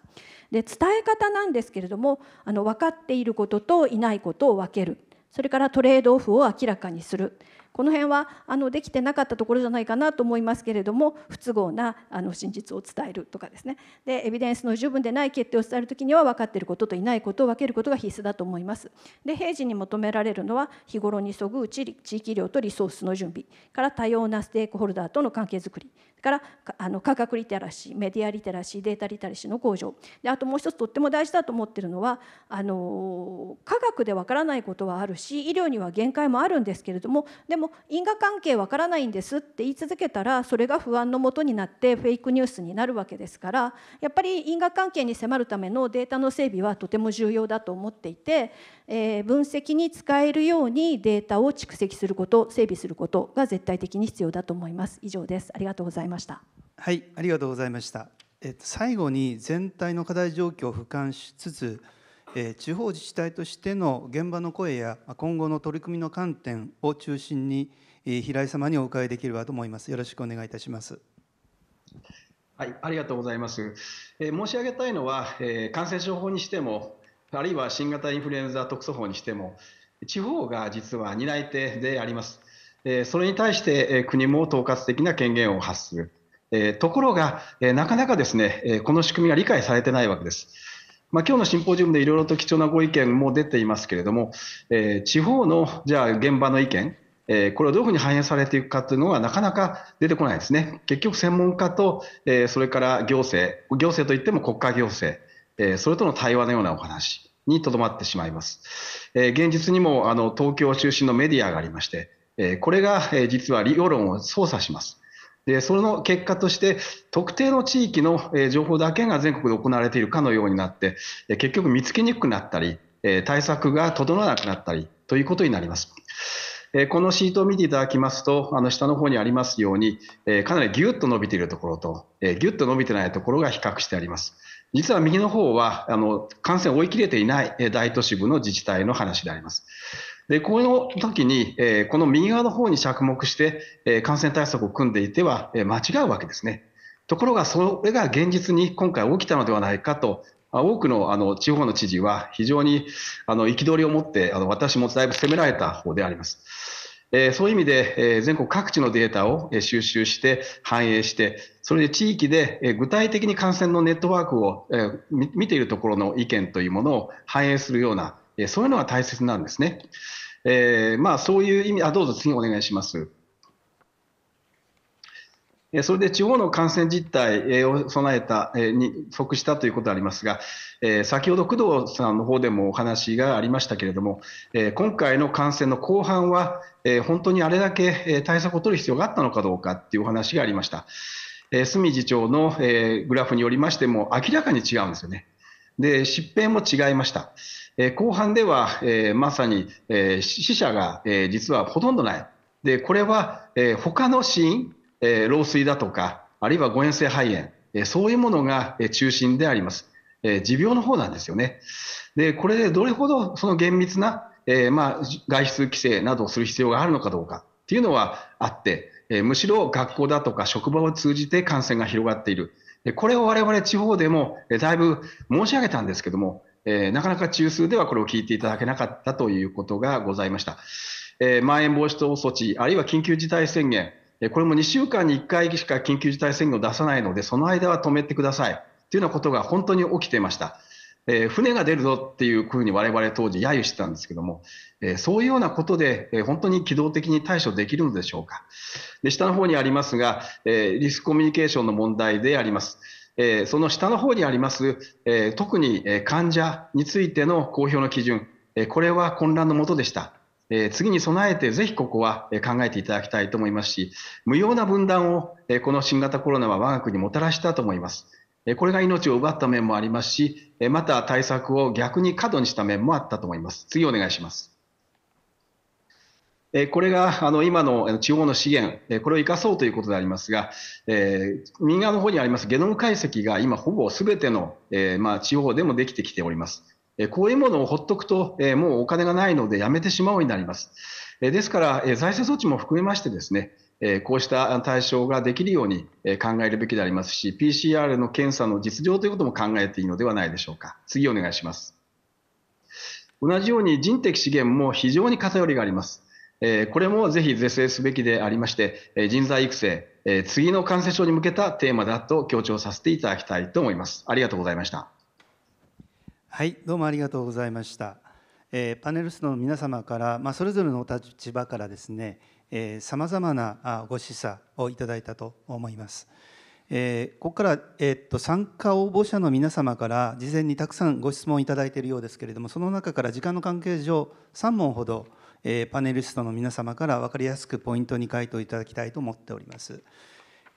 で伝え方なんですけれどもあの分かっていることといないことを分けるそれからトレードオフを明らかにするこの辺はあのできてなかったところじゃないかなと思いますけれども不都合なあの真実を伝えるとかですねでエビデンスの十分でない決定を伝える時には分かっていることといないことを分けることが必須だと思います。で平時に求められるのは日頃にそぐうち地域医療とリソースの準備から多様なステークホルダーとの関係づくりからあの価格リテラシーメディアリテラシーデータリテラシーの向上であともう一つとっても大事だと思ってるのはあの科学で分からないことはあるし医療には限界もあるんですけれどもでもも因果関係わからないんですって言い続けたらそれが不安のもとになってフェイクニュースになるわけですからやっぱり因果関係に迫るためのデータの整備はとても重要だと思っていて、えー、分析に使えるようにデータを蓄積すること整備することが絶対的に必要だと思います。以上ですありがとうございましたはいありがとうございました、えっと、最後に全体の課題状況を俯瞰しつつ地方自治体としての現場の声や今後の取り組みの観点を中心に平井様にお伺いできればと思います。よろしくお願いいたします。はい、ありがとうございます。え申し上げたいのは、え感染症法にしても、あるいは新型インフルエンザ特措法にしても、地方が実は担い手であります。えそれに対して、え国も統括的な権限を発する。えところが、えなかなかですね、えこの仕組みが理解されてないわけです。まあ、今日のシンポジウムでいろいろと貴重なご意見も出ていますけれども、えー、地方のじゃあ現場の意見、えー、これをどういうふうに反映されていくかというのはなかなか出てこないですね。結局専門家と、えー、それから行政、行政といっても国家行政、えそれとの対話のようなお話にとどまってしまいます。え現実にもあの東京中心のメディアがありまして、えこれが、え実は理論を操作します。でその結果として特定の地域の情報だけが全国で行われているかのようになって結局見つけにくくなったり対策が整わなくなったりということになります。このシートを見ていただきますとあの下の方にありますようにかなりぎゅっと伸びているところとぎゅっと伸びてないところが比較してあります。実は右の方はあの感染を追い切れていない大都市部の自治体の話であります。でこの時に、えこの右側の方に着目して、え感染対策を組んでいては、え間違うわけですね。ところが、それが現実に今回起きたのではないかと、多くのあの地方の知事は非常に憤りを持って、あの私もだいぶ責められた方であります。えー、そういう意味で、えー、全国各地のデータを収集して反映して、それで地域で、えー、具体的に感染のネットワークを、え見ているところの意見というものを反映するようなえそういうのが大切なんですね。えー、まあ、そういう意味あ、どうぞ次お願いします。それで地方の感染実態を備えたに即したということでありますが、先ほど工藤さんの方でもお話がありましたけれども、今回の感染の後半は、本当にあれだけ対策を取る必要があったのかどうかっていうお話がありました。角次長のグラフによりましても、明らかに違うんですよね。で疾病も違いました。え後半では、えまさに、え死者が、え実はほとんどない。でこれは、え他の死因、え老衰だとかあるいは誤嚥性肺炎、えそういうものが、え中心であります。え持病の方なんですよね。でこれでどれほどその厳密な、えまあ、外出規制などをする必要があるのかどうかっていうのはあって、えむしろ学校だとか職場を通じて感染が広がっている。これを我々地方でもだいぶ申し上げたんですけども、えなかなか中枢ではこれを聞いていただけなかったということがございました。えー、まん延防止等措置、あるいは緊急事態宣言、これも2週間に1回しか緊急事態宣言を出さないので、その間は止めてくださいというようなことが本当に起きていました。えー、船が出るぞっていうふうに我々当時揶揄してたんですけども、えー、そういうようなことで、えー、本当に機動的に対処できるのでしょうかで下の方にありますが、えリスクコミュニケーションの問題であります。えその下の方にあります、え特に患者についての公表の基準、えこれは混乱のもとでした。え次に備えてぜひここは考えていただきたいと思いますし無用な分断を、えこの新型コロナは我が国にもたらしたと思います。これが命を奪った面もありますし、また対策を逆に過度にした面もあったと思います。次お願いします。これがあの今の地方の資源、これを生かそうということでありますが、え右側の方にありますゲノム解析が今、ほぼ全ての、えま地方でもできてきております。こういうものをほっとくと、もうお金がないのでやめてしまうようになります。ですから、財政措置も含めましてですね、こうした対象ができるように考えるべきでありますし PCR の検査の実情ということも考えていいのではないでしょうか次お願いします同じように人的資源も非常に偏りがありますこれもぜひ是正すべきでありまして人材育成次の感染症に向けたテーマだと強調させていただきたいと思いますありがとうございましたはいどうもありがとうございました、えパネルスの皆様から、まあ、それぞれの立場からですねさまざまなご示唆をいただいたと思います。えー、ここから、えー、っと参加応募者の皆様から事前にたくさんご質問いただいているようですけれどもその中から時間の関係上3問ほど、えー、パネリストの皆様から分かりやすくポイントに回答いただきたいと思っております。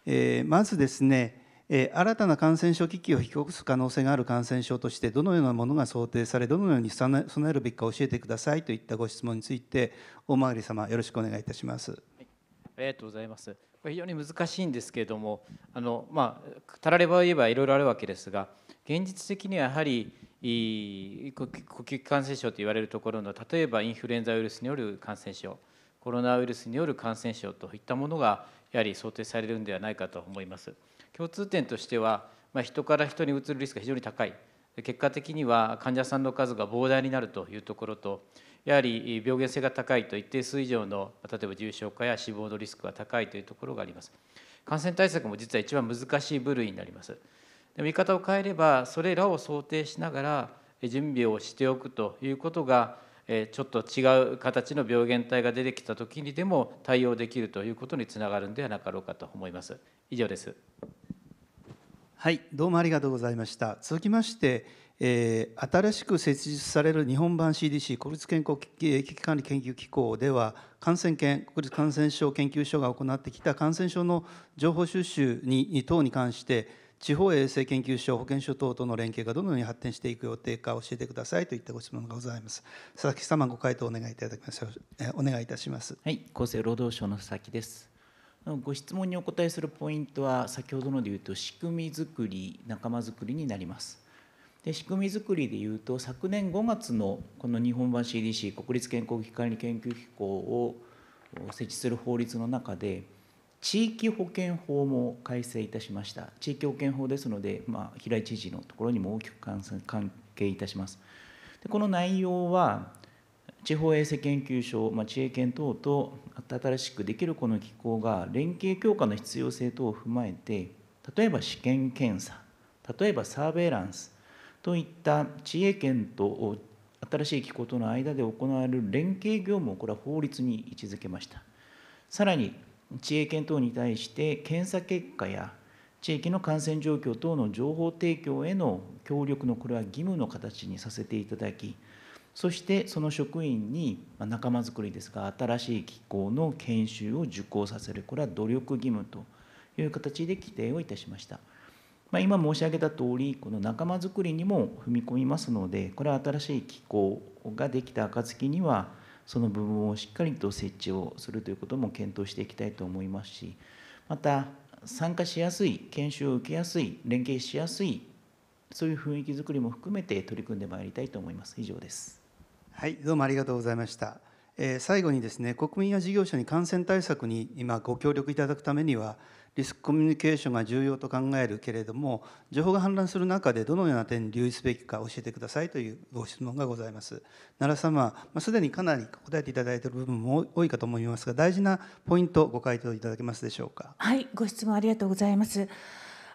えー、まずですねえ新たな感染症危機を引き起こす可能性がある感染症としてどのようなものが想定されどのように備えるべきか教えてくださいといったご質問について大曲様よろしくお願いいたします、はい、ありがとうございますこれ非常に難しいんですけれどもあのまあたられば言えばいろいろあるわけですが現実的にはやはり呼吸器感染症と言われるところの例えばインフルエンザウイルスによる感染症コロナウイルスによる感染症といったものがやはり想定されるんではないかと思います。共通点としては、まあ、人から人にうつるリスクが非常に高い結果的には患者さんの数が膨大になるというところとやはり病原性が高いと一定数以上の例えば重症化や死亡のリスクが高いというところがあります感染対策も実は一番難しい部類になりますで見方を変えればそれらを想定しながら準備をしておくということがちょっと違う形の病原体が出てきた時にでも対応できるということにつながるんではなかろうかと思います以上ですはいどうもありがとうございました続きまして、えー、新しく設立される日本版 CDC 国立健康危機管理研究機構では感染研国立感染症研究所が行ってきた感染症の情報収集に等に関して地方衛生研究所保健所等との連携がどのように発展していく予定か教えてくださいといったご質問がございます佐々木様ご回答お願いいただきますお願いいたしますはい厚生労働省の佐々木ですご質問にお答えするポイントは先ほどので言うと仕組み作り仲間づくりになります。で仕組みづくりでいうと昨年5月のこの日本版 CDC 国立健康危機管理研究機構を設置する法律の中で地域保健法も改正いたしました地域保健法ですので、まあ、平井知事のところにも大きく関係いたしますでこの内容は地方衛生研究所、まあ、知恵研等と新しくできるこの機構が連携強化の必要性等を踏まえて例えば試験検査例えばサーベイランスといった知恵研と新しい機構との間で行われる連携業務をこれは法律に位置づけましたさらに知恵研等に対して検査結果や地域の感染状況等の情報提供への協力のこれは義務の形にさせていただきそしてその職員に仲間づくりですが新しい機構の研修を受講させるこれは努力義務という形で規定をいたしました、まあ、今申し上げたとおりこの仲間づくりにも踏み込みますのでこれは新しい機構ができた暁にはその部分をしっかりと設置をするということも検討していきたいと思いますしまた参加しやすい研修を受けやすい連携しやすいそういう雰囲気づくりも含めて取り組んでまいりたいと思います以上ですはい、どうもありがとうございました。えー、最後にですね、国民や事業者に感染対策に今ご協力いただくためには、リスクコミュニケーションが重要と考えるけれども、情報が氾濫する中でどのような点に留意すべきか教えてくださいというご質問がございます。奈良様、まあ、すでにかなり答えていただいている部分も多いかと思いますが、大事なポイント、ご回答いただけますでしょうか。はい、ご質問ありがとうございます。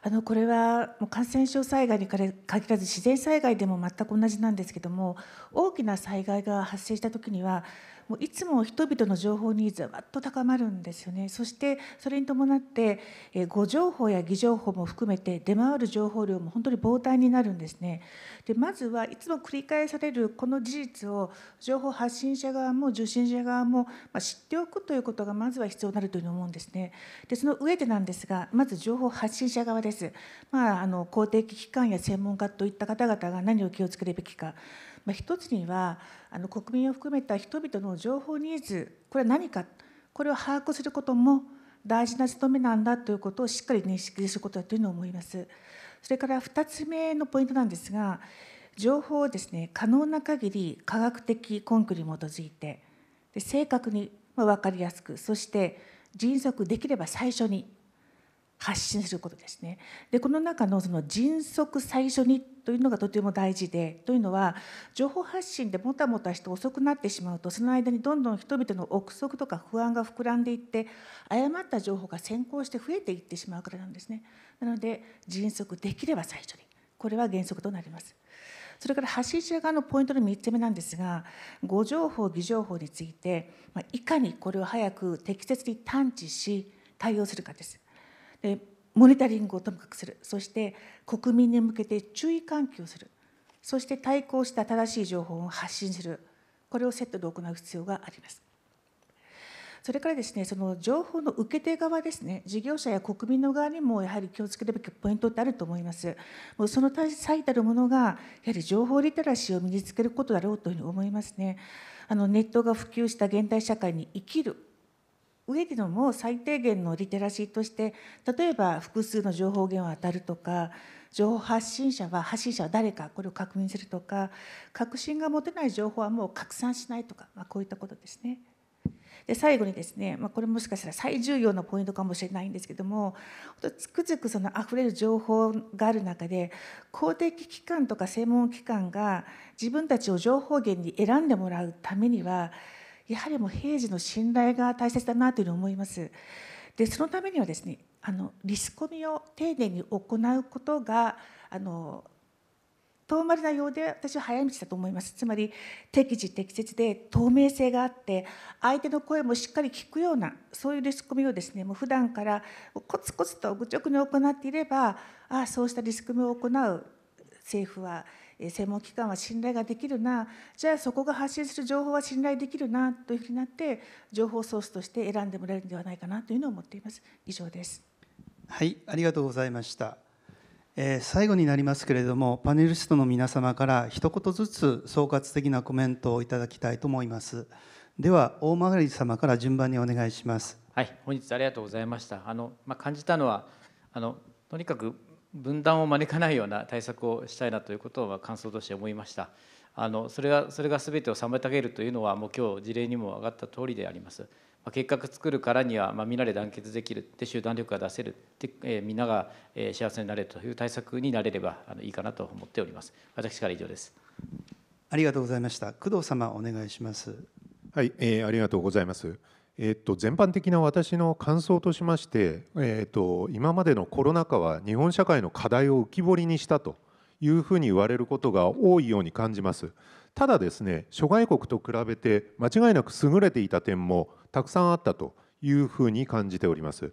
あのこれはもう感染症災害に限らず自然災害でも全く同じなんですけども大きな災害が発生した時にはもういつも人々の情報ニーズはわっと高まるんですよねそしてそれに伴って誤情報や偽情報も含めて出回る情報量も本当に膨大になるんですねでまずはいつも繰り返されるこの事実を情報発信者側も受信者側も知っておくということがまずは必要になるというふうに思うんですねでその上でなんですがまず情報発信者側です、まあ、あの公的機関や専門家といった方々が何を気をつけるべきか、まあ、一つにはあの国民を含めた人々の情報ニーズこれは何かこれを把握することも大事な務めなんだということをしっかり認識することだというのを思います。それから2つ目のポイントなんですが情報をですね可能な限り科学的根拠に基づいてで正確に、ま分かりやすくそして迅速できれば最初に発信することですね。でこの中のその迅速最初にというのがとても大事でというのは情報発信でもたもたして遅くなってしまうとその間にどんどん人々の憶測とか不安が膨らんでいって誤った情報が先行して増えていってしまうからなんですねなので迅速できれば最初にこれは原則となりますそれから発信者側のポイントの3つ目なんですが誤情報偽情報についていかにこれを早く適切に探知し対応するかですモニタリングをともかくするそして国民に向けて注意喚起をするそして対抗した正しい情報を発信するこれをセットで行う必要があります。それからですねその情報の受け手側ですね事業者や国民の側にもやはり気をつけるべきポイントってあると思いますもうその最たるものがやはり情報リテラシーを身につけることだろうというふうに思いますねあのネットが普及した現代社会に生きる上でのも最低限のリテラシーとして例えば複数の情報源を当たるとか情報発信者は発信者は誰かこれを確認するとか確信が持てない情報はもう拡散しないとか、まあ、こういったことですね。で最後にですね、まあ、これもしかしたら最重要なポイントかもしれないんですけどもつくづくその溢れる情報がある中で公的機関とか専門機関が自分たちを情報源に選んでもらうためにはやはりもう平時の信頼が大切だなというふうに思います。でそのためにはですねあのリスコミを丁寧に行うことがあの遠回りなようで私は早道だと思いますつまり適時適切で透明性があって相手の声もしっかり聞くようなそういうリスコミをですねもう普段からコツコツと愚直に行っていればああそうしたリスコミを行う政府は専門機関は信頼ができるなじゃあそこが発信する情報は信頼できるなというふうになって情報ソースとして選んでもらえるのではないかなというのを思っています以上ですはいありがとうございましたえー、最後になりますけれどもパネリストの皆様から一言ずつ総括的なコメントをいただきたいと思いますでは大曲様から順番にお願いしますはい本日ありがとうございましたあの、まあ、感じたのはあのとにかく分断を招かないような対策をしたいなということは感想として思いました。あのそれがそれが全てを妨げるというのはもう今日事例にも上がった通りであります。まあ、結核作るからには、まあ、みんなで団結できるで集団力が出せるで、えー、みんなが、えー、幸せになれるという対策になれればあのいいかなと思っております私から以上ですありがとうございました工藤様お願いしますはい、えー、ありがとうございますえっと全般的な私の感想としまして、えっと今までのコロナ禍は日本社会の課題を浮き彫りにしたというふうに言われることが多いように感じます。ただですね諸外国と比べて間違いなく優れていた点もたくさんあったというふうに感じております。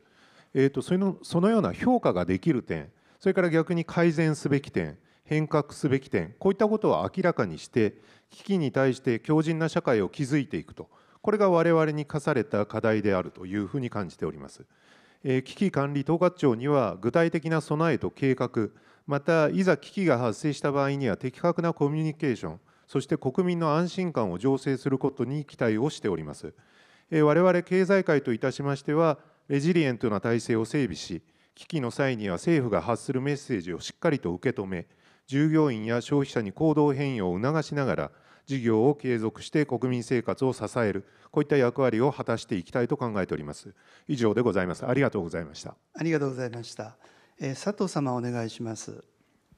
えーと、そのそのような評価ができる点それから逆に改善すべき点変革すべき点こういったことを明らかにして危機に対して強靭な社会を築いていくとこれが我々に課された課題であるというふうに感じております。危機管理統括庁には具体的な備えと計画またいざ危機が発生した場合には的確なコミュニケーションそして国民の安心感を醸成することに期待をしております我々経済界といたしましてはレジリエントな体制を整備し危機の際には政府が発するメッセージをしっかりと受け止め従業員や消費者に行動変容を促しながら事業を継続して国民生活を支えるこういった役割を果たしていきたいと考えております以上でございますありがとうございましたありがとうございました、えー、佐藤様お願いします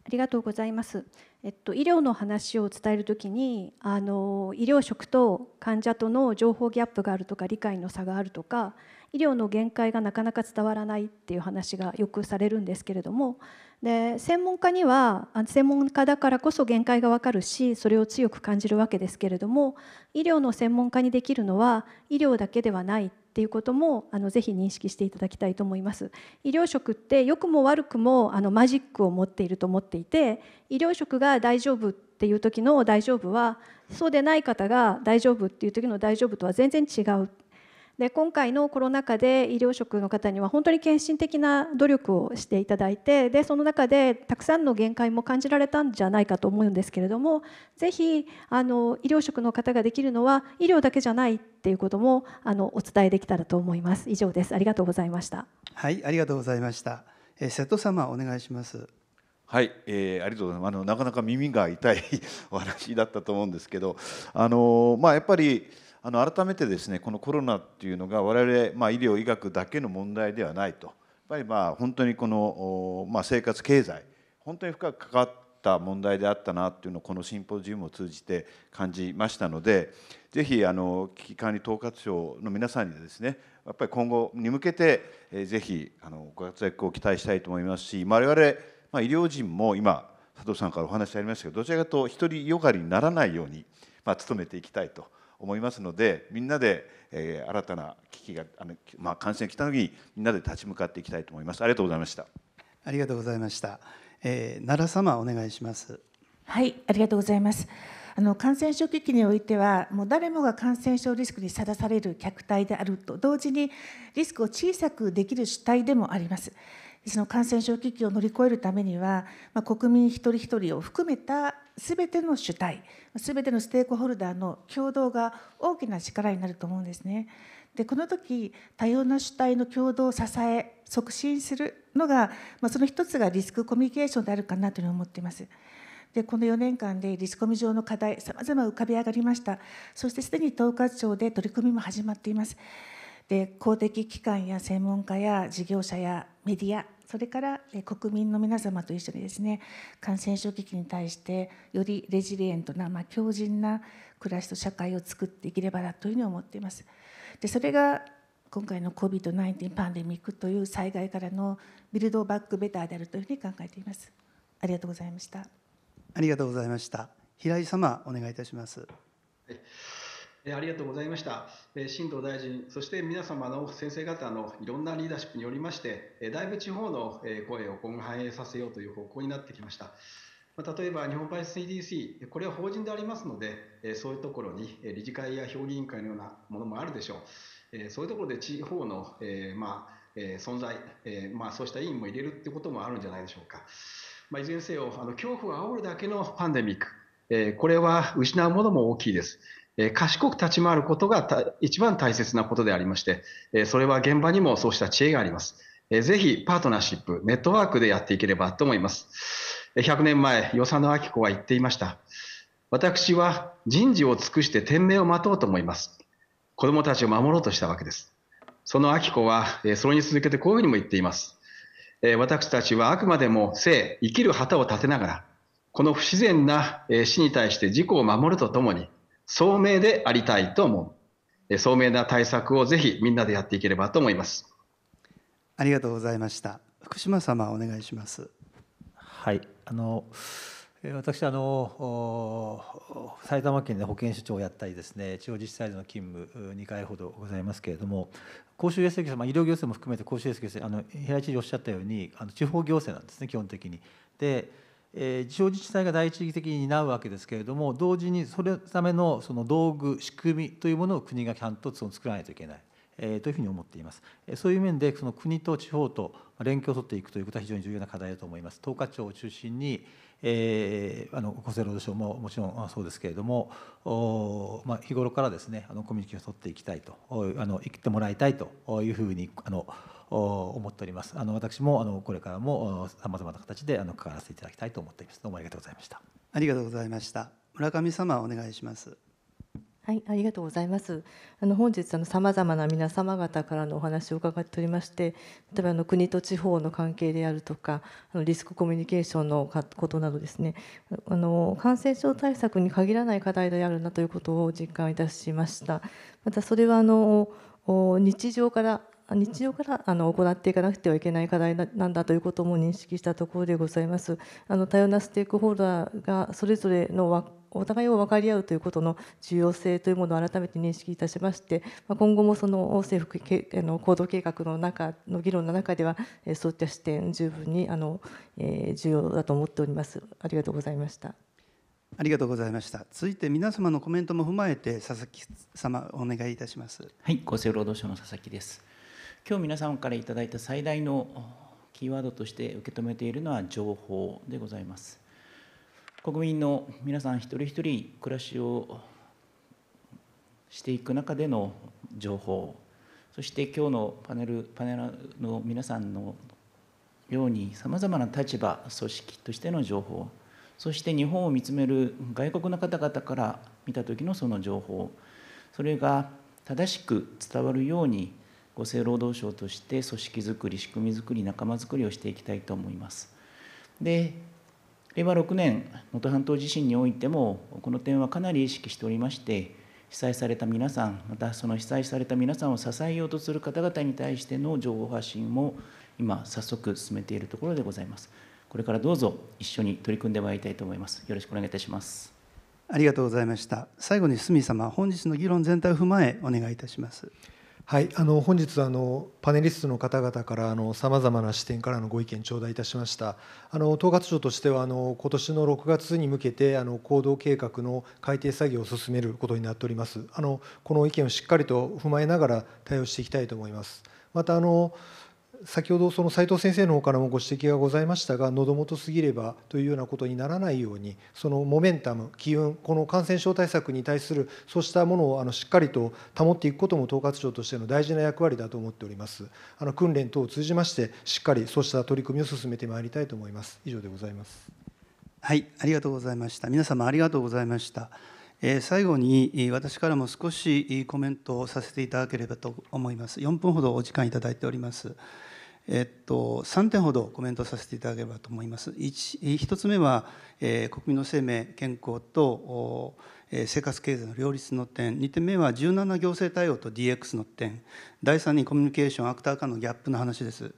ありがとうございます。えっと、医療の話を伝えるときにあの医療職と患者との情報ギャップがあるとか理解の差があるとか医療の限界がなかなか伝わらないっていう話がよくされるんですけれどもで専門家には専門家だからこそ限界がわかるしそれを強く感じるわけですけれども医療の専門家にできるのは医療だけではないっていうこともあのぜひ認識していただきたいと思います医療職って良くも悪くもあのマジックを持っていると思っていて医療職が大丈夫っていう時の大丈夫はそうでない方が大丈夫っていう時の大丈夫とは全然違うで今回のコロナ禍で医療職の方には本当に献身的な努力をしていただいてでその中でたくさんの限界も感じられたんじゃないかと思うんですけれどもぜひあの医療職の方ができるのは医療だけじゃないっていうこともあのお伝えできたらと思います以上ですありがとうございましたはいありがとうございました、えー、瀬戸様お願いしますはい、えー、ありがとうございますあのなかなか耳が痛い お話だったと思うんですけどあのまあやっぱりあの改めてですねこのコロナっていうのが我々、まあ、医療医学だけの問題ではないとやっぱりまあ本当にこの、まあ、生活経済本当に深く関わった問題であったなっていうのをこのシンポジウムを通じて感じましたのでぜひあの危機管理統括庁の皆さんにですねやっぱり今後に向けて、えー、ぜひあのご活躍を期待したいと思いますし我々、まあ、医療人も今佐藤さんからお話ありましたけどどちらかと独りよがりにならないように、まあ、努めていきたいと。思いますのでみんなで、えー、新たな危機があの、まあ、感染が来た時にみんなで立ち向かっていきたいと思いますありがとうございましたありがとうございました、えー、奈良様お願いしますはいありがとうございますあの感染症危機においてはもう誰もが感染症リスクにさらされる虐待であると同時にリスクを小さくできる主体でもありますその感染症危機を乗り越えるためには、まあ、国民一人一人を含めたすべての主体すべてのステークホルダーの共同が大きな力になると思うんですね。でこの時多様な主体の共同を支え促進するのが、まあ、その一つがリスクコミュニケーションであるかなというふうに思っています。でこの4年間でリスコミ上の課題さまざま浮かび上がりましたそしてすでに統括庁で取り組みも始まっていますで公的機関や専門家や事業者やメディアそれから国民の皆様と一緒にですね感染症危機に対してよりレジリエントな、まあ、強靭な暮らしと社会を作っていければなというふうに思っています。でそれが今回の COVID-19 パンデミックという災害からのビルドバックベターであるというふうに考えています。ありがとうございました。ありがとうございました。平井様お願いいたします。はいありがとうございました。新藤大臣、そして皆様の先生方のいろんなリーダーシップによりまして、だいぶ地方の声を今後反映させようという方向になってきました。例えば日本パス CDC、これは法人でありますので、そういうところに理事会や評議員会のようなものもあるでしょう。そういうところで地方の、えまあえ存在、えまあ、そうした委員も入れるということもあるんじゃないでしょうか。まあ、いずれにせよあの恐怖を煽るだけのパンデミック、えこれは失うものも大きいです。え賢く立ち回ることが一番大切なことでありましてえそれは現場にもそうした知恵がありますえぜひパートナーシップネットワークでやっていければと思います100年前与謝野明子は言っていました私は人事を尽くして天命を待とうと思います子どもたちを守ろうとしたわけですその明子はえそれに続けてこういうふうにも言っていますえ私たちはあくまでも生生きる旗を立てながらこの不自然な死に対して自己を守るとともに聡明でありたいと思う聡明な対策をぜひみんなでやっていければと思いますありがとうございました福島様お願いしますはいあの私あの埼玉県で保健所長をやったりですね地方自治体での勤務2回ほどございますけれども公衆衛生行政、まあ、医療行政も含めて公衆衛生行政あの平井知事おっしゃったようにあの地方行政なんですね基本的に。でえー、地方自治体が第一義的に担うわけですけれども、同時にそれためのその道具、仕組みというものを国がちゃんとその作らないといけない。えー、というふうに思っています。そういう面でその国と地方と連携を取っていくということは非常に重要な課題だと思います。統括町を中心に、えー、あの厚生労働省ももちろんそうですけれども、おまあ、日頃からですねあのコミュニケーションを取っていきたいとあの生きてもらいたいというふうにあの。思っておりますあの私もあのこれからもさまざまな形であの関わらせていただきたいと思っていますどうもありがとうございましたありがとうございました村上様お願いしますはい、ありがとうございます。あの本日あの様々な皆様方からのお話を伺っておりまして、例えばあの国と地方の関係であるとか、あのリスクコミュニケーションのことなどですね、あの感染症対策に限らない課題であるなということを実感いたしました。またそれはあの日常から日常からあの行っていかなくてはいけない課題なんだということも認識したところでございます。あの多様なステークホルダーがそれぞれのわお互いを分かり合うということの重要性というものを改めて認識いたしまして、ま今後もその政府あの行動計画の中の議論の中では、えそういった視点十分にあの、え重要だと思っております。ありがとうございました。ありがとうございました。続いて皆様のコメントも踏まえて佐々木様お願いいたします。はい、厚生労働省の佐々木です。今日皆んからいただいた最大のキーワードとして受け止めているのは情報でございます国民の皆さん一人一人暮らしをしていく中での情報そして今日のパネルパネラの皆さんのようにさまざまな立場組織としての情報そして日本を見つめる外国の方々から見た時のその情報それが正しく伝わるように厚生労働省として組織づくり仕組みづくり仲間づくりをしていきたいと思います。で令和6年能登半島地震においてもこの点はかなり意識しておりまして被災された皆さんまたその被災された皆さんを支えようとする方々に対しての情報発信も今早速進めているところでございます。これからどうぞ一緒に取り組んでまいりたいと思います。よろしくお願いいたします。ありがとうございました。最後にみ様、本日の議論全体を踏まえお願いいたします。はい、あの本日あのパネリストの方々からさまざまな視点からのご意見頂戴いたしましたあの統括庁としてはあの今年の6月に向けてあの行動計画の改定作業を進めることになっておりますあのこの意見をしっかりと踏まえながら対応していきたいと思いますまたあの先ほどその斉藤先生の方からもご指摘がございましたが、喉元すぎればというようなことにならないように、そのモメンタム、機運、この感染症対策に対するそうしたものをあのしっかりと保っていくことも統括庁としての大事な役割だと思っております。あの訓練等を通じまして、しっかりそうした取り組みを進めてまいりたいと思います。以上でございます。はい、ありがとうございました。皆様ありがとうございました。最後に私からも少しコメントをさせていただければと思います。4分ほどお時間いただいております。えっと、3点ほどコメントさせていただければと思います。1, 1つ目は、えー、国民の生命、健康と、えー、生活経済の両立の点、2点目は柔軟な行政対応と DX の点、第3にコミュニケーション、アクター間のギャップの話です。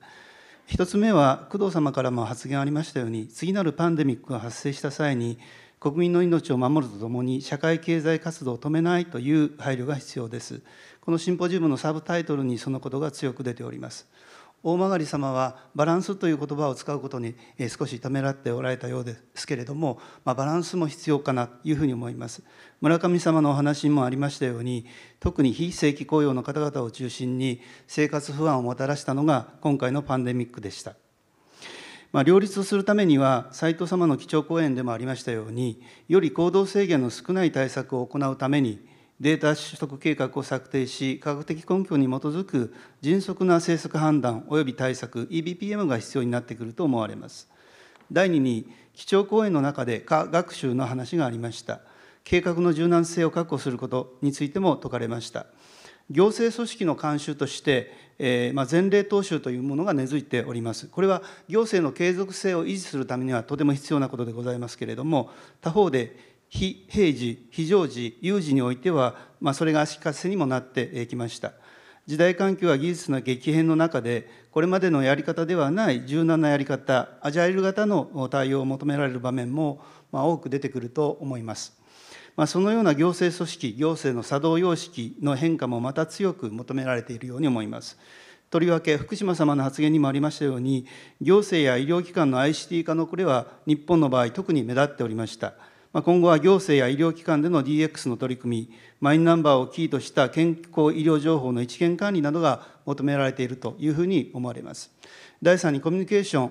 1つ目は、工藤様からも発言ありましたように、次なるパンデミックが発生した際に、国民の命を守るとともに、社会経済活動を止めないという配慮が必要です。このシンポジウムのサブタイトルにそのことが強く出ております。大曲様はバランスという言葉を使うことに少しためらっておられたようですけれども、まあ、バランスも必要かなというふうに思います村上様のお話にもありましたように特に非正規雇用の方々を中心に生活不安をもたらしたのが今回のパンデミックでしたまあ、両立をするためには、斎藤様の基調講演でもありましたように、より行動制限の少ない対策を行うために、データ取得計画を策定し、科学的根拠に基づく迅速な政策判断及び対策、EBPM が必要になってくると思われます。第2に、基調講演の中で科学習の話がありました。計画の柔軟性を確保することについても説かれました。行政組織の慣習として、えーまあ、前例踏襲というものが根付いております。これは行政の継続性を維持するためにはとても必要なことでございますけれども、他方で、非平時、非常時、有事においては、まあ、それが足かせにもなってきました。時代環境は技術の激変の中で、これまでのやり方ではない柔軟なやり方、アジャイル型の対応を求められる場面も、まあ、多く出てくると思います。まあ、そのような行政組織、行政の作動様式の変化もまた強く求められているように思います。とりわけ福島様の発言にもありましたように行政や医療機関の ICT 化のこれは日本の場合特に目立っておりました。まあ、今後は行政や医療機関での DX の取り組み、マイナンバーをキーとした健康医療情報の一元管理などが求められているというふうに思われます。第3にコミュニケーション、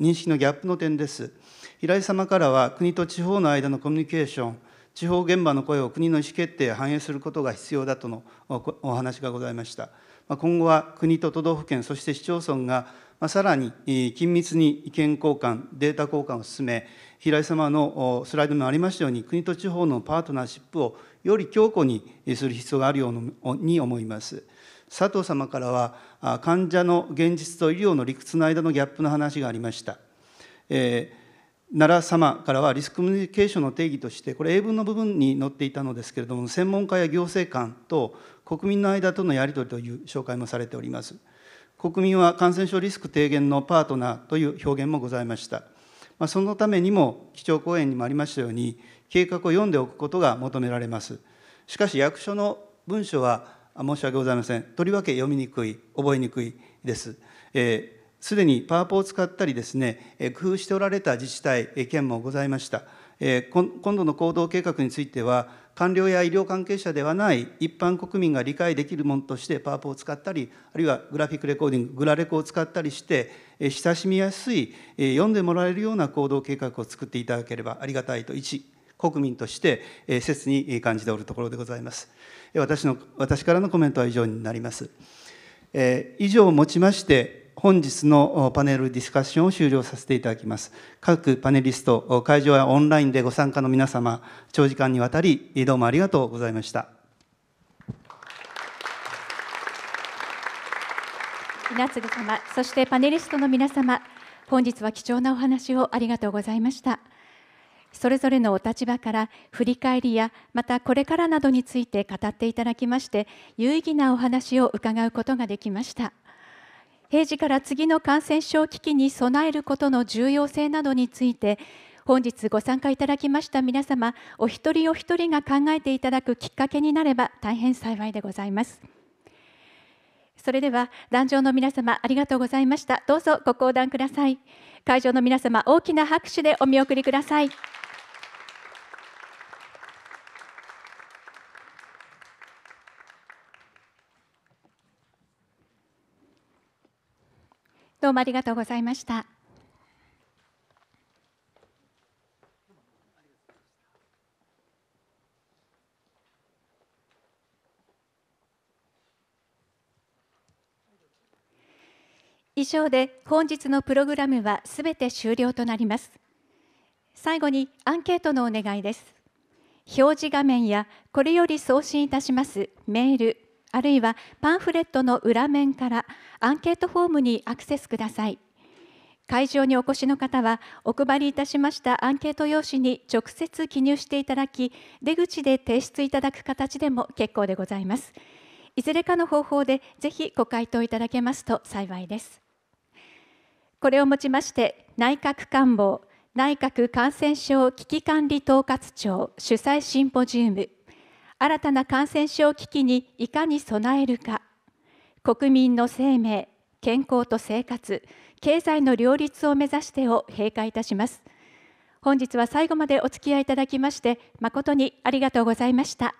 認識のギャップの点です。平井様からは国と地方の間のコミュニケーション、地方現場の声を国の意思決定へ反映することが必要だとのお話がございました。今後は国と都道府県、そして市町村がさらに緊密に意見交換、データ交換を進め、平井様のスライドにもありましたように、国と地方のパートナーシップをより強固にする必要があるように思います。佐藤様からは、患者の現実と医療の理屈の間のギャップの話がありました。えー奈良様からはリスクコミュニケーションの定義としてこれ英文の部分に載っていたのですけれども専門家や行政官と国民の間とのやり取りという紹介もされております。国民は感染症リスク低減のパートナーという表現もございました。まあ、そのためにも、基調講演にもありましたように、計画を読んでおくことが求められます。しかし、役所の文書は申し訳ございません。とりわけ読みにくい、覚えにくいです。えーすでにパワポを使ったりですね、工夫しておられた自治体、県もございました。今度の行動計画については、官僚や医療関係者ではない一般国民が理解できるものとしてパワポを使ったりあるいはグラフィックレコーディンググラレコを使ったりして親しみやすい読んでもらえるような行動計画を作っていただければありがたいと一国民として切に感じておるところでございます私の私からのコメントは以上になります以上をもちまして本日のパネルディスカッションを終了させていただきます。各パネリスト、会場やオンラインでご参加の皆様、長時間にわたりどうもありがとうございました。稲次様、そしてパネリストの皆様、本日は貴重なお話をありがとうございました。それぞれのお立場から振り返りやまたこれからなどについて語っていただきまして有意義なお話を伺うことができました。平時から次の感染症危機に備えることの重要性などについて本日ご参加いただきました皆様お一人お一人が考えていただくきっかけになれば大変幸いでございますそれでは壇上の皆様ありがとうございましたどうぞご講談ください会場の皆様大きな拍手でお見送りくださいどうもありがとうございました。以上で本日のプログラムはすべて終了となります。最後にアンケートのお願いです。表示画面やこれより送信いたしますメール、あるいはパンフレットの裏面からアンケートフォームにアクセスください会場にお越しの方はお配りいたしましたアンケート用紙に直接記入していただき出口で提出いただく形でも結構でございますいずれかの方法でぜひご回答いただけますと幸いですこれをもちまして内閣官房内閣感染症危機管理統括庁主催シンポジウム新たな感染症危機にいかに備えるか国民の生命健康と生活経済の両立を目指してを閉会いたします本日は最後までお付き合いいただきまして誠にありがとうございました